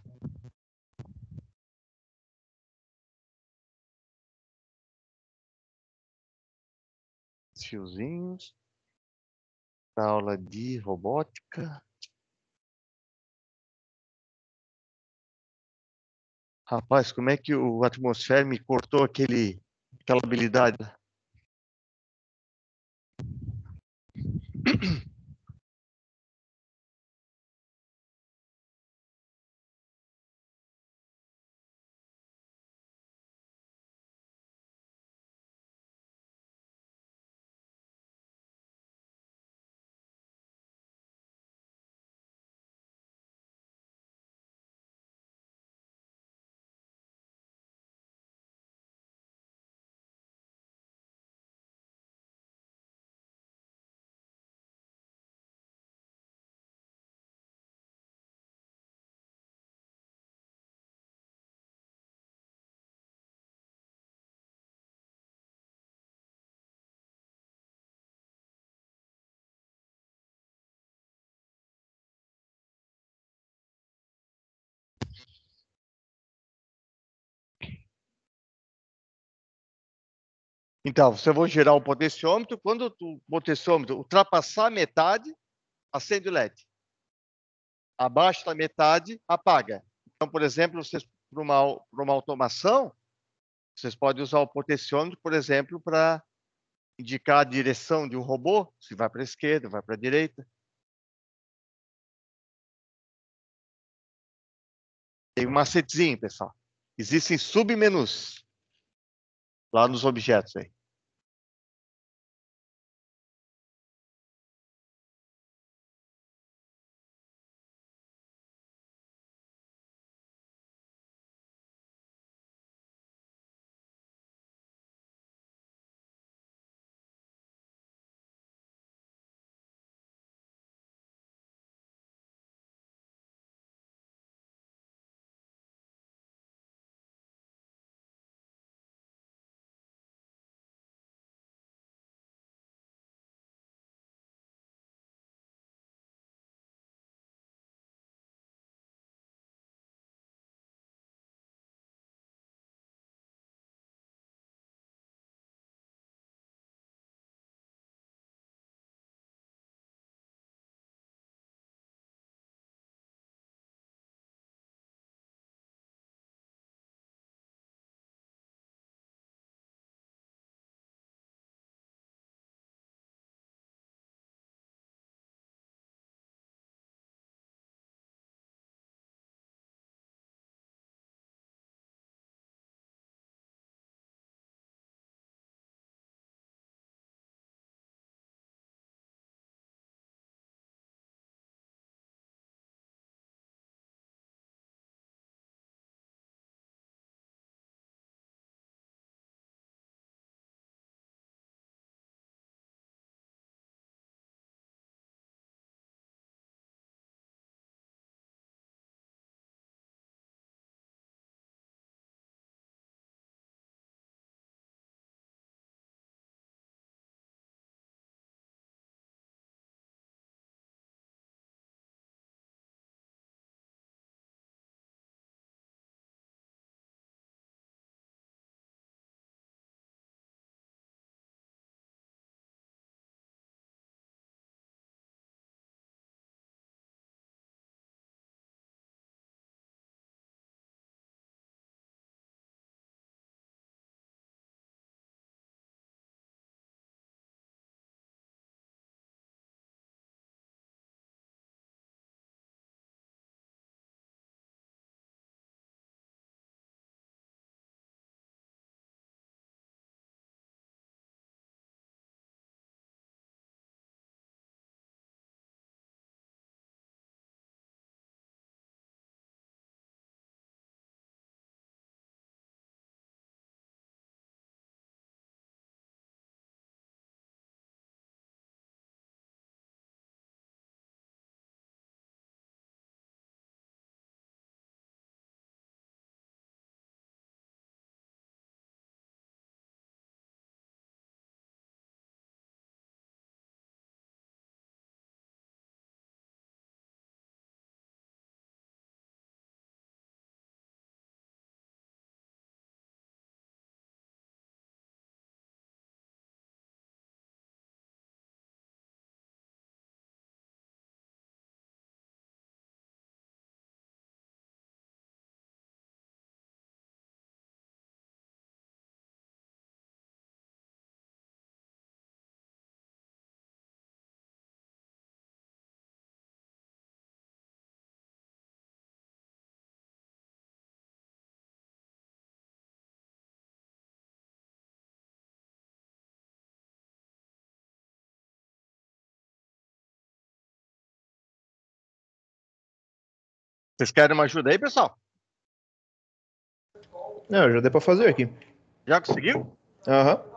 Fiozinhos. Da aula de robótica. Rapaz, como é que o atmosfera me cortou aquele, aquela habilidade? Então, você vai gerar o potenciômetro, quando o potenciômetro ultrapassar a metade, acende o LED. Abaixo da metade, apaga. Então, por exemplo, vocês para uma, uma automação, vocês podem usar o potenciômetro, por exemplo, para indicar a direção de um robô, se vai para a esquerda, vai para a direita. Tem um macetezinho, pessoal. Existem submenus lá nos objetos aí. Vocês querem uma ajuda aí, pessoal? Não, já deu para fazer aqui. Já conseguiu? Aham. Uhum.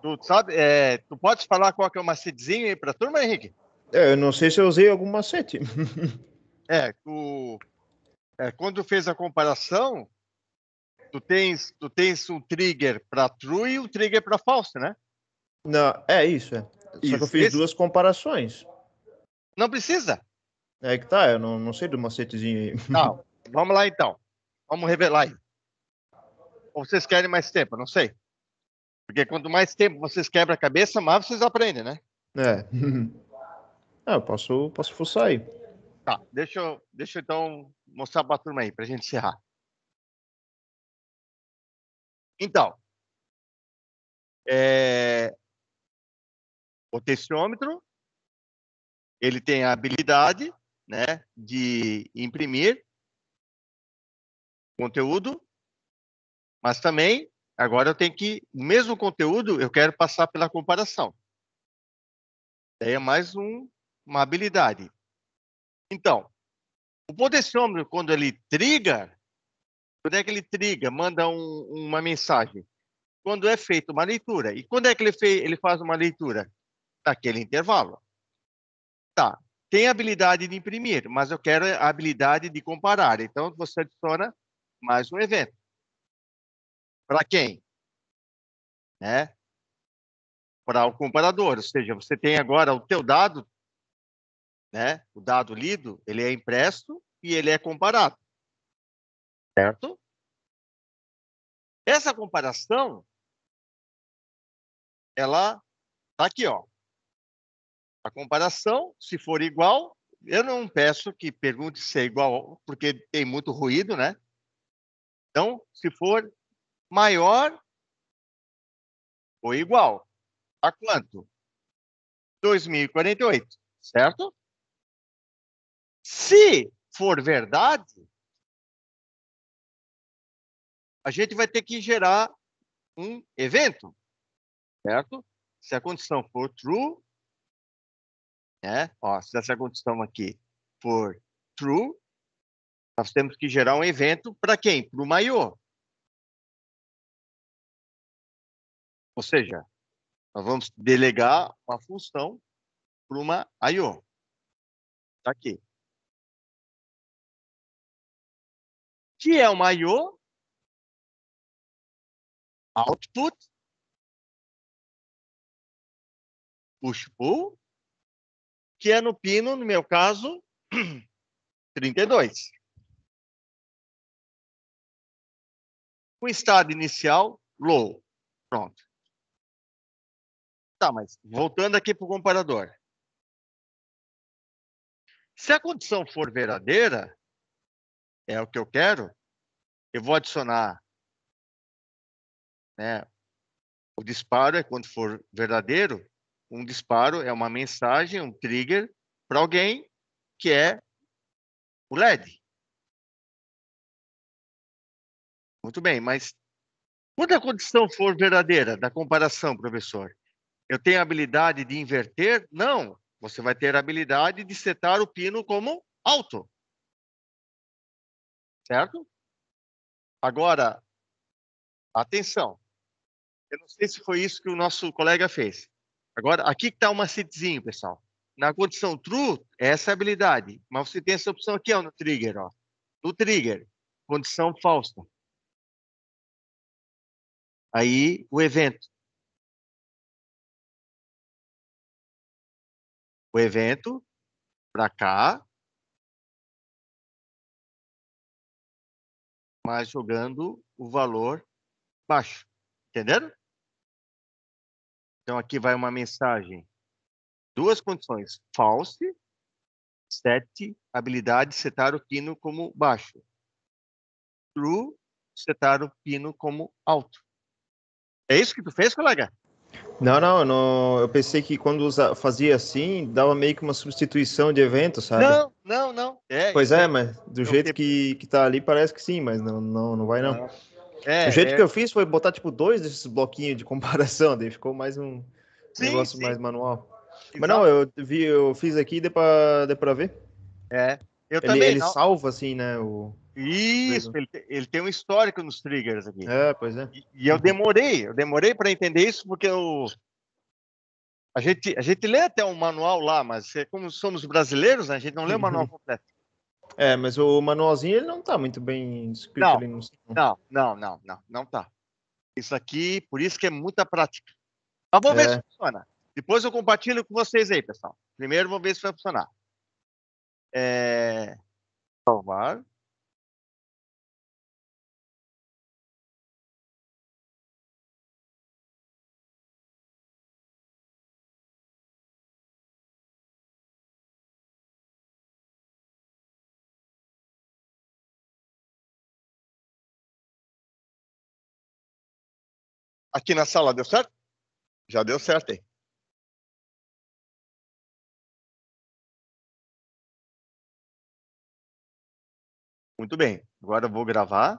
Tu sabe, é, tu pode falar qual que é o macetezinho aí pra turma, Henrique? É, eu não sei se eu usei algum macete. é, tu... É, quando fez a comparação, tu tens, tu tens um trigger para true e um trigger para false, né? Não, é isso, é. Só isso, que eu fiz esse... duas comparações. Não precisa. É que tá, eu não, não sei do macetezinho aí. Não, tá, vamos lá então. Vamos revelar aí. Ou vocês querem mais tempo? Não sei. Porque quanto mais tempo vocês quebram a cabeça, mais vocês aprendem, né? É. Ah, eu posso, posso fuçar aí. Tá, deixa eu, deixa eu então mostrar pra turma aí, pra gente encerrar. Então, é... o tensiômetro, ele tem a habilidade, né, de imprimir conteúdo, mas também agora eu tenho que o mesmo conteúdo eu quero passar pela comparação. é mais um, uma habilidade. Então, o potenciômetro quando ele triga, quando é que ele triga, manda um, uma mensagem? Quando é feita uma leitura. E quando é que ele, fez, ele faz uma leitura? Naquele intervalo. Tá, tem a habilidade de imprimir, mas eu quero a habilidade de comparar. Então, você adiciona mais um evento. Para quem? Né? Para o comparador, ou seja, você tem agora o teu dado, né? o dado lido, ele é impresso e ele é comparado. Certo? Essa comparação, ela está aqui, ó a comparação, se for igual, eu não peço que pergunte se é igual, porque tem muito ruído, né? Então, se for maior ou igual a quanto? 2048, certo? Se for verdade, a gente vai ter que gerar um evento, certo? Se a condição for true, né? Ó, se essa condição aqui for true, nós temos que gerar um evento para quem? Para o maior. Ou seja, nós vamos delegar uma função para uma IO. Está aqui. que é uma IO output push pull que é no pino, no meu caso, 32. O estado inicial, low. Pronto. Tá, mas voltando aqui para o comparador. Se a condição for verdadeira, é o que eu quero, eu vou adicionar né, o disparo é quando for verdadeiro, um disparo é uma mensagem, um trigger para alguém que é o LED. Muito bem, mas quando a condição for verdadeira da comparação, professor, eu tenho a habilidade de inverter? Não, você vai ter a habilidade de setar o pino como alto. Certo? Agora, atenção. Eu não sei se foi isso que o nosso colega fez. Agora, aqui está uma macetezinho, pessoal. Na condição true, é essa habilidade. Mas você tem essa opção aqui ó, no trigger. Ó. No trigger, condição falsa. Aí, o evento. O evento, para cá. Mas jogando o valor baixo. Entenderam? Então aqui vai uma mensagem. Duas condições. False. Set. Habilidade setar o pino como baixo. True. Setar o pino como alto. É isso que tu fez, colega? Não, não, não, eu pensei que quando usa, fazia assim, dava meio que uma substituição de evento, sabe? Não, não, não. É, pois é, então, mas do jeito que, que tá ali parece que sim, mas não, não, não vai não. não. Ah. É, o jeito é... que eu fiz foi botar, tipo, dois desses bloquinhos de comparação, daí ficou mais um sim, negócio sim. mais manual. Exato. Mas não, eu vi, eu fiz aqui e deu pra, deu pra ver. É. Eu ele, também. Ele não. salva, assim, né? O... Isso, ele, ele, tem um histórico nos triggers aqui. É, pois é. E, e eu demorei, eu demorei para entender isso, porque eu, a gente, a gente lê até um manual lá, mas é como somos brasileiros, né, a gente não lê o uhum. manual completo. É, mas o manualzinho ele não tá muito bem descrito não, ali no Não, não, não, não, não tá. Isso aqui, por isso que é muita prática. Mas vamos é. ver se funciona. Depois eu compartilho com vocês aí, pessoal. Primeiro vamos ver se vai funcionar. É... Salvar. Aqui na sala deu certo? Já deu certo aí. Muito bem. Agora eu vou gravar.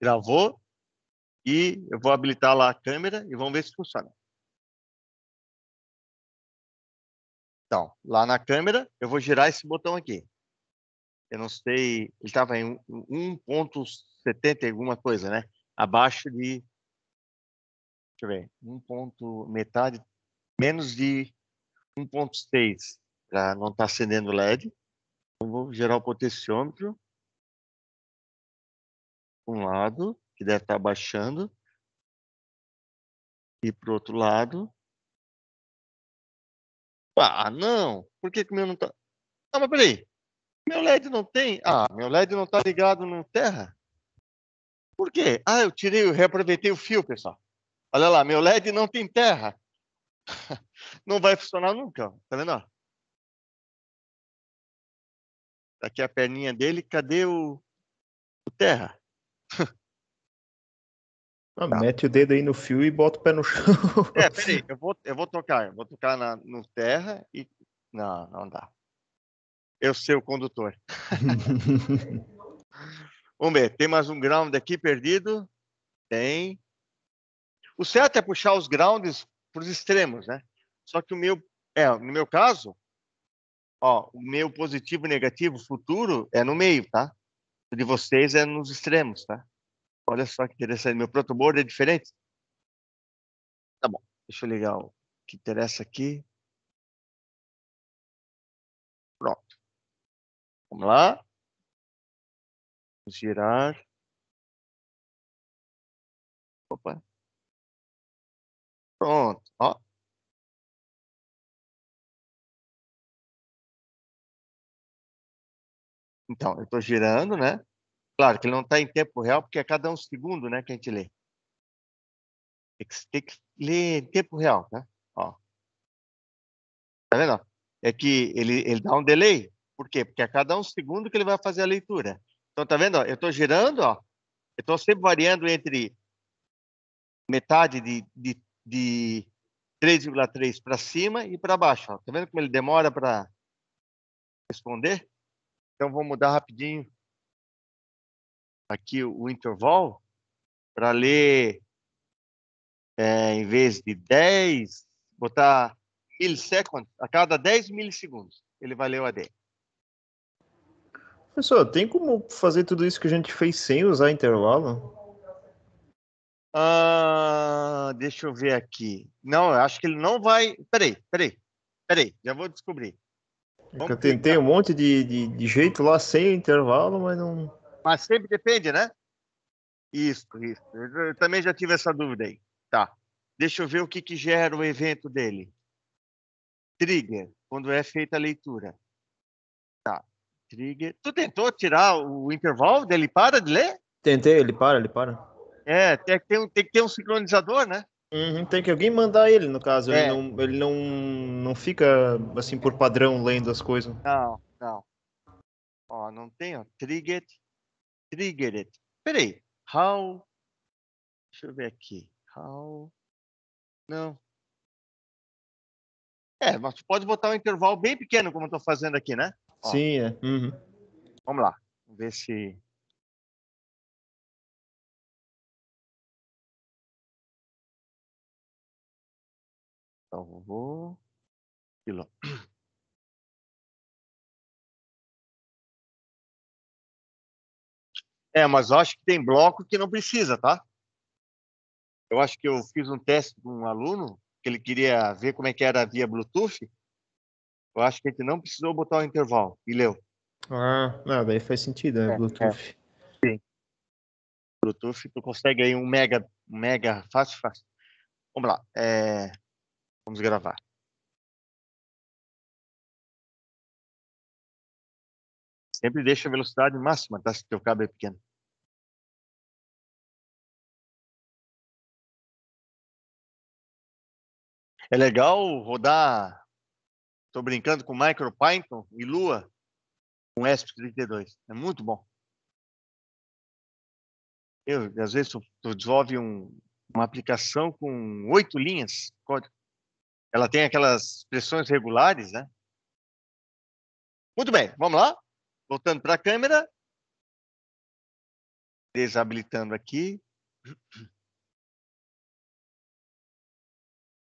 Gravou e eu vou habilitar lá a câmera e vamos ver se funciona. Então, lá na câmera, eu vou girar esse botão aqui. Eu não sei, ele estava em 1.70 alguma coisa, né? Abaixo de, deixa eu ver, 1 metade, menos de 1.6, para não estar tá acendendo LED. Eu então, vou gerar o potenciômetro um lado, que deve estar tá baixando, e para o outro lado. Ah, não! Por que, que o meu não está. Ah, mas peraí! Meu LED não tem. Ah, meu LED não está ligado no terra? Por quê? Ah, eu tirei, eu reaproveitei o fio, pessoal. Olha lá, meu LED não tem terra. Não vai funcionar nunca, tá vendo? Tá aqui a perninha dele, cadê o, o terra? Ah, tá. Mete o dedo aí no fio e bota o pé no chão. É, peraí, eu vou, eu vou tocar. Eu vou tocar na, no terra e. Não, não dá. Eu sei o condutor. Vamos ver, tem mais um ground aqui perdido? Tem. O certo é puxar os grounds para os extremos, né? Só que o meu. É, no meu caso, ó, o meu positivo e negativo futuro é no meio, tá? de vocês é nos extremos, tá? Olha só que interessante. Meu protoboard é diferente? Tá bom. Deixa eu ligar o que interessa aqui. Pronto. Vamos lá. Vamos girar. Opa. Pronto. Ó. Então, eu estou girando, né? Claro que ele não está em tempo real, porque é cada um segundo né, que a gente lê. Tem que ler em tempo real, né? Ó. Tá vendo? É que ele, ele dá um delay. Por quê? Porque é cada um segundo que ele vai fazer a leitura. Então, tá vendo? eu estou girando, ó. Eu estou sempre variando entre metade de, de, de 3,3 para cima e para baixo. Ó. Tá vendo como ele demora para responder? Então, vou mudar rapidinho aqui o intervalo para ler, é, em vez de 10, botar milliseconds, a cada 10 milissegundos ele vai ler o AD. Pessoal, tem como fazer tudo isso que a gente fez sem usar intervalo? Ah, deixa eu ver aqui. Não, eu acho que ele não vai. Peraí, peraí, peraí, já vou descobrir. Eu tentei um monte de, de, de, jeito lá sem intervalo, mas não. Mas sempre depende, né? Isso, isso. Eu, também já tive essa dúvida aí. Tá. Deixa eu ver o que, que gera o evento dele. Trigger, quando é feita a leitura. Tá. Trigger. Tu tentou tirar o intervalo dele? Para de ler? Tentei, ele para, ele para. É, tem tem que ter um sincronizador, né? Uhum, tem que alguém mandar ele, no caso. É. Ele, não, ele não, não fica, assim, por padrão lendo as coisas. Não, não. Ó, não tem, ó. Triggered. Triggered. Peraí. How. Deixa eu ver aqui. How. Não. É, mas tu pode botar um intervalo bem pequeno, como eu tô fazendo aqui, né? Ó. Sim, é. Uhum. Vamos lá. Vamos ver se. Salvou. Então, Aquilo. É, mas eu acho que tem bloco que não precisa, tá? Eu acho que eu fiz um teste com um aluno, que ele queria ver como é que era via Bluetooth. Eu acho que a gente não precisou botar o intervalo, e leu. Ah, não, ah, daí faz sentido, né? É, é. Bluetooth. É. Sim. Bluetooth, tu consegue aí um mega, um mega, fácil, fácil. Vamos lá. É... Vamos gravar. Sempre deixa a velocidade máxima, tá? Se teu cabo é pequeno. É legal rodar. Estou brincando com MicroPython e Lua com ESP32. É muito bom. Eu, às vezes, tu, desenvolve um, uma aplicação com oito linhas de código ela tem aquelas pressões regulares, né? Muito bem, vamos lá? Voltando para a câmera. Desabilitando aqui.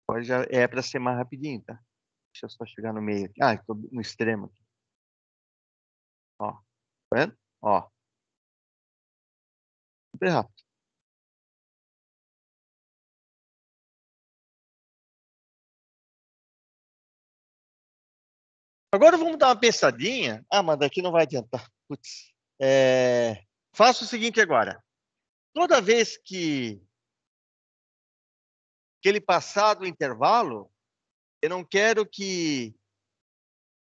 Agora já é para ser mais rapidinho, tá? Deixa eu só chegar no meio aqui. Ah, estou no extremo aqui. Ó, tá vendo? Ó. Super rápido. Agora vamos dar uma pensadinha. Ah, mas daqui não vai adiantar. Putz. É... o seguinte agora. Toda vez que, ele passar do intervalo, eu não quero que,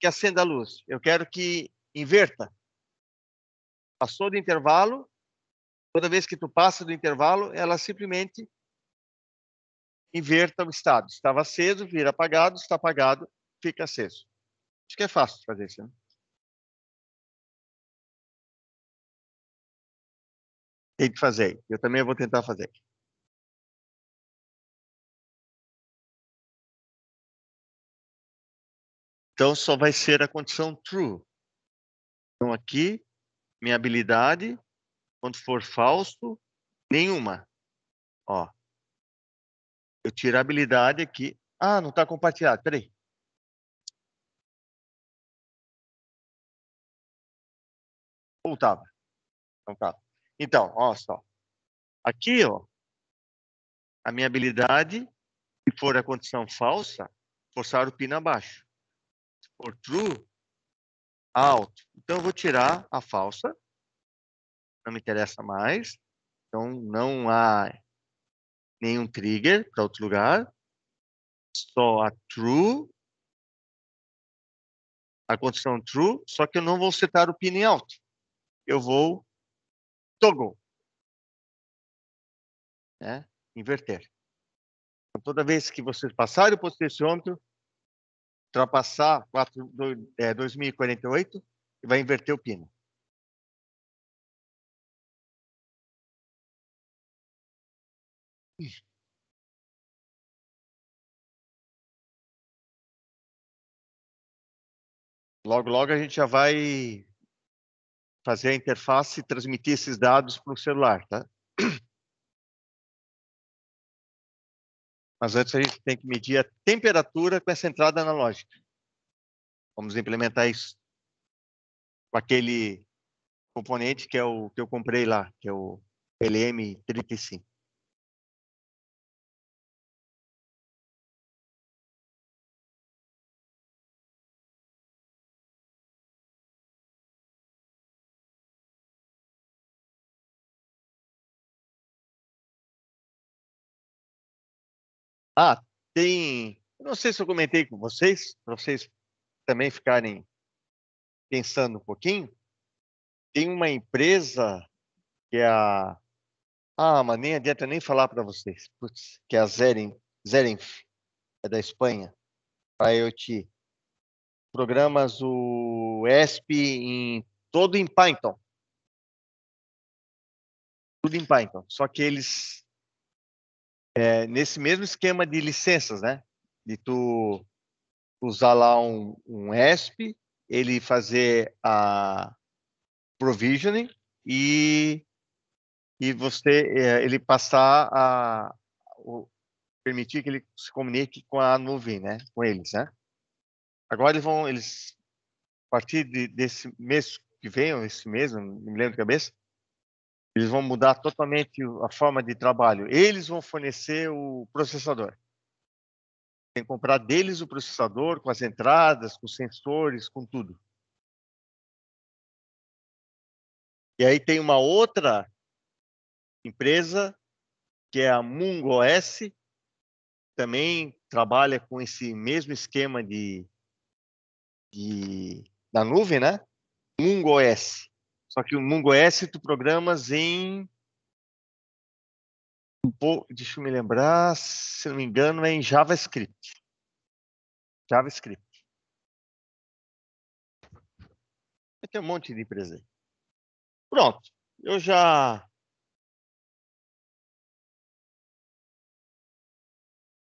que acenda a luz. Eu quero que inverta. Passou do intervalo, toda vez que tu passa do intervalo, ela simplesmente inverta o estado. Estava aceso, vira apagado, está apagado, fica aceso. Acho que é fácil fazer isso. Né? Tem que fazer. Eu também vou tentar fazer. Então, só vai ser a condição true. Então, aqui, minha habilidade, quando for falso, nenhuma. Ó, eu tiro a habilidade aqui. Ah, não está compartilhado. Peraí. voltava. Então tá. Então, ó só. Aqui, ó, a minha habilidade, se for a condição falsa, forçar o pino abaixo. Se for true, alto. Então, eu vou tirar a falsa. Não me interessa mais. Então, não há nenhum trigger para outro lugar. Só a true. A condição true, só que eu não vou setar o pino em alto eu vou toggle. Né? Inverter. Então, toda vez que vocês passarem o potenciômetro, ultrapassar 4, 2, é, 2048 e vai inverter o pino. Logo, logo a gente já vai fazer a interface e transmitir esses dados para o celular, tá? Mas antes a gente tem que medir a temperatura com essa entrada analógica. Vamos implementar isso com aquele componente que, é o, que eu comprei lá, que é o LM35. Ah, tem. Não sei se eu comentei com vocês, para vocês também ficarem pensando um pouquinho. Tem uma empresa que é a. Ah, mas nem adianta nem falar para vocês, putz, que é a Zeren, Zerenf, é da Espanha, para IoT. Programas o ESP em todo em Python. Tudo em Python. Só que eles é, nesse mesmo esquema de licenças, né? De tu usar lá um, um ESP, ele fazer a provisioning e, e você é, ele passar a o, permitir que ele se comunique com a nuvem, né? Com eles, né? Agora eles vão eles a partir de, desse mês que vem, ou esse mês, não me lembro de cabeça, eles vão mudar totalmente a forma de trabalho. Eles vão fornecer o processador. Tem que comprar deles o processador, com as entradas, com os sensores, com tudo. E aí tem uma outra empresa, que é a MungoS, também trabalha com esse mesmo esquema de, de da nuvem, né? MungoS. Só que o Mungo S é, tu programas em. Deixa eu me lembrar, se não me engano, é em JavaScript. JavaScript. Tem um monte de empresa aí. Pronto. Eu já.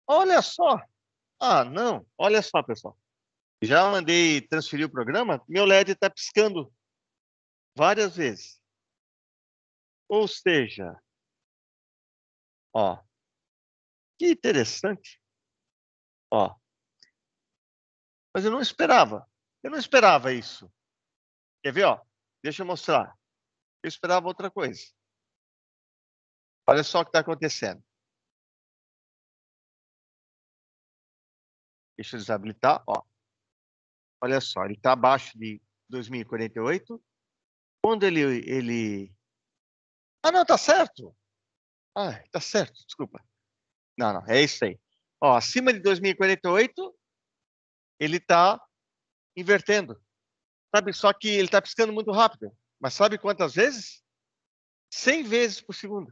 Olha só. Ah, não. Olha só, pessoal. Já mandei transferir o programa. Meu LED está piscando várias vezes. Ou seja, ó, que interessante. Ó, mas eu não esperava. Eu não esperava isso. Quer ver, ó? Deixa eu mostrar. Eu esperava outra coisa. Olha só o que está acontecendo. Deixa eu desabilitar, ó. Olha só, ele está abaixo de 2048 quando ele, ele. Ah, não, tá certo. Ah, tá certo, desculpa. Não, não, é isso aí. Ó, acima de 2048, ele tá invertendo. Sabe, só que ele tá piscando muito rápido. Mas sabe quantas vezes? 100 vezes por segundo.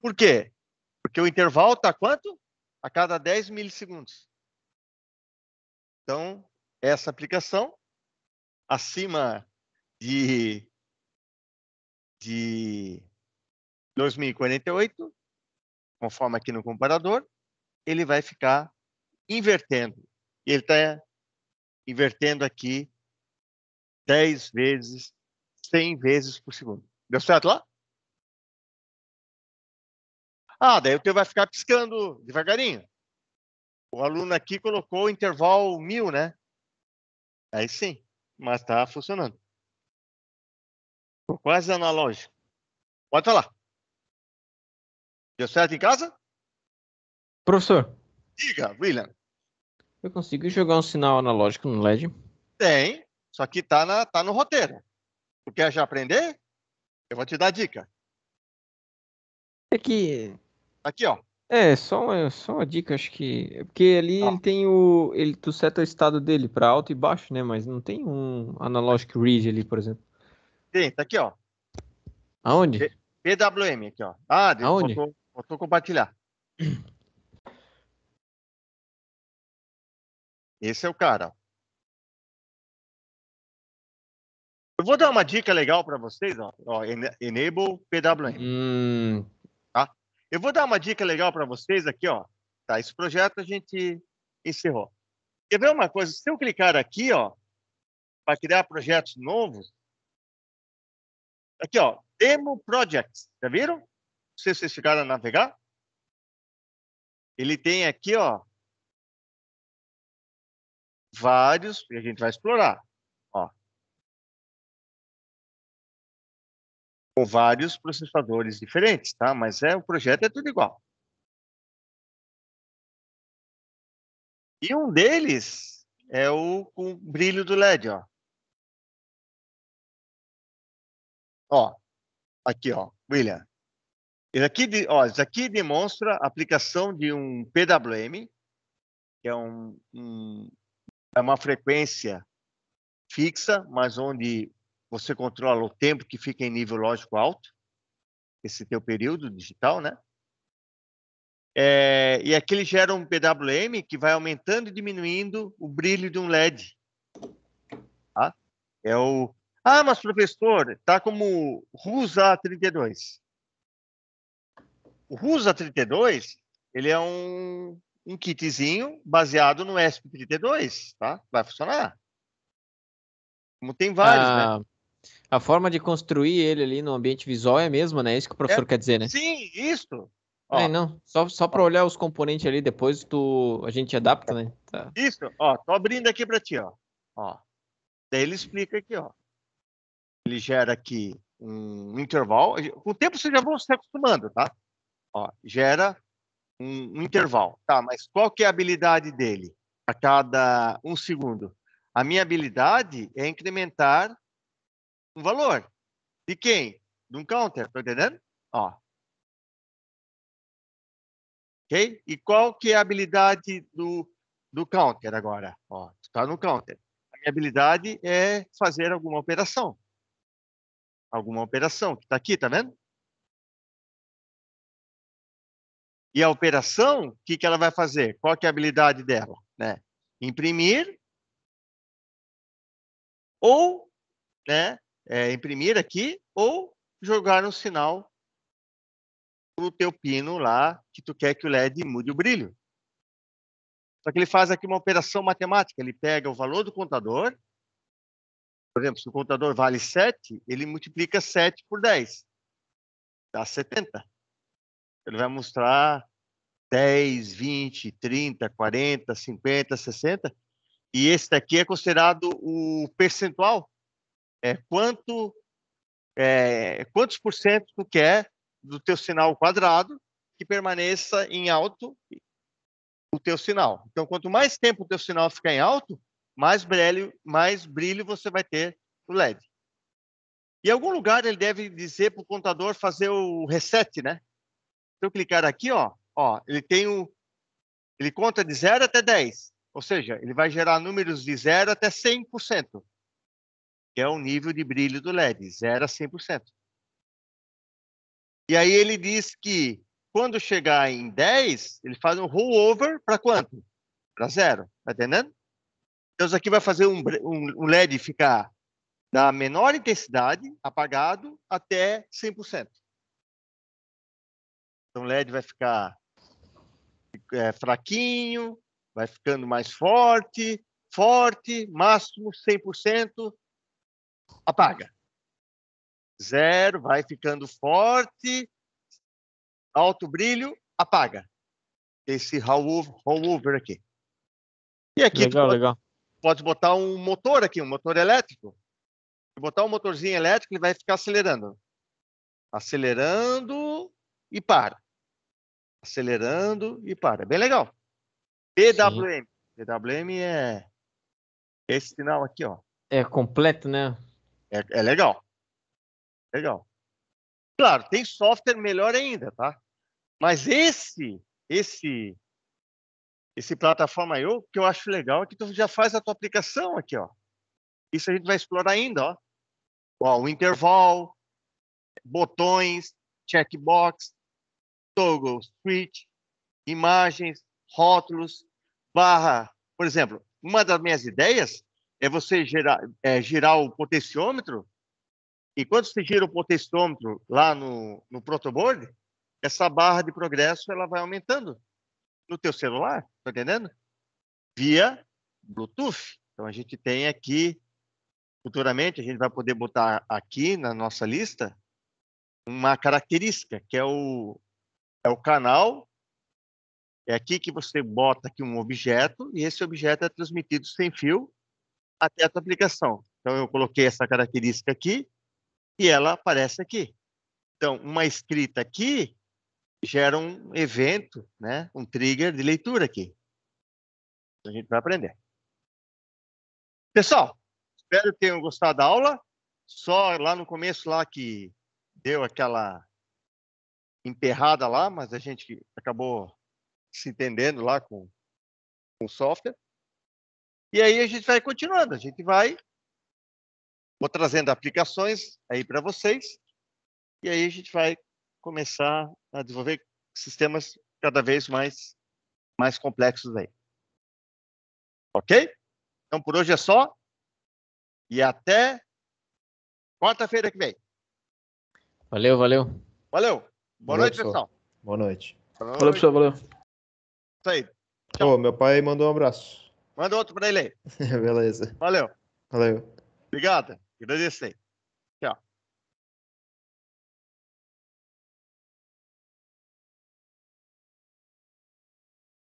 Por quê? Porque o intervalo tá quanto? A cada 10 milissegundos. Então, essa aplicação acima de, de 2048, conforme aqui no comparador, ele vai ficar invertendo. Ele está invertendo aqui 10 vezes, 100 vezes por segundo. Deu certo lá? Ah, daí o teu vai ficar piscando devagarinho. O aluno aqui colocou o intervalo mil, né? Aí sim, mas está funcionando quase é analógico. Pode falar. Deu certo em casa? Professor. Diga, William. Eu consigo jogar um sinal analógico no LED? Tem, só que tá, na, tá no roteiro. Tu quer já aprender? Eu vou te dar dica. É que. Aqui, ó. É, só uma, só uma dica, acho que. É porque ali ah. ele tem o. Ele, tu seta o estado dele para alto e baixo, né? Mas não tem um analógico read ali, por exemplo. Tem, tá aqui, ó. Aonde? P PWM, aqui, ó. Ah, Aonde? Botou, botou compartilhar. Esse é o cara. Eu vou dar uma dica legal para vocês, ó. ó. Enable PWM. Hum. Tá? Eu vou dar uma dica legal para vocês aqui, ó. Tá, esse projeto a gente encerrou. Quer ver uma coisa? Se eu clicar aqui, ó, para criar projetos novos, Aqui, ó, Demo Projects. Já viram? Não sei se vocês chegaram a navegar. Ele tem aqui, ó, vários, e a gente vai explorar, ó. Com vários processadores diferentes, tá? Mas é, o projeto é tudo igual. E um deles é o com o brilho do LED, ó. Ó, aqui, ó, William. Isso aqui, ó, isso aqui demonstra a aplicação de um PWM, que é, um, um, é uma frequência fixa, mas onde você controla o tempo que fica em nível lógico alto, esse teu período digital, né? É, e aqui ele gera um PWM que vai aumentando e diminuindo o brilho de um LED. Tá? É o ah, mas professor, tá como RUSA 32. O RUSA 32, ele é um, um kitzinho baseado no ESP32, tá? Vai funcionar. Como tem vários, ah, né? A forma de construir ele ali no ambiente visual é a mesma, né? É isso que o professor é, quer dizer, né? Sim, isso. É, ó, é, não, só, só para olhar os componentes ali, depois tu, a gente adapta, né? Tá. Isso, ó, tô abrindo aqui para ti, ó. ó. Daí ele explica aqui, ó ele gera aqui um intervalo. Com o tempo vocês já vão se acostumando, tá? Ó, gera um, um intervalo. Tá, mas qual que é a habilidade dele a cada um segundo? A minha habilidade é incrementar um valor. De quem? De um counter, tá entendendo? Ó. Ok? E qual que é a habilidade do, do counter agora? Ó, tá no counter. A minha habilidade é fazer alguma operação alguma operação, que está aqui, tá vendo? E a operação, o que, que ela vai fazer? Qual é a habilidade dela? Né? Imprimir ou né, é, imprimir aqui ou jogar um sinal para o teu pino lá que tu quer que o LED mude o brilho. Só que ele faz aqui uma operação matemática. Ele pega o valor do contador por exemplo, se o contador vale 7, ele multiplica 7 por 10. Dá 70. Ele vai mostrar 10, 20, 30, 40, 50, 60. E esse daqui é considerado o percentual. É quanto é, quantos por cento tu quer do teu sinal quadrado que permaneça em alto o teu sinal. Então, quanto mais tempo o teu sinal ficar em alto, mais brilho, mais brilho você vai ter no LED. Em algum lugar ele deve dizer para o contador fazer o reset, né? Se eu clicar aqui, ó, ó, ele tem o, ele conta de 0 até 10, ou seja, ele vai gerar números de 0 até 100%, que é o nível de brilho do LED, 0 a 100%. E aí ele diz que quando chegar em 10, ele faz um rollover para quanto? Para zero, tá entendendo? Então, isso aqui vai fazer um, um, um LED ficar da menor intensidade, apagado, até 100%. Então, o LED vai ficar é, fraquinho, vai ficando mais forte, forte, máximo 100%, apaga. Zero, vai ficando forte, alto brilho, apaga. Esse rollover aqui. E aqui legal, tu, legal pode botar um motor aqui, um motor elétrico. Se botar um motorzinho elétrico, ele vai ficar acelerando. Acelerando e para. Acelerando e para. É bem legal. PWM. PWM é esse sinal aqui, ó. É completo, né? É, é legal. Legal. Claro, tem software melhor ainda, tá? Mas esse, esse esse plataforma eu, que eu acho legal é que tu já faz a tua aplicação aqui, ó. Isso a gente vai explorar ainda, ó. ó o intervalo, botões, checkbox, toggle, switch, imagens, rótulos, barra. Por exemplo, uma das minhas ideias é você gerar, é, girar o potenciômetro e quando você gira o potenciômetro lá no, no protoboard, essa barra de progresso ela vai aumentando no teu celular, tá entendendo? Via Bluetooth. Então a gente tem aqui, futuramente a gente vai poder botar aqui na nossa lista uma característica que é o é o canal. É aqui que você bota aqui um objeto e esse objeto é transmitido sem fio até a tua aplicação. Então eu coloquei essa característica aqui e ela aparece aqui. Então uma escrita aqui gera um evento, né? um trigger de leitura aqui. A gente vai aprender. Pessoal, espero que tenham gostado da aula. Só lá no começo lá que deu aquela emperrada lá, mas a gente acabou se entendendo lá com, com o software. E aí a gente vai continuando, a gente vai vou trazendo aplicações aí para vocês e aí a gente vai começar a desenvolver sistemas cada vez mais, mais complexos aí. Ok? Então, por hoje é só. E até quarta-feira que vem. Valeu, valeu. Valeu. Boa, Boa noite, pessoal. pessoal. Boa noite. Valeu, pessoal. Valeu. Isso aí. Tchau. Ô, meu pai mandou um abraço. Manda outro para ele aí. Beleza. Valeu. Valeu. Obrigado. Agradeço aí.